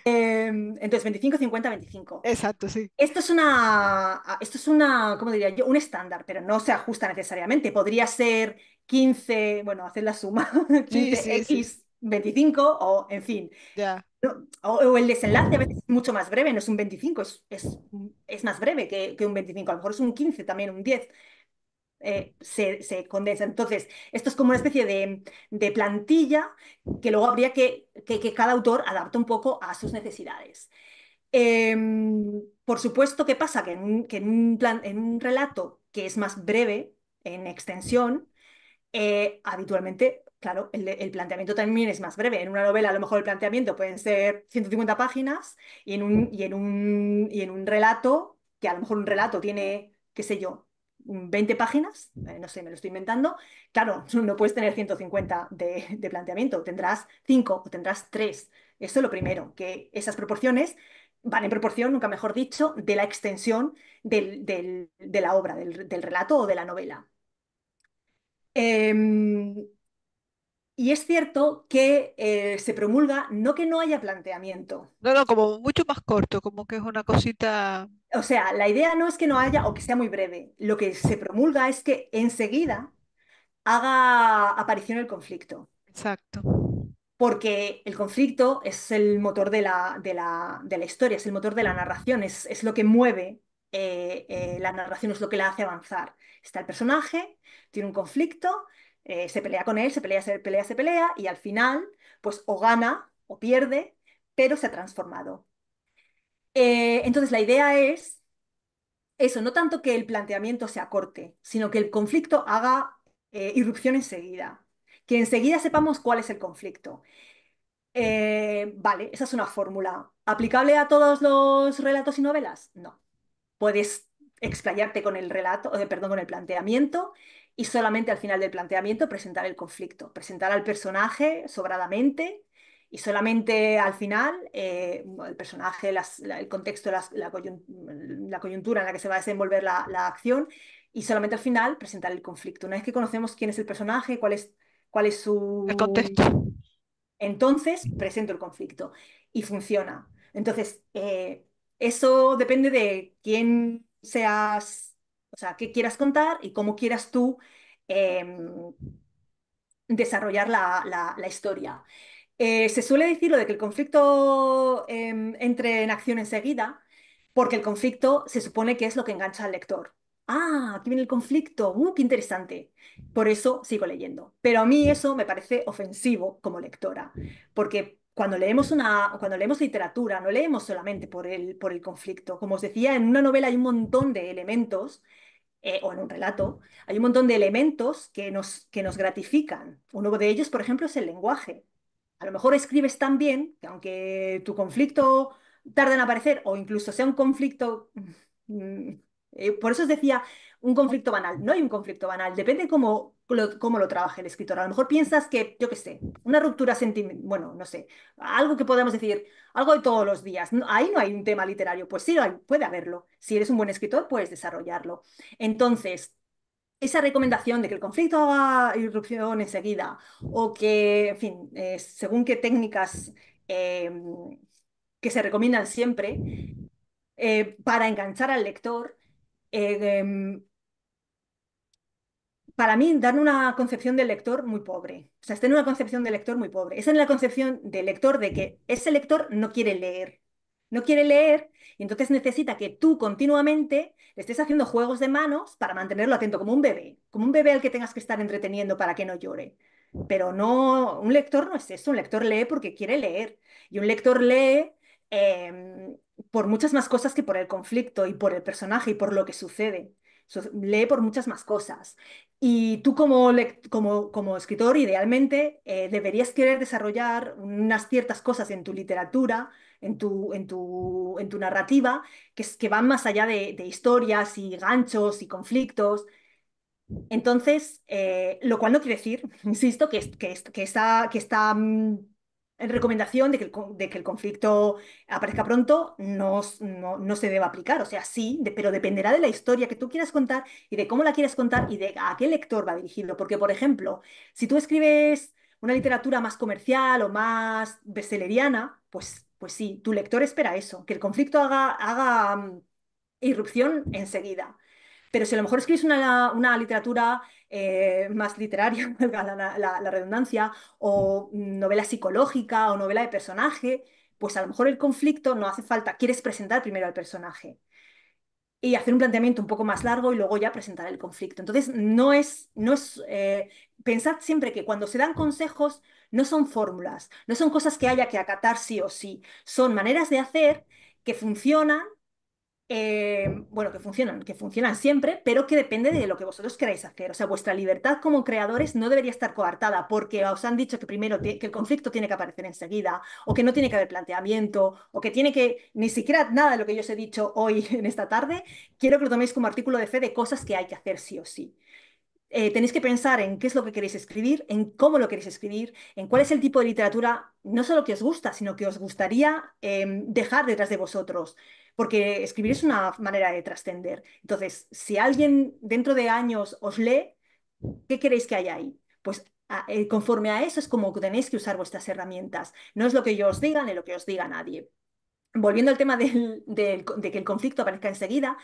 Em, entonces, 25, 50, 25. Exacto, sí. Esto es una, esto es una, ¿cómo diría yo? Un estándar, pero no se ajusta necesariamente. Podría ser 15, bueno, hacer la suma, 15x. 25 o en fin. Ya o, el desenlace a veces es mucho más breve, no es un 25, es, más breve que, un 25, a lo mejor es un 15, también un 10. Eh, se, condensa. Entonces, esto es como una especie de, plantilla que luego habría que, que, cada autor adapta un poco a sus necesidades. Em, por supuesto, ¿qué pasa? Que, en un, relato que es más breve en extensión, eh, habitualmente Claro, el, planteamiento también es más breve. En una novela a lo mejor el planteamiento pueden ser 150 páginas y en un, y en en un relato, que a lo mejor un relato tiene, qué sé yo, 20 páginas, eh, no sé, me lo estoy inventando, claro, no puedes tener 150 de, planteamiento, tendrás 5 o tendrás 3. Eso es lo primero, que esas proporciones van en proporción, nunca mejor dicho, de la extensión de la obra, del, relato o de la novela. Em, y es cierto que eh, se promulga no que no haya planteamiento. No, no, como mucho más corto, como que es una cosita... O sea, la idea no es que no haya o que sea muy breve. Lo que se promulga es que enseguida haga aparición el conflicto. Exacto. Porque el conflicto es el motor de la, historia, es el motor de la narración, es, lo que mueve eh, eh, la narración, es lo que la hace avanzar. Está el personaje, tiene un conflicto, eh, se pelea con él, se pelea, se pelea, se pelea, y al final, pues o gana o pierde, pero se ha transformado. Eh, entonces la idea es eso, no tanto que el planteamiento se acorte, sino que el conflicto haga eh, irrupción enseguida, que enseguida sepamos cuál es el conflicto. vale, esa es una fórmula. ¿Aplicable a todos los relatos y novelas? No. Puedes explayarte con el relato, perdón, con el planteamiento y solamente al final del planteamiento presentar el conflicto, presentar al personaje sobradamente y solamente al final eh, el personaje, el contexto, la, coyuntura en la que se va a desenvolver la, acción y solamente al final presentar el conflicto. Una vez que conocemos quién es el personaje, cuál es, su... El contexto. Entonces presento el conflicto y funciona. Entonces, eh, eso depende de quién seas o sea, qué quieras contar y cómo quieras tú em, desarrollar la, historia. Eh, se suele decir lo de que el conflicto em, entre en acción enseguida, porque el conflicto se supone que es lo que engancha al lector. Ah, aquí viene el conflicto, uh, qué interesante. Por eso sigo leyendo. Pero a mí eso me parece ofensivo como lectora, porque cuando leemos, una, cuando leemos literatura no leemos solamente por el, por el conflicto. Como os decía, en una novela hay un montón de elementos eh, o en un relato, hay un montón de elementos que nos, que nos gratifican. Uno de ellos, por ejemplo, es el lenguaje. A lo mejor escribes tan bien que aunque tu conflicto tarde en aparecer o incluso sea un conflicto... Mm, eh, por eso os decía, un conflicto banal. No hay un conflicto banal, depende cómo cómo lo trabaje el escritor. A lo mejor piensas que, yo qué sé, una ruptura sentimental, bueno, no sé, algo que podemos decir, algo de todos los días. ahí no hay un tema literario, pues sí, puede haberlo. Si eres un buen escritor, puedes desarrollarlo. Entonces, esa recomendación de que el conflicto haga irrupción enseguida o que, en fin, eh, según qué técnicas em, que se recomiendan siempre eh, para enganchar al lector, eh, em, para mí dan una concepción del lector muy pobre. O sea, en una concepción del lector muy pobre. Es en la concepción del lector de que ese lector no quiere leer. No quiere leer y entonces necesita que tú continuamente le estés haciendo juegos de manos para mantenerlo atento, como un bebé, como un bebé al que tengas que estar entreteniendo para que no llore. Pero no, un lector no es eso, un lector lee porque quiere leer. Y un lector lee em, por muchas más cosas que por el conflicto y por el personaje y por lo que sucede lee por muchas más cosas. Y tú como, como, como escritor, idealmente, eh, deberías querer desarrollar unas ciertas cosas en tu literatura, en tu, en tu, en tu narrativa, que, que van más allá de, historias y ganchos y conflictos. Entonces, eh, lo cual no quiere decir, insisto, que, que, que, que esta mm, recomendación de que, el, conflicto aparezca pronto no, se debe aplicar. O sea, sí, pero dependerá de la historia que tú quieras contar y de cómo la quieras contar y de a qué lector va dirigido. Porque, por ejemplo, si tú escribes una literatura más comercial o más besteleriana, pues, pues, sí, tu lector espera eso, que el conflicto haga, mm, irrupción enseguida. Pero si a lo mejor escribes una, literatura eh, más literaria, la, redundancia, o novela psicológica o novela de personaje, pues a lo mejor el conflicto no hace falta, quieres presentar primero al personaje y hacer un planteamiento un poco más largo y luego ya presentar el conflicto. Entonces, no es, no es, eh, pensad siempre que cuando se dan consejos, no son fórmulas, no son cosas que haya que acatar sí o sí, son maneras de hacer que funcionan eh, bueno, que funcionan, que funcionan siempre, pero que depende de lo que vosotros queráis hacer. O sea, vuestra libertad como creadores no debería estar coartada porque os han dicho que primero que el conflicto tiene que aparecer enseguida, o que no tiene que haber planteamiento, o que tiene que, ni siquiera nada de lo que yo os he dicho hoy en esta tarde, quiero que lo toméis como artículo de fe de cosas que hay que hacer sí o sí. Eh, tenéis que pensar en qué es lo que queréis escribir, en cómo lo queréis escribir, en cuál es el tipo de literatura, no solo que os gusta, sino que os gustaría em, dejar detrás de vosotros, porque escribir es una manera de trascender. Entonces, si alguien dentro de años os lee, ¿qué queréis que haya ahí? Pues eh, conforme a eso es como tenéis que usar vuestras herramientas. No es lo que yo os diga ni lo que os diga nadie. Volviendo al tema de que el conflicto aparezca enseguida,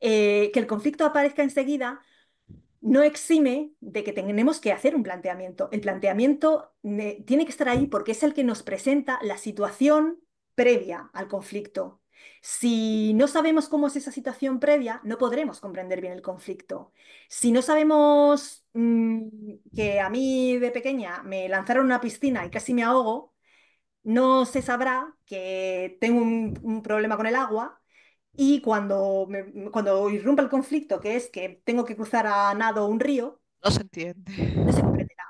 eh, que el conflicto aparezca enseguida no exime de que tenemos que hacer un planteamiento. El planteamiento eh, tiene que estar ahí porque es el que nos presenta la situación previa al conflicto. Si no sabemos cómo es esa situación previa, no podremos comprender bien el conflicto. Si no sabemos mm, que a mí de pequeña me lanzaron una piscina y casi me ahogo, no se sabrá que tengo un problema con el agua y cuando, cuando irrumpa el conflicto, que es que tengo que cruzar a nado un río, no se entiende. No se comprenderá.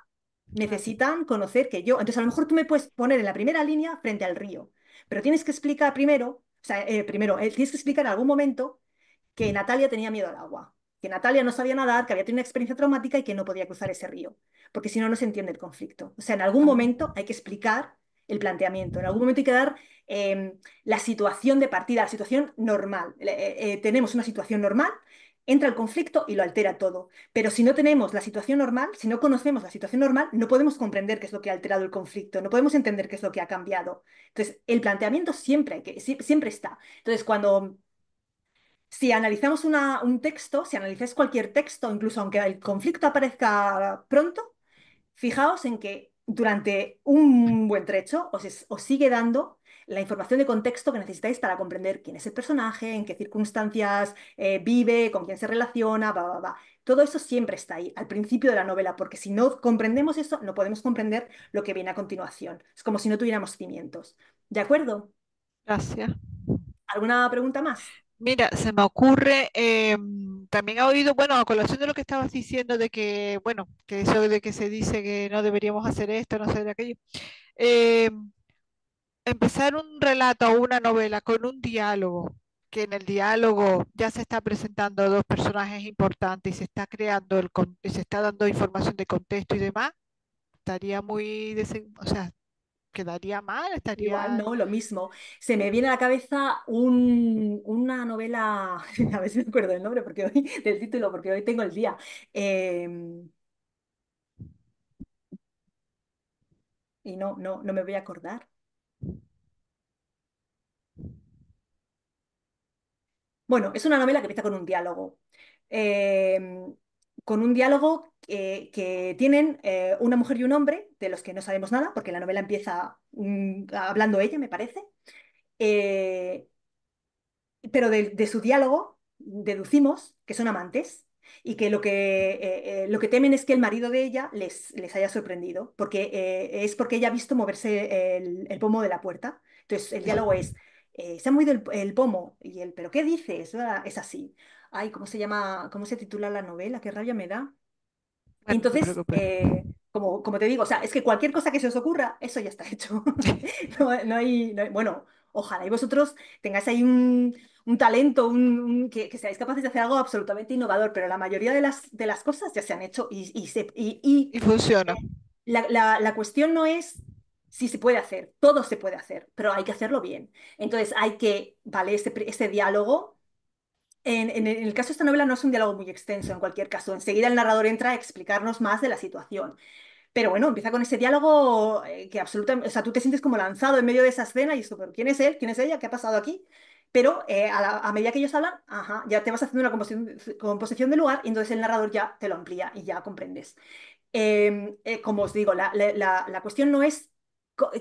Necesitan conocer que yo. Entonces, a lo mejor tú me puedes poner en la primera línea frente al río, pero tienes que explicar primero, o sea, eh, primero, eh, tienes que explicar en algún momento que Natalia tenía miedo al agua, que Natalia no sabía nadar, que había tenido una experiencia traumática y que no podía cruzar ese río, porque si no, no se entiende el conflicto. O sea, en algún momento hay que explicar el planteamiento. En algún momento hay que dar em, la situación de partida, la situación normal. Eh, eh, tenemos una situación normal, entra el conflicto y lo altera todo. Pero si no tenemos la situación normal, si no conocemos la situación normal, no podemos comprender qué es lo que ha alterado el conflicto, no podemos entender qué es lo que ha cambiado. Entonces, el planteamiento siempre, que, siempre está. Entonces, cuando... Si analizamos un texto, si analizáis cualquier texto, incluso aunque el conflicto aparezca pronto, fijaos en que durante un buen trecho os, sigue dando la información de contexto que necesitáis para comprender quién es el personaje, en qué circunstancias eh, vive, con quién se relaciona, bla, bla, bla. Todo eso siempre está ahí, al principio de la novela, porque si no comprendemos eso, no podemos comprender lo que viene a continuación. Es como si no tuviéramos cimientos. ¿De acuerdo? Gracias. ¿Alguna pregunta más? Mira, se me ocurre, em, también ha oído, bueno, a colación de lo que estabas diciendo de que, bueno, que eso de que se dice que no deberíamos hacer esto, no hacer aquello. Em, empezar un relato o una novela con un diálogo, que en el diálogo ya se está presentando dos personajes importantes y se está creando el, se está dando información de contexto y demás, estaría muy, o sea, quedaría mal, estaría... Igual, no, lo mismo. Se me viene a la cabeza una novela, a ver si me acuerdo del nombre, porque del título, porque hoy tengo el día. Em, y no, no, no me voy a acordar. Bueno, es una novela que empieza con un diálogo. Eh, con un diálogo que, tienen eh, una mujer y un hombre, de los que no sabemos nada, porque la novela empieza hablando ella, me parece, eh, pero de, su diálogo deducimos que son amantes y que lo que, eh, lo que temen es que el marido de ella les, les haya sorprendido, porque es porque ella ha visto moverse el, pomo de la puerta. Entonces, el diálogo es... se ha movido el, pomo y el pero qué dices es así ay, ¿cómo se llama? ¿Cómo se titula la novela? Qué rabia me da. entonces, eh, como, te digo, o sea, es que cualquier cosa que se os ocurra, eso ya está hecho. bueno, ojalá y vosotros tengáis ahí un, talento, un, que, seáis capaces de hacer algo absolutamente innovador, pero la mayoría de las, de las cosas ya se han hecho y, y, funciona. La, cuestión no es si se puede hacer, todo se puede hacer, pero hay que hacerlo bien. Entonces hay que, ¿vale? Ese, ese diálogo en, el caso de esta novela no es un diálogo muy extenso, en cualquier caso. Enseguida el narrador entra a explicarnos más de la situación. Pero bueno, empieza con ese diálogo eh, que absolutamente, o sea, tú te sientes como lanzado en medio de esa escena y esto, pero ¿quién es él? ¿Quién es ella? ¿Qué ha pasado aquí? Pero eh, a, medida que ellos hablan, ya te vas haciendo una composición, de lugar y entonces el narrador ya te lo amplía y ya comprendes. Em, eh, como os digo, la, la cuestión no es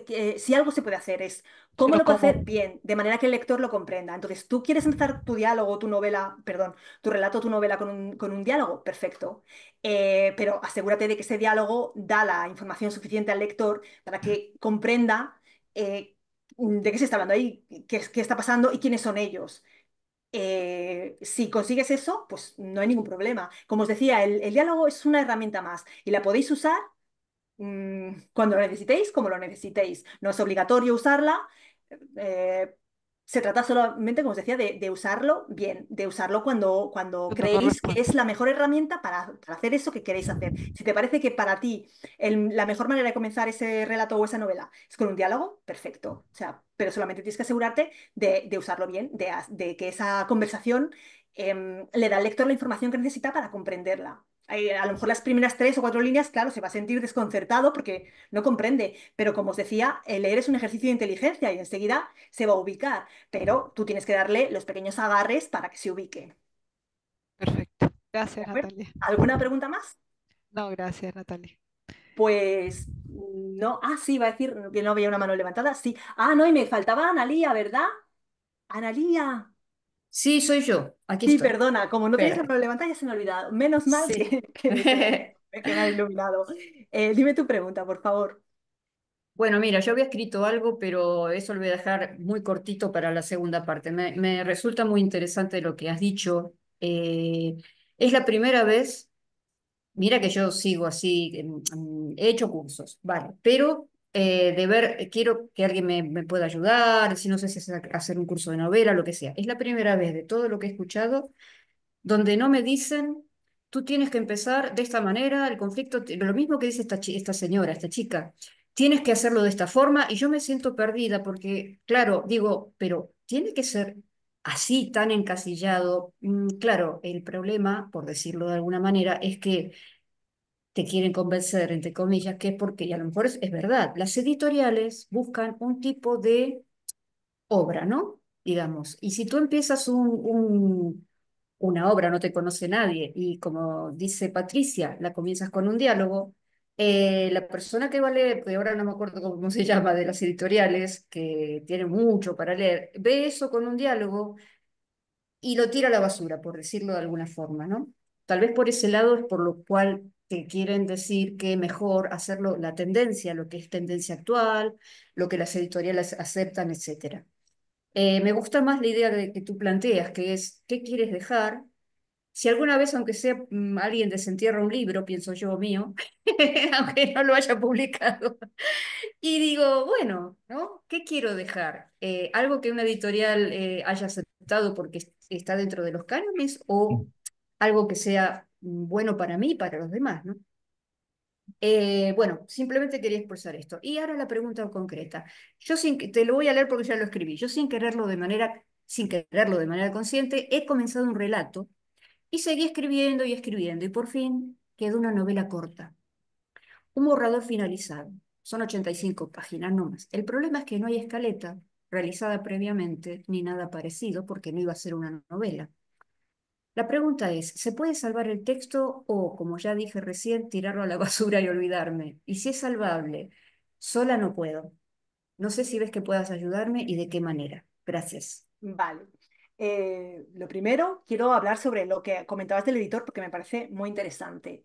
eh, si algo se puede hacer es cómo lo puedo hacer bien, de manera que el lector lo comprenda. Entonces, tú quieres empezar tu diálogo, tu novela, perdón, tu relato, tu novela con un, diálogo, perfecto. Eh, pero asegúrate de que ese diálogo da la información suficiente al lector para que comprenda eh, de qué se está hablando ahí, qué, está pasando y quiénes son ellos. si consigues eso, pues no hay ningún problema. Como os decía, el, diálogo es una herramienta más y la podéis usar Mm, cuando lo necesitéis, como lo necesitéis. No es obligatorio usarla. Eh, se trata solamente, como os decía, de, usarlo bien, de usarlo cuando, creéis que es la mejor herramienta para, hacer eso que queréis hacer. Si te parece que para ti la mejor manera de comenzar ese relato o esa novela es con un diálogo, perfecto. pero solamente tienes que asegurarte de, usarlo bien, de, que esa conversación em, le da al lector la información que necesita para comprenderla a lo mejor las primeras tres o cuatro líneas, claro, se va a sentir desconcertado porque no comprende, pero como os decía, leer es un ejercicio de inteligencia y enseguida se va a ubicar, pero tú tienes que darle los pequeños agarres para que se ubique. Perfecto. Gracias, Natalia. ¿Alguna pregunta más? No, gracias, Natalia. Pues no, ah, sí, va a decir que no había una mano levantada, sí. Ah, no, y me faltaba Analía, ¿verdad? Analía. Sí, soy yo. Aquí sí, perdona, como no tienes la ya se me ha olvidado. Menos mal que, me ha iluminado. Eh, dime tu pregunta, por favor. Bueno, mira, yo había escrito algo, pero eso lo voy a dejar muy cortito para la segunda parte. Me, resulta muy interesante lo que has dicho. Eh, es la primera vez, mira que yo sigo así, em, em, he hecho cursos, vale, pero eh, de ver, eh, quiero que alguien me, pueda ayudar, si no sé si hacer un curso de novela, lo que sea. Es la primera vez de todo lo que he escuchado donde no me dicen, tú tienes que empezar de esta manera, el conflicto, lo mismo que dice esta, esta señora, esta chica, tienes que hacerlo de esta forma y yo me siento perdida porque, claro, digo, pero tiene que ser así, tan encasillado. Mm, claro, el problema, por decirlo de alguna manera, es que te quieren convencer, entre comillas, que es porque, y a lo mejor es, verdad, las editoriales buscan un tipo de obra, ¿no? Digamos, y si tú empiezas un, una obra, no te conoce nadie, y como dice Patricia, la comienzas con un diálogo, eh, la persona que va a leer que ahora no me acuerdo cómo se llama, de las editoriales, que tiene mucho para leer, ve eso con un diálogo y lo tira a la basura, por decirlo de alguna forma, ¿no? Tal vez por ese lado es por lo cual que quieren decir que mejor hacerlo la tendencia, lo que es tendencia actual, lo que las editoriales aceptan, etc. Eh, me gusta más la idea de que tú planteas, que es, ¿qué quieres dejar? Si alguna vez, aunque sea mm, alguien desentierra un libro, pienso yo mío, aunque no lo haya publicado, y digo, bueno, ¿no? ¿Qué quiero dejar? Eh, ¿Algo que una editorial eh, haya aceptado porque está dentro de los cánones o mm. algo que sea bueno para mí y para los demás, ¿no? Eh, bueno, simplemente quería expulsar esto. Y ahora la pregunta concreta. Yo sin, te lo voy a leer porque ya lo escribí. Yo sin quererlo de manera, sin quererlo de manera consciente, he comenzado un relato y seguí escribiendo y escribiendo y por fin quedó una novela corta. Un borrador finalizado. Son 85 páginas nomás. El problema es que no hay escaleta realizada previamente ni nada parecido porque no iba a ser una novela. La pregunta es, ¿se puede salvar el texto o, como ya dije recién, tirarlo a la basura y olvidarme? Y si es salvable, sola no puedo. No sé si ves que puedas ayudarme y de qué manera. Gracias. Vale. Eh, lo primero, quiero hablar sobre lo que comentabas del editor porque me parece muy interesante.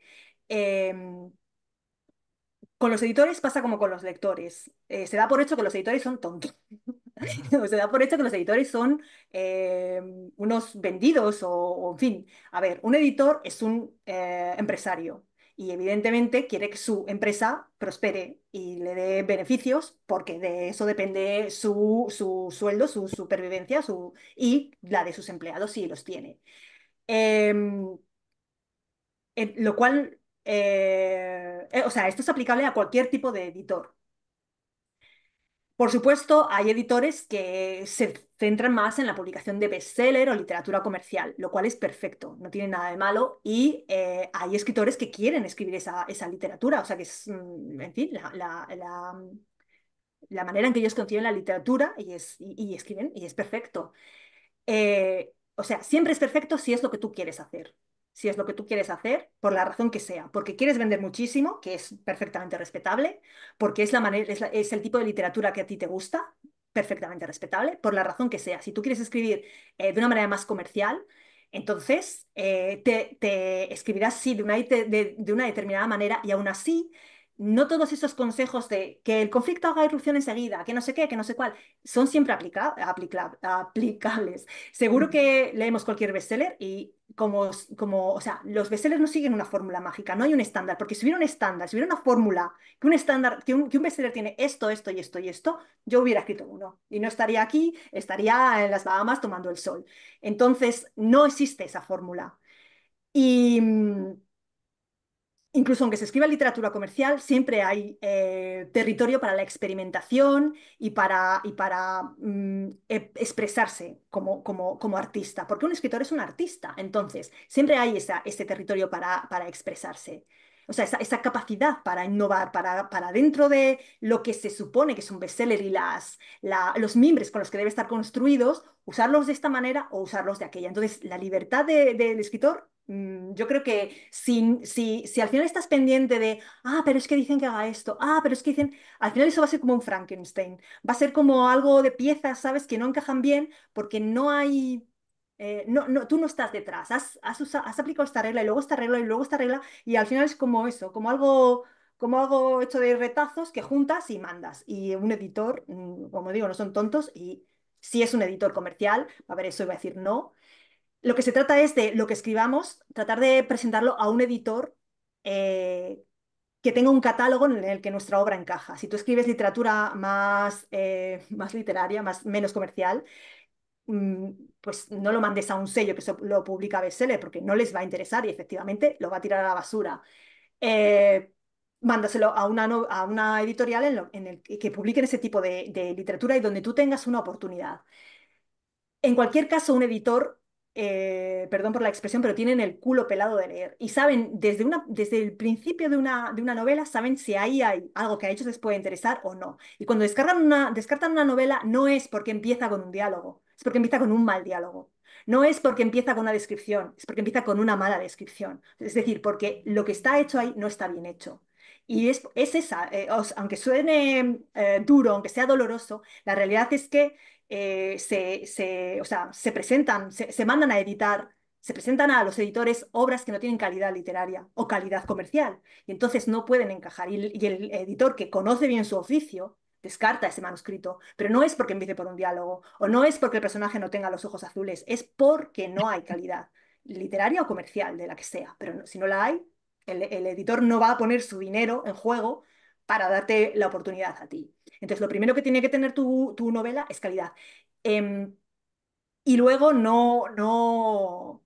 Em, con los editores pasa como con los lectores. Eh, se da por hecho que los editores son tontos. se da por hecho que los editores son eh, unos vendidos o, en fin. A ver, un editor es un eh, empresario y evidentemente quiere que su empresa prospere y le dé beneficios porque de eso depende su, sueldo, su supervivencia su, y la de sus empleados si los tiene. Em, lo cual, eh, o sea, esto es aplicable a cualquier tipo de editor. Por supuesto, hay editores que se centran más en la publicación de bestseller o literatura comercial, lo cual es perfecto, no tiene nada de malo, y eh, hay escritores que quieren escribir esa, literatura, o sea que es, mm, en fin, la, manera en que ellos conciben la literatura y, es, escriben, y es perfecto. Eh, o sea, siempre es perfecto si es lo que tú quieres hacer si es lo que tú quieres hacer, por la razón que sea, porque quieres vender muchísimo, que es perfectamente respetable, porque es, la manera, es, el tipo de literatura que a ti te gusta, perfectamente respetable, por la razón que sea. Si tú quieres escribir eh, de una manera más comercial, entonces eh, te, escribirás sí de una, de, una determinada manera y aún así no todos esos consejos de que el conflicto haga irrupción enseguida, que no sé qué, que no sé cuál, son siempre aplicables. Seguro mm. que leemos cualquier bestseller y como, o sea, los bestsellers no siguen una fórmula mágica, no hay un estándar, porque si hubiera un estándar, si hubiera una fórmula, que un estándar, que un, que un tiene esto, esto y esto y esto, yo hubiera escrito uno y no estaría aquí, estaría en las Bahamas tomando el sol. Entonces, no existe esa fórmula. Y mm, incluso aunque se escriba literatura comercial, siempre hay eh, territorio para la experimentación y para, mm, e, expresarse como, artista, porque un escritor es un artista, entonces siempre hay ese territorio para, expresarse. O sea, esa, capacidad para innovar, para, dentro de lo que se supone que es un bestseller y los mimbres con los que debe estar construidos, usarlos de esta manera o usarlos de aquella. Entonces, la libertad del escritor Mm, yo creo que si, al final estás pendiente de, ah, pero es que dicen que haga esto, ah, pero es que dicen, al final eso va a ser como un Frankenstein, va a ser como algo de piezas, ¿sabes?, que no encajan bien porque no hay, eh, no, no, tú no estás detrás, has, aplicado esta regla y luego esta regla y luego esta regla y al final es como eso, como algo, como algo hecho de retazos que juntas y mandas. Y un editor, mm, como digo, no son tontos y si es un editor comercial, a ver, eso va a decir no lo que se trata es de lo que escribamos, tratar de presentarlo a un editor eh, que tenga un catálogo en el que nuestra obra encaja. Si tú escribes literatura más, eh, más literaria, más, menos comercial, mm, pues no lo mandes a un sello que lo publica BSL porque no les va a interesar y efectivamente lo va a tirar a la basura. Eh, mándaselo a una, a una editorial en, el que publiquen ese tipo de literatura y donde tú tengas una oportunidad. En cualquier caso, un editor eh, perdón por la expresión, pero tienen el culo pelado de leer. Y saben, desde, una, desde el principio de una, novela, saben si ahí hay algo que a ellos les puede interesar o no. Y cuando descargan descartan una novela, no es porque empieza con un diálogo, es porque empieza con un mal diálogo. No es porque empieza con una descripción, es porque empieza con una mala descripción. Es decir, porque lo que está hecho ahí no está bien hecho. Y es, es esa, eh, aunque suene eh, duro, aunque sea doloroso, la realidad es que eh, se, presentan, se, mandan a editar, se presentan a los editores obras que no tienen calidad literaria o calidad comercial, y entonces no pueden encajar. Y, el editor que conoce bien su oficio, descarta ese manuscrito, pero no es porque empiece por un diálogo o no es porque el personaje no tenga los ojos azules, es porque no hay calidad literaria o comercial de la que sea, pero si no la hay, el, editor no va a poner su dinero en juego para darte la oportunidad a ti. Entonces, lo primero que tiene que tener tu, novela es calidad. Em, y luego no, no,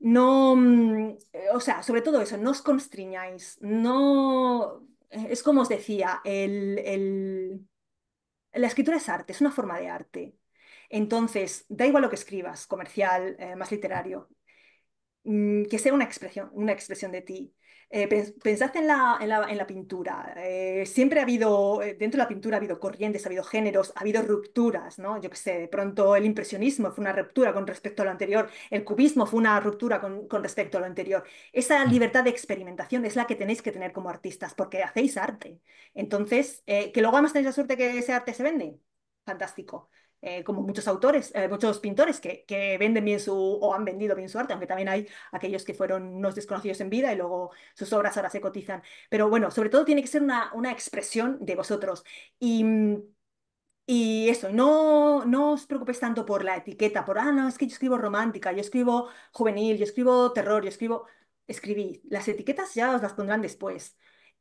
no, mm, o sea, sobre todo eso, no os constriñáis, no, es como os decía, el, la escritura es arte, es una forma de arte. Entonces, da igual lo que escribas, comercial, eh, más literario, mm, que sea una expresión, una expresión de ti. Eh, pensad en la, pintura. Eh, siempre ha habido, eh, dentro de la pintura ha habido corrientes, ha habido géneros, ha habido rupturas, ¿no? Yo qué sé, de pronto el impresionismo fue una ruptura con respecto a lo anterior, el cubismo fue una ruptura con, respecto a lo anterior. Esa mm. libertad de experimentación es la que tenéis que tener como artistas, porque hacéis arte. Entonces, que luego además tenéis la suerte que ese arte se vende, fantástico. Eh, como muchos autores, eh, muchos pintores que, venden bien su, o han vendido bien su arte, aunque también hay aquellos que fueron unos desconocidos en vida y luego sus obras ahora se cotizan. Pero bueno, sobre todo tiene que ser una, expresión de vosotros. Y, y eso, no, no os preocupéis tanto por la etiqueta, por, ah, no, es que yo escribo romántica, yo escribo juvenil, yo escribo terror, yo escribo... escribí. las etiquetas ya os las pondrán después.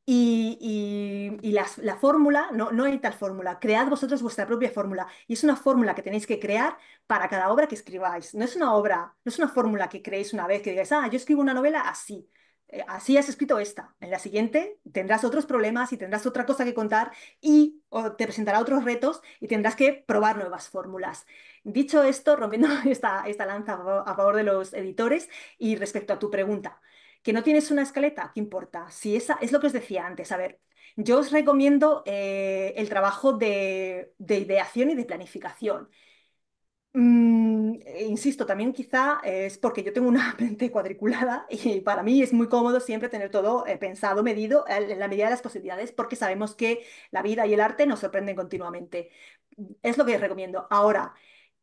Y, la, fórmula, no, hay tal fórmula, cread vosotros vuestra propia fórmula. Y es una fórmula que tenéis que crear para cada obra que escribáis. No es una obra, no es una fórmula que creéis una vez que digáis, ah, yo escribo una novela así eh, así has escrito esta. En la siguiente tendrás otros problemas y tendrás otra cosa que contar y te presentará otros retos y tendrás que probar nuevas fórmulas. Dicho esto, rompiendo esta lanza a favor de los editores y respecto a tu pregunta, que no tienes una escaleta, ¿qué importa? Si esa es lo que os decía antes, a ver, yo os recomiendo eh, el trabajo de, ideación y de planificación. Mm, e insisto, también quizá es porque yo tengo una mente cuadriculada y para mí es muy cómodo siempre tener todo eh, pensado, medido en la medida de las posibilidades, porque sabemos que la vida y el arte nos sorprenden continuamente. Es lo que os recomiendo. Ahora,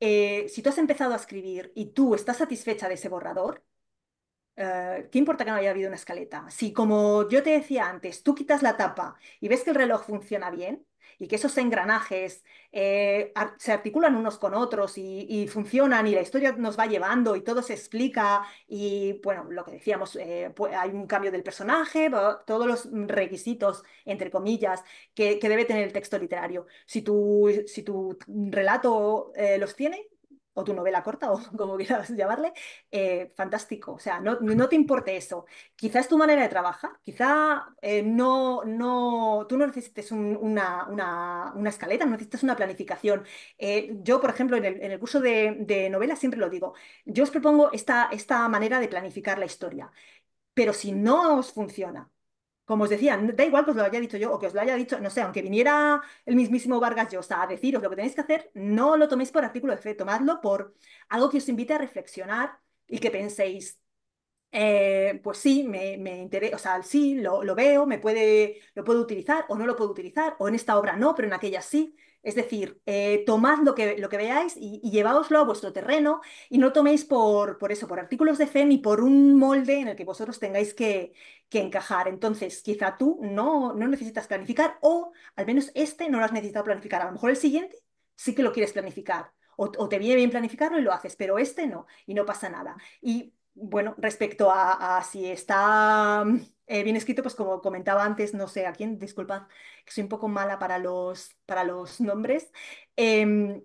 eh, si tú has empezado a escribir y tú estás satisfecha de ese borrador, eh, ¿qué importa que no haya habido una escaleta? Si como yo te decía antes, tú quitas la tapa y ves que el reloj funciona bien y que esos engranajes eh, se articulan unos con otros y, funcionan y la historia nos va llevando y todo se explica y bueno, lo que decíamos, eh, hay un cambio del personaje, todos los requisitos, entre comillas, que, debe tener el texto literario. Si tu, si tu relato los tiene, o tu novela corta, o como quieras llamarle, eh, fantástico. O sea, no, te importe eso. Quizás tu manera de trabajar, quizá eh, no, no, tú no necesites una, una, escaleta, no necesitas una planificación. Eh, yo, por ejemplo, en el, curso de, novela siempre lo digo, yo os propongo esta manera de planificar la historia, pero si no os funciona, como os decía, da igual que os lo haya dicho yo o que os lo haya dicho, no sé, aunque viniera el mismísimo Vargas Llosa a deciros lo que tenéis que hacer, no lo toméis por artículo de fe, tomadlo por algo que os invite a reflexionar y que penséis, eh, pues sí, me, interesa, o sea, sí, lo, lo, veo, me puede, lo puedo utilizar o no lo puedo utilizar, o en esta obra no, pero en aquella sí. Es decir, eh, tomad lo que, lo que veáis y, y, a vuestro terreno y no toméis por, eso, por artículos de fe ni por un molde en el que vosotros tengáis que, encajar. Entonces, quizá tú no, no necesitas planificar o al menos este no lo has necesitado planificar. A lo mejor el siguiente sí que lo quieres planificar o, te viene bien planificarlo y lo haces, pero este no y no pasa nada. Y bueno, respecto a si está eh, bien escrito, pues como comentaba antes, no sé a quién, disculpad que soy un poco mala para los, para los nombres. Em,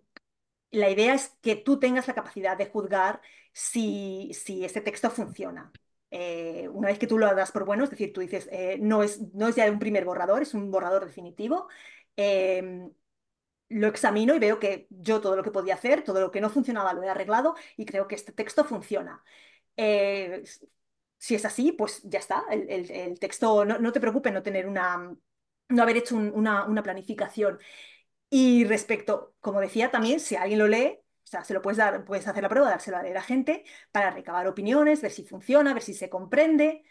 la idea es que tú tengas la capacidad de juzgar si, si ese texto funciona. Eh, una vez que tú lo das por bueno, es decir, tú dices, eh, no, es, no ya un primer borrador, es un borrador definitivo em, lo examino y veo que yo todo lo que podía hacer, todo lo que no funcionaba lo he arreglado y creo que este texto funciona si es así, pues ya está, el, texto, no, te preocupes no tener una, no haber hecho una, una planificación. Y respecto, como decía también, si alguien lo lee, o sea, se lo puedes dar, puedes hacer la prueba, dárselo a la gente para recabar opiniones, ver si funciona, ver si se comprende,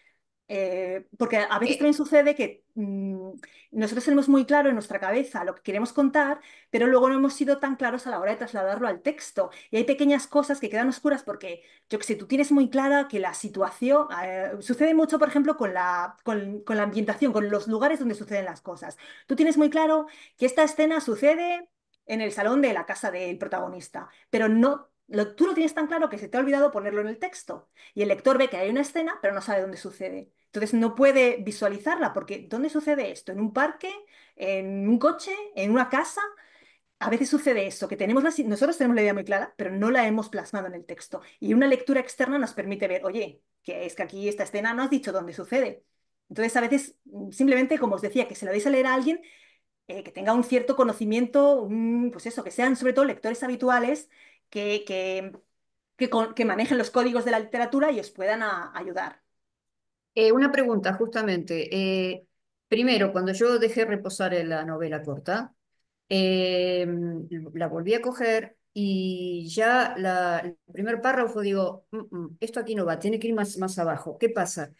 eh, porque a veces eh, también sucede que mm, nosotros tenemos muy claro en nuestra cabeza lo que queremos contar, pero luego no hemos sido tan claros a la hora de trasladarlo al texto. Y hay pequeñas cosas que quedan oscuras porque, yo que sé, tú tienes muy clara que la situación, eh, sucede mucho, por ejemplo, con la, con la ambientación, con los lugares donde suceden las cosas. Tú tienes muy claro que esta escena sucede en el salón de la casa del protagonista, pero no tú lo tienes tan claro que se te ha olvidado ponerlo en el texto. Y el lector ve que hay una escena, pero no sabe dónde sucede. Entonces no puede visualizarla, porque ¿dónde sucede esto? ¿En un parque? ¿En un coche? ¿En una casa? A veces sucede eso, que tenemos nosotros tenemos la idea muy clara, pero no la hemos plasmado en el texto. Y una lectura externa nos permite ver, oye, que es que aquí esta escena no has dicho dónde sucede. Entonces, a veces, mm, simplemente, como os decía, que se la deis a leer a alguien eh, que tenga un cierto conocimiento, pues eso, que sean sobre todo lectores habituales que, que, manejen los códigos de la literatura y os puedan ayudar. Eh, una pregunta, justamente. Eh, primero, cuando yo dejé reposar la novela corta, eh, la volví a coger y ya el primer párrafo digo, mm, mm, esto aquí no va, tiene que ir más, más abajo. ¿Qué pasa?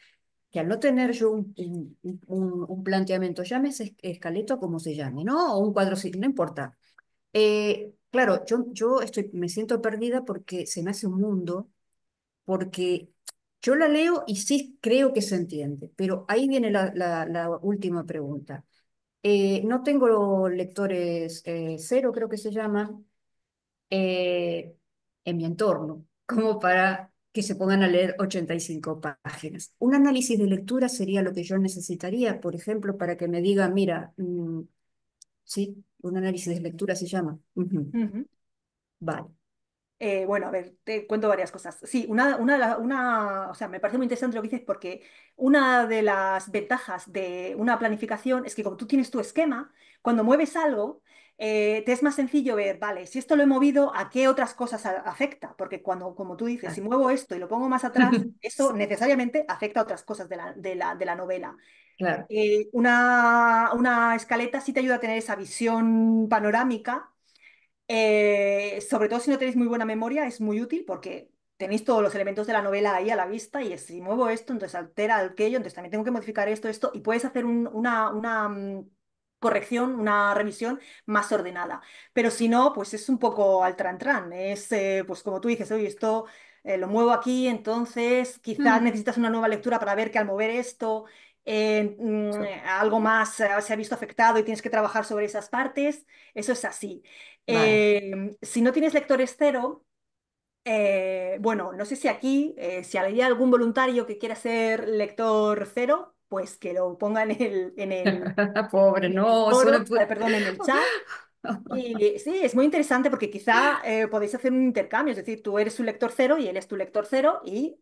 que al no tener yo un, un, planteamiento, llámese escaleto como se llame, ¿no? O un cuadro, no importa. Eh, Claro, yo, yo estoy, me siento perdida porque se me hace un mundo, porque yo la leo y sí creo que se entiende, pero ahí viene la, última pregunta. Eh, no tengo lectores eh, cero, creo que se llama, eh, en mi entorno, como para que se pongan a leer 85 páginas. Un análisis de lectura sería lo que yo necesitaría, por ejemplo, para que me diga mira, mm, sí, un análisis de lectura se llama. Vale. Eh, bueno, a ver, te cuento varias cosas. Sí, una, una, una, o sea, me parece muy interesante lo que dices porque una de las ventajas de una planificación es que como tú tienes tu esquema, cuando mueves algo, eh, te es más sencillo ver, vale, si esto lo he movido, ¿a qué otras cosas afecta? Porque cuando, como tú dices, si muevo esto y lo pongo más atrás, eso necesariamente afecta a otras cosas de la, de la, de la novela. Claro. Eh, una, escaleta sí te ayuda a tener esa visión panorámica. Eh, sobre todo si no tenéis muy buena memoria, es muy útil porque tenéis todos los elementos de la novela ahí a la vista y si muevo esto, entonces altera aquello, entonces también tengo que modificar esto, esto, y puedes hacer una, mm, corrección, una revisión más ordenada. Pero si no, pues es un poco al tran tran. Es, eh, pues como tú dices, oye, esto lo muevo aquí, entonces quizás hmm. necesitas una nueva lectura para ver que al mover esto Mm, algo más eh, se ha visto afectado y tienes que trabajar sobre esas partes, eso es así. Em, si no tienes lectores cero, eh, bueno, no sé si aquí, eh, si hay algún voluntario que quiera ser lector cero, pues que lo ponga en el, en el pobre no perdón en el chat sí es muy interesante porque quizá podéis hacer un intercambio es decir tú eres un lector cero y él es tu lector cero y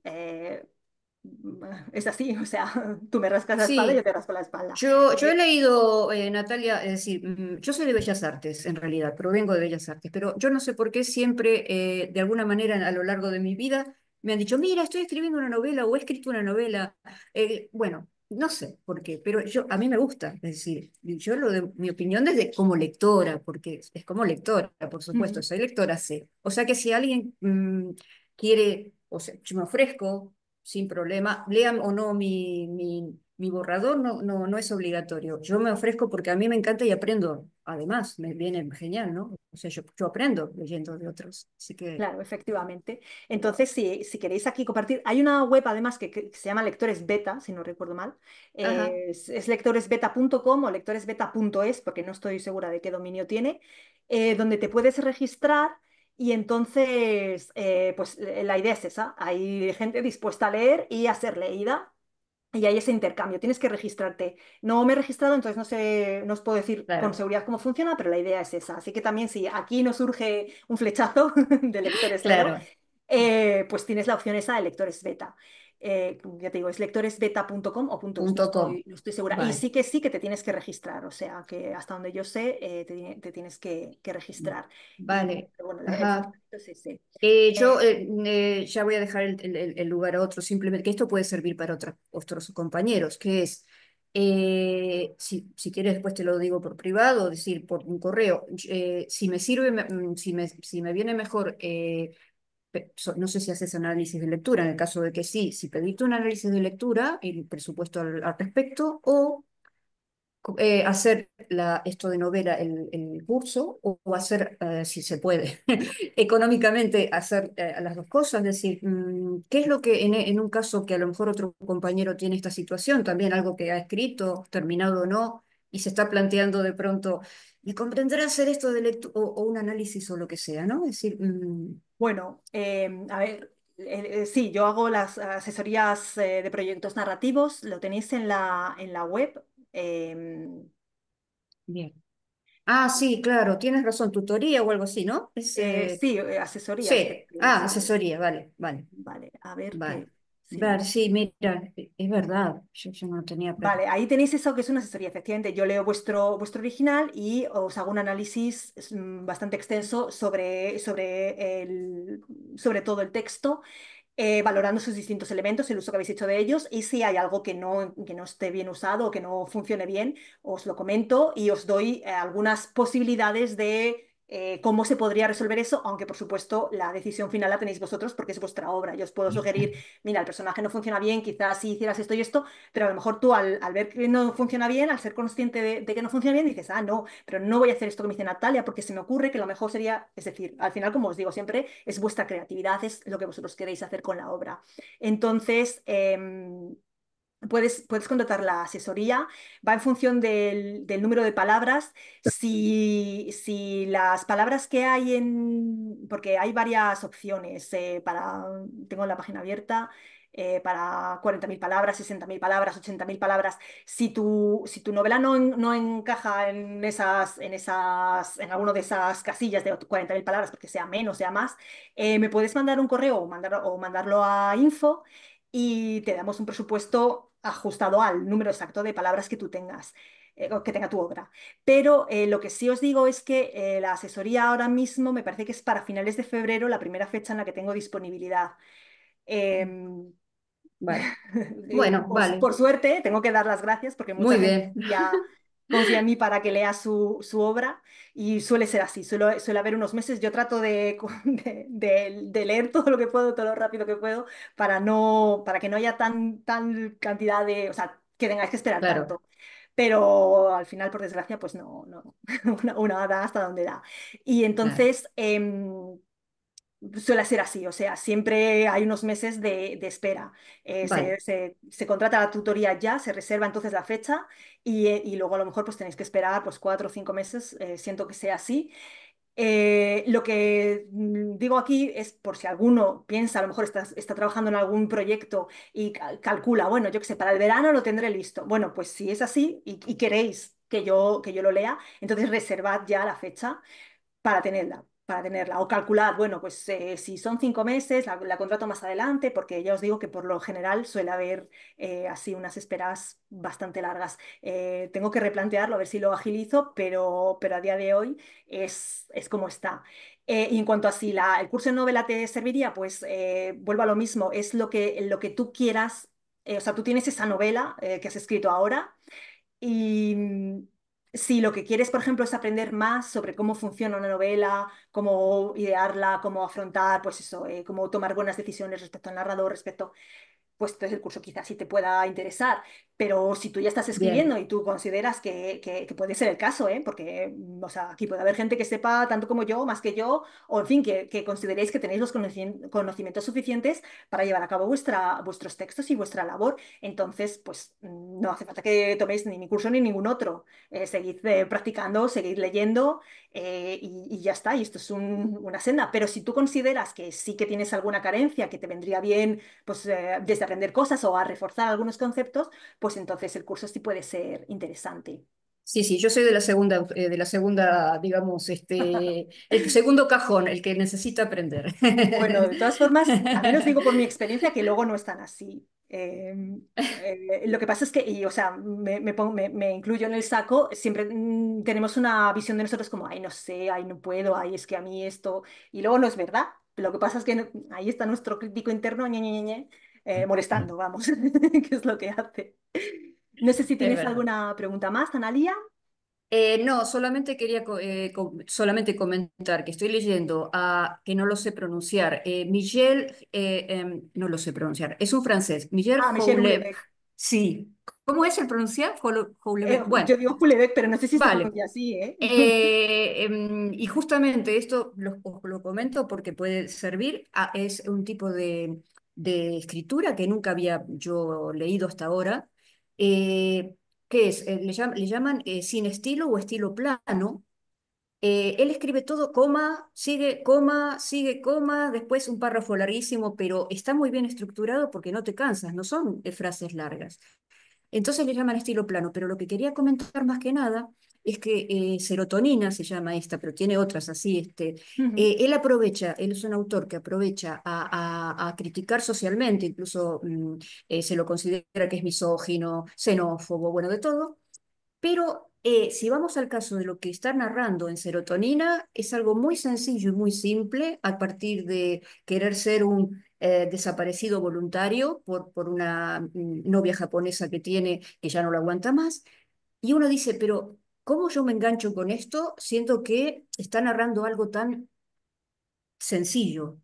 es así, o sea, tú me rascas la espalda y yo te rasco la espalda. Yo, he leído, eh, Natalia, es decir, mm, yo soy de Bellas Artes en realidad, provengo de Bellas Artes, pero yo no sé por qué siempre, eh, de alguna manera, a lo largo de mi vida, me han dicho, mira, estoy escribiendo una novela o he escrito una novela. Eh, bueno, no sé por qué, pero yo, a mí me gusta, es decir, yo lo de mi opinión desde como lectora, porque es, como lectora, por supuesto, soy lectora, sé, O sea que si alguien mm, quiere, o sea, yo me ofrezco sin problema, lean o no mi, mi, borrador, no, no, no, es obligatorio. Yo me ofrezco porque a mí me encanta y aprendo. Además, me viene genial, ¿no? O sea, yo, yo aprendo leyendo de otros. Así que... Claro, efectivamente. Entonces, si, queréis aquí compartir, hay una web además que, se llama Lectores Beta, si no recuerdo mal. es, lectoresbeta.com o lectoresbeta.es, porque no estoy segura de qué dominio tiene, eh, donde te puedes registrar y entonces, eh, pues eh, la idea es esa, hay gente dispuesta a leer y a ser leída. Y hay ese intercambio, tienes que registrarte. No me he registrado, entonces no sé, no os puedo decir con seguridad cómo funciona, pero la idea es esa. Así que también si aquí nos surge un flechazo de lectores, claro. Eh, pues tienes la opción esa de lectores beta. Eh, ya te digo, es lectoresbeta.com o punto, no, estoy, segura. Y sí que sí que te tienes que registrar, o sea, que hasta donde yo sé, eh, te, tienes que, que registrar. Vale. bueno, yo ya voy a dejar el, el, lugar a otro, simplemente que esto puede servir para otra, otros compañeros, que es, eh, si, si, quieres después te lo digo por privado, decir por un correo, si me sirve, mm, si me, si me viene mejor no sé si haces análisis de lectura, en el caso de que sí, si pediste un análisis de lectura, el presupuesto al, respecto, o eh, hacer la, esto de novela, el, el curso, o, hacer, eh, si se puede, económicamente hacer eh, las dos cosas, es decir, mm, ¿qué es lo que en, en, un caso que a lo mejor otro compañero tiene esta situación, también algo que ha escrito, terminado o no, y se está planteando de pronto, ¿me comprenderá hacer esto de lectura o, un análisis o lo que sea, ¿no? Es decir, mm. bueno, em, a ver, eh, eh, sí, yo hago las asesorías eh, de proyectos narrativos, lo tenéis en la, en la web. Em. Bien. Ah, sí, claro, tienes razón, tutoría o algo así, ¿no? sí, asesoría. Sí, ah, asesoría, vale, vale. Vale, a ver. Vale, sí, sí mira, es verdad, yo, no tenía. Vale, ahí tenéis eso que es una asesoría, eficiente. Yo leo vuestro, vuestro original y os hago un análisis mm, bastante extenso sobre, sobre, el- sobre todo el texto, eh, valorando sus distintos elementos, el uso que habéis hecho de ellos y si hay algo que no, que no esté bien usado o que no funcione bien, os lo comento y os doy eh, algunas posibilidades de eh, cómo se podría resolver eso, aunque por supuesto la decisión final la tenéis vosotros porque es vuestra obra. Yo os puedo sugerir, mira, el personaje no funciona bien, quizás si hicieras esto y esto, pero a lo mejor tú al, ver que no funciona bien, al ser consciente de, que no funciona bien, dices, ah, no, pero no voy a hacer esto que me dice Natalia porque se me ocurre que lo mejor sería, es decir, al final, como os digo siempre, es vuestra creatividad, es lo que vosotros queréis hacer con la obra. Entonces, em, Puedes, puedes, contratar la asesoría, va en función del, número de palabras. Si, las palabras que hay en. Porque hay varias opciones eh, para. Tengo la página abierta. Eh, para 40.000 palabras, 60.000 palabras, 80.000 palabras. Si tu, si tu novela no, encaja en esas, en esas, en alguno de esas casillas de 40.000 palabras, porque sea menos, sea más, eh, me puedes mandar un correo o, mandar, o mandarlo a info y te damos un presupuesto ajustado al número exacto de palabras que tú tengas eh, que tenga tu obra. Pero eh, lo que sí os digo es que eh, la asesoría ahora mismo me parece que es para finales de febrero, la primera fecha en la que tengo disponibilidad. Em, bueno, pues, por, suerte, tengo que dar las gracias porque mucha Ya confía en mí para que lea su, su obra y suele ser así, suele, suele haber unos meses, yo trato de, de, leer todo lo que puedo, todo lo rápido que puedo, para, no, para que no haya tan, tan cantidad de, o sea, que tengáis que esperar tanto. Pero al final, por desgracia, pues no, no, una, da hasta donde da. Y entonces, em, suele ser así, o sea, siempre hay unos meses de, espera. Eh, se, contrata la tutoría ya, se reserva entonces la fecha eh, y, luego a lo mejor pues tenéis que esperar pues cuatro o cinco meses, eh, siento que sea así. lo que mm, digo aquí es por si alguno piensa, a lo mejor está, trabajando en algún proyecto y calcula, bueno, yo qué sé, para el verano lo tendré listo. Bueno, pues si es así y, y queréis que yo, que yo lo lea, entonces reservad ya la fecha para tenerla tenerla. O calcular, bueno, pues eh, si son cinco meses, la, contrato más adelante, porque ya os digo que por lo general suele haber eh, así unas esperas bastante largas. Eh, tengo que replantearlo, a ver si lo agilizo, pero, pero a día de hoy es, es como está. y en cuanto a si la, el curso de novela te serviría, pues vuelvo a lo mismo, es lo que, lo que tú quieras, o sea, tú tienes esa novela que has escrito ahora y si lo que quieres, por ejemplo, es aprender más sobre cómo funciona una novela, cómo idearla, cómo afrontar, pues eso, eh, cómo tomar buenas decisiones respecto al narrador, respecto pues entonces el curso quizás sí te pueda interesar. Pero si tú ya estás escribiendo y tú consideras que, puede ser el caso, ¿eh? porque mm, aquí puede haber gente que sepa tanto como yo, más que yo, o en fin, que, consideréis que tenéis los conocimientos suficientes para llevar a cabo vuestra, vuestros textos y vuestra labor. Entonces, pues mm, no hace falta que toméis ni mi curso ni ningún otro. Eh, seguid eh, practicando, seguid leyendo eh, y, ya está, y esto es una senda. Pero si tú consideras que sí que tienes alguna carencia, que te vendría bien pues, eh, desde aprender cosas o a reforzar algunos conceptos, pues entonces el curso sí puede ser interesante. Sí, sí, yo soy de la segunda, eh, de la segunda, digamos, este, el segundo cajón, el que necesita aprender. Bueno, de todas formas, a menos digo por mi experiencia que luego no están así. Em, eh, lo que pasa es que, y, o sea, me, me, incluyo en el saco, siempre mm, tenemos una visión de nosotros como, ay, no sé, ay, no puedo, ay, es que a mí esto, y luego no es verdad. Lo que pasa es que ahí está nuestro crítico interno, ñe, eh, molestando, vamos, que es lo que hace. No sé si tienes alguna pregunta más, Analia. Eh, no, solamente quería eh, solamente comentar que estoy leyendo a, que no lo sé pronunciar, eh, eh em, no lo sé pronunciar, es un francés, Michel ah, Sí, ¿cómo es el pronunciar? bueno, yo digo Houellebecq, pero no sé si es así, pronuncia así, em, y justamente esto lo, comento porque puede servir, a, es un tipo de, escritura que nunca había yo leído hasta ahora, que es, eh, le, llaman, eh, sin estilo o estilo plano. Eh, él escribe todo, coma, sigue, coma, sigue, coma, después un párrafo larguísimo, pero está muy bien estructurado porque no te cansas, no son frases largas. Entonces le llaman estilo plano, pero lo que quería comentar más que nada es que eh, serotonina se llama esta, pero tiene otras así. Este, eh, él aprovecha, él es un autor que aprovecha a, criticar socialmente, incluso mm, eh, se lo considera que es misógino, xenófobo, bueno, de todo. Pero si vamos al caso de lo que está narrando en serotonina, es algo muy sencillo y muy simple a partir de querer ser un eh, desaparecido voluntario por, por una mm, novia japonesa que tiene, que ya no lo aguanta más, y uno dice, pero ¿cómo yo me engancho con esto siento que está narrando algo tan sencillo?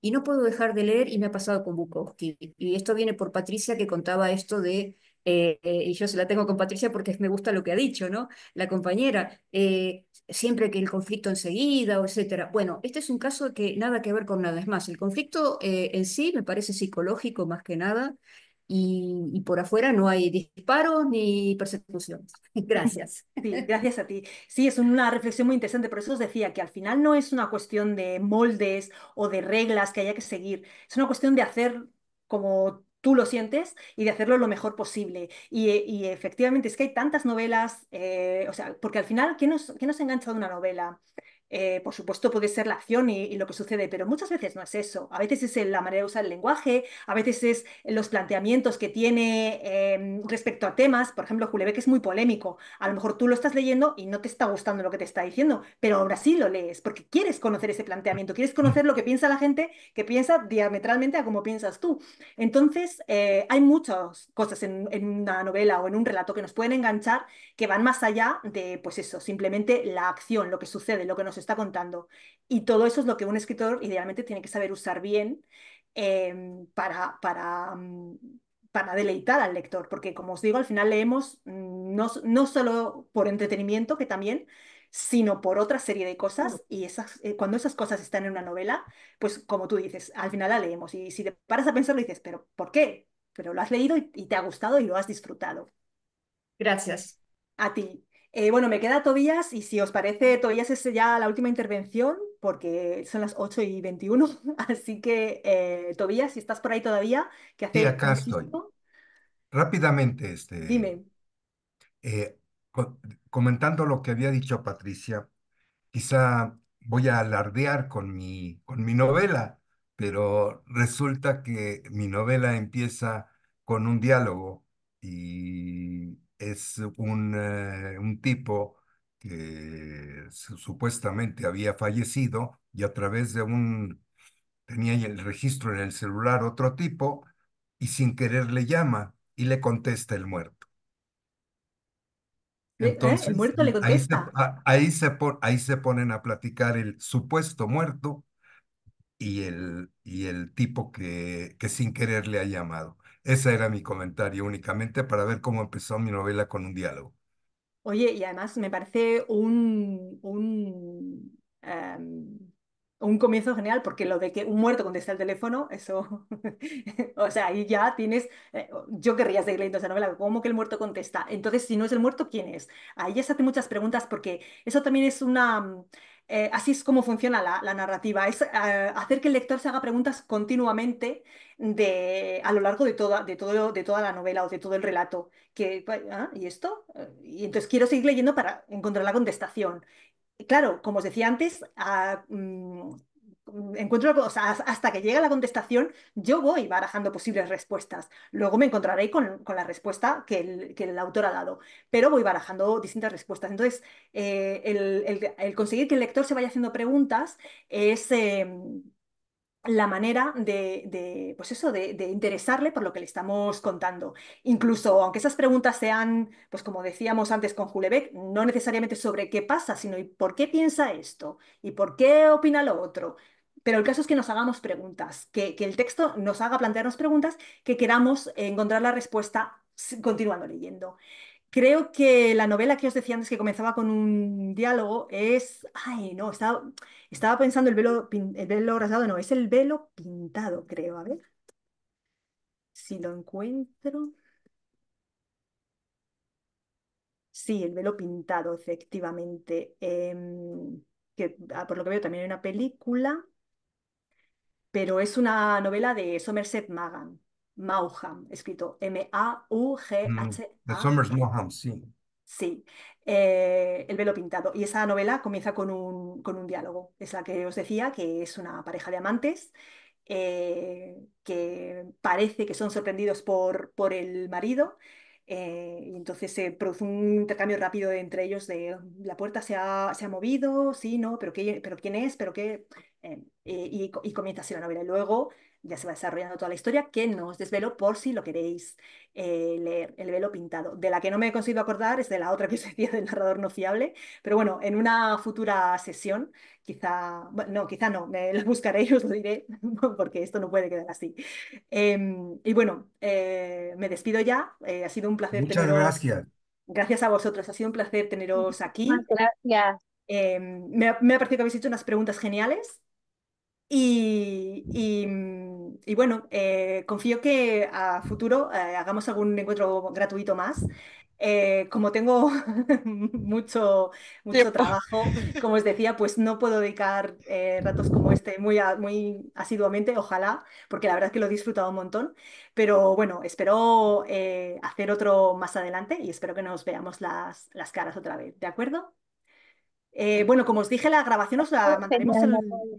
Y no puedo dejar de leer y me ha pasado con Bukowski. Y esto viene por Patricia que contaba esto de eh, eh, y yo se la tengo con Patricia porque me gusta lo que ha dicho, ¿no? La compañera, eh, siempre que el conflicto enseguida, etcétera. Bueno, este es un caso que nada que ver con nada. Es más, el conflicto en sí me parece psicológico más que nada. Y, por afuera no hay disparos ni persecución. Gracias. gracias a ti. Sí, es una reflexión muy interesante, por eso os decía que al final no es una cuestión de moldes o de reglas que haya que seguir, es una cuestión de hacer como tú lo sientes y de hacerlo lo mejor posible. Y, eh, efectivamente es que hay tantas novelas, eh, o sea, porque al final, ¿qué nos, qué nos engancha de una novela? Eh, por supuesto, puede ser la acción y, lo que sucede, pero muchas veces no es eso. A veces es la manera de usar el lenguaje, a veces es los planteamientos que tiene em, respecto a temas. Por ejemplo, que es muy polémico. A lo mejor tú lo estás leyendo y no te está gustando lo que te está diciendo, pero ahora sí lo lees porque quieres conocer ese planteamiento, quieres conocer lo que piensa la gente que piensa diametralmente a cómo piensas tú. Entonces, eh, hay muchas cosas en, en, una novela o en un relato que nos pueden enganchar que van más allá de, pues eso, simplemente la acción, lo que sucede, lo que nos está contando. Y todo eso es lo que un escritor idealmente tiene que saber usar bien em, para, para, mm, para deleitar al lector, porque como os digo, al final leemos mm, no, no solo por entretenimiento, que también, sino por otra serie de cosas y esas, eh, cuando esas cosas están en una novela, pues como tú dices, al final la leemos y si te paras a pensarlo dices, pero ¿por qué? Pero lo has leído y te ha gustado y lo has disfrutado. Gracias. A ti. Eh, bueno, me queda Tobías y si os parece, Tobías es ya la última intervención porque son las 8 y 21. Así que, eh, Tobías, si estás por ahí todavía, ¿qué haces? Sí, acá estoy. Rápidamente, este, dime. Eh, comentando lo que había dicho Patricia, quizá voy a alardear con mi, con mi novela, pero resulta que mi novela empieza con un diálogo y es un, eh, un tipo que supuestamente había fallecido y a través de un, tenía el registro en el celular otro tipo y sin querer le llama y le contesta el muerto. ¿eh? Entonces, muerto Ahí se, ahí, se, ahí se ponen a platicar el supuesto muerto y el, y el tipo que, que sin querer le ha llamado. Ese era mi comentario únicamente para ver cómo empezó mi novela con un diálogo. Oye, y además me parece un, un, em, un comienzo genial, porque lo de que un muerto contesta el teléfono, eso, o sea, ahí ya tienes, eh, yo querría seguir leyendo esa novela, ¿cómo que el muerto contesta? Entonces, si no es el muerto, ¿quién es? Ahí ya se hacen muchas preguntas, porque eso también es una, eh, así es como funciona la, narrativa, es eh, hacer que el lector se haga preguntas continuamente a lo largo de toda, la novela o de todo el relato. Ah, ¿Y esto? Eh, y entonces quiero seguir leyendo para encontrar la contestación. Claro, como os decía antes, ah, mm, encuentro hasta que llega la contestación, yo voy barajando posibles respuestas. Luego me encontraré con, la respuesta que el, autor ha dado, pero voy barajando distintas respuestas. Entonces, eh, el, conseguir que el lector se vaya haciendo preguntas es... Em, la manera de, pues eso, de, interesarle por lo que le estamos contando. Incluso, aunque esas preguntas sean, pues como decíamos antes con Julebeck, no necesariamente sobre qué pasa, sino y por qué piensa esto y por qué opina lo otro pero el caso es que nos hagamos preguntas, que, el texto nos haga plantearnos preguntas, que queramos encontrar la respuesta continuando leyendo. Creo que la novela que os decía antes que comenzaba con un diálogo es. Ay, no, estaba, pensando el velo, el velo rasgado, no, es el velo pintado, creo. A ver si lo encuentro. Sí, el velo pintado, efectivamente. Em, que ah, por lo que veo también hay una película pero es una novela de Somerset Maugham, Maugham escrito M-A-U-G-H. Mm, de Somerset Maugham, sí. Sí, eh, El velo pintado. Y esa novela comienza con un, diálogo. Es la que os decía, que es una pareja de amantes eh, que parece que son sorprendidos por, por el marido eh, y entonces se produce un intercambio rápido entre ellos de la puerta se ha, movido, sí, no, pero, qué, pero quién es, pero qué... Eh, y, y, comienza así la novela. Y luego ya se va desarrollando toda la historia, que no os desvelo por si lo queréis eh, leer, El velo pintado. De la que no me he conseguido acordar es de la otra que se decía del narrador no fiable, pero bueno, en una futura sesión, quizá, bueno, no, quizá no, me lo buscaré y os lo diré, porque esto no puede quedar así. Em, y bueno, eh, me despido ya, eh, ha sido un placer Muchas teneros. gracias. Gracias a vosotros, ha sido un placer teneros aquí. Gracias. Em, me, me ha parecido que habéis hecho unas preguntas geniales y y bueno, eh, confío que a futuro eh, hagamos algún encuentro gratuito más. Eh, como tengo mucho, mucho trabajo, como os decía, pues no puedo dedicar ratos como este muy, muy asiduamente, ojalá, porque la verdad es que lo he disfrutado un montón. Pero bueno, espero hacer otro más adelante y espero que nos veamos las caras otra vez, ¿de acuerdo? Eh, bueno, como os dije, la grabación os la oh, mandaremos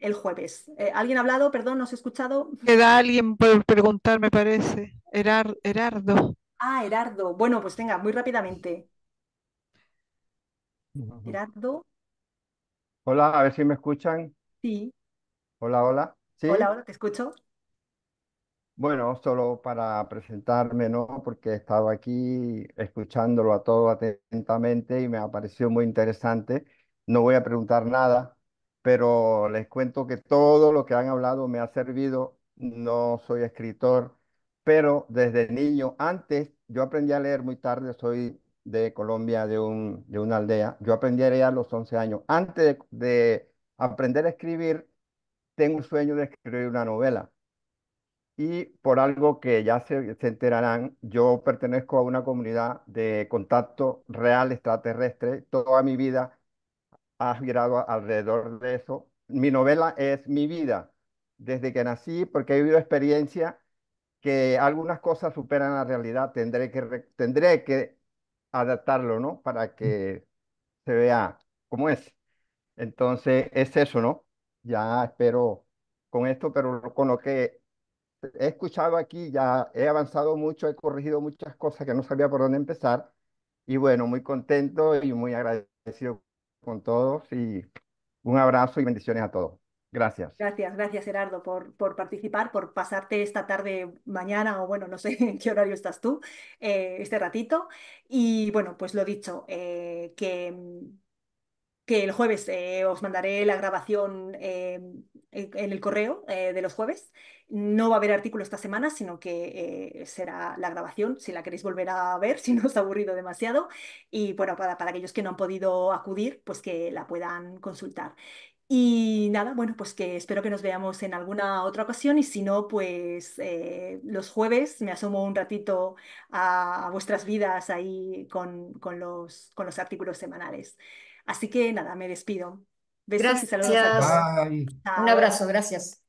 el, jueves. Eh, ¿Alguien ha hablado? Perdón, ¿no se he escuchado? Queda alguien por preguntar, me parece. Herardo. Ah, Herardo. Bueno, pues venga, muy rápidamente. Erardo. Hola, a ver si me escuchan. Sí. Hola, hola. ¿Sí? Hola, hola, te escucho. Bueno, solo para presentarme, ¿no? Porque he estado aquí escuchándolo a todo atentamente y me ha parecido muy interesante no voy a preguntar nada, pero les cuento que todo lo que han hablado me ha servido. No soy escritor, pero desde niño, antes yo aprendí a leer muy tarde, soy de Colombia, de, un, una aldea. Yo aprendí a leer a los 11 años. Antes de, aprender a escribir, tengo un sueño de escribir una novela. Y por algo que ya se, enterarán, yo pertenezco a una comunidad de contacto real extraterrestre. Toda mi vida has girado alrededor de eso. Mi novela es mi vida, desde que nací, porque he vivido experiencia que algunas cosas superan la realidad, tendré que, tendré que adaptarlo, ¿no? Para que se vea como es. Entonces, es eso, ¿no? Ya espero con esto, pero con lo que he escuchado aquí, ya he avanzado mucho, he corregido muchas cosas que no sabía por dónde empezar. Y bueno, muy contento y muy agradecido con todos y un abrazo y bendiciones a todos. Gracias. Gracias, gracias Gerardo por, por participar, por pasarte esta tarde, mañana o bueno, no sé en qué horario estás tú, eh, este ratito. Y bueno, pues lo dicho, eh, que que el jueves eh, os mandaré la grabación eh, en el correo eh, de los jueves. No va a haber artículo esta semana, sino que será la grabación, si la queréis volver a ver, si no os ha aburrido demasiado. Y bueno, para, aquellos que no han podido acudir, pues que la puedan consultar. Y nada, bueno, pues que espero que nos veamos en alguna otra ocasión y si no, pues los jueves me asomo un ratito a, vuestras vidas ahí con los artículos semanales. Así que nada, me despido. Besos gracias. a todos. Un abrazo, gracias.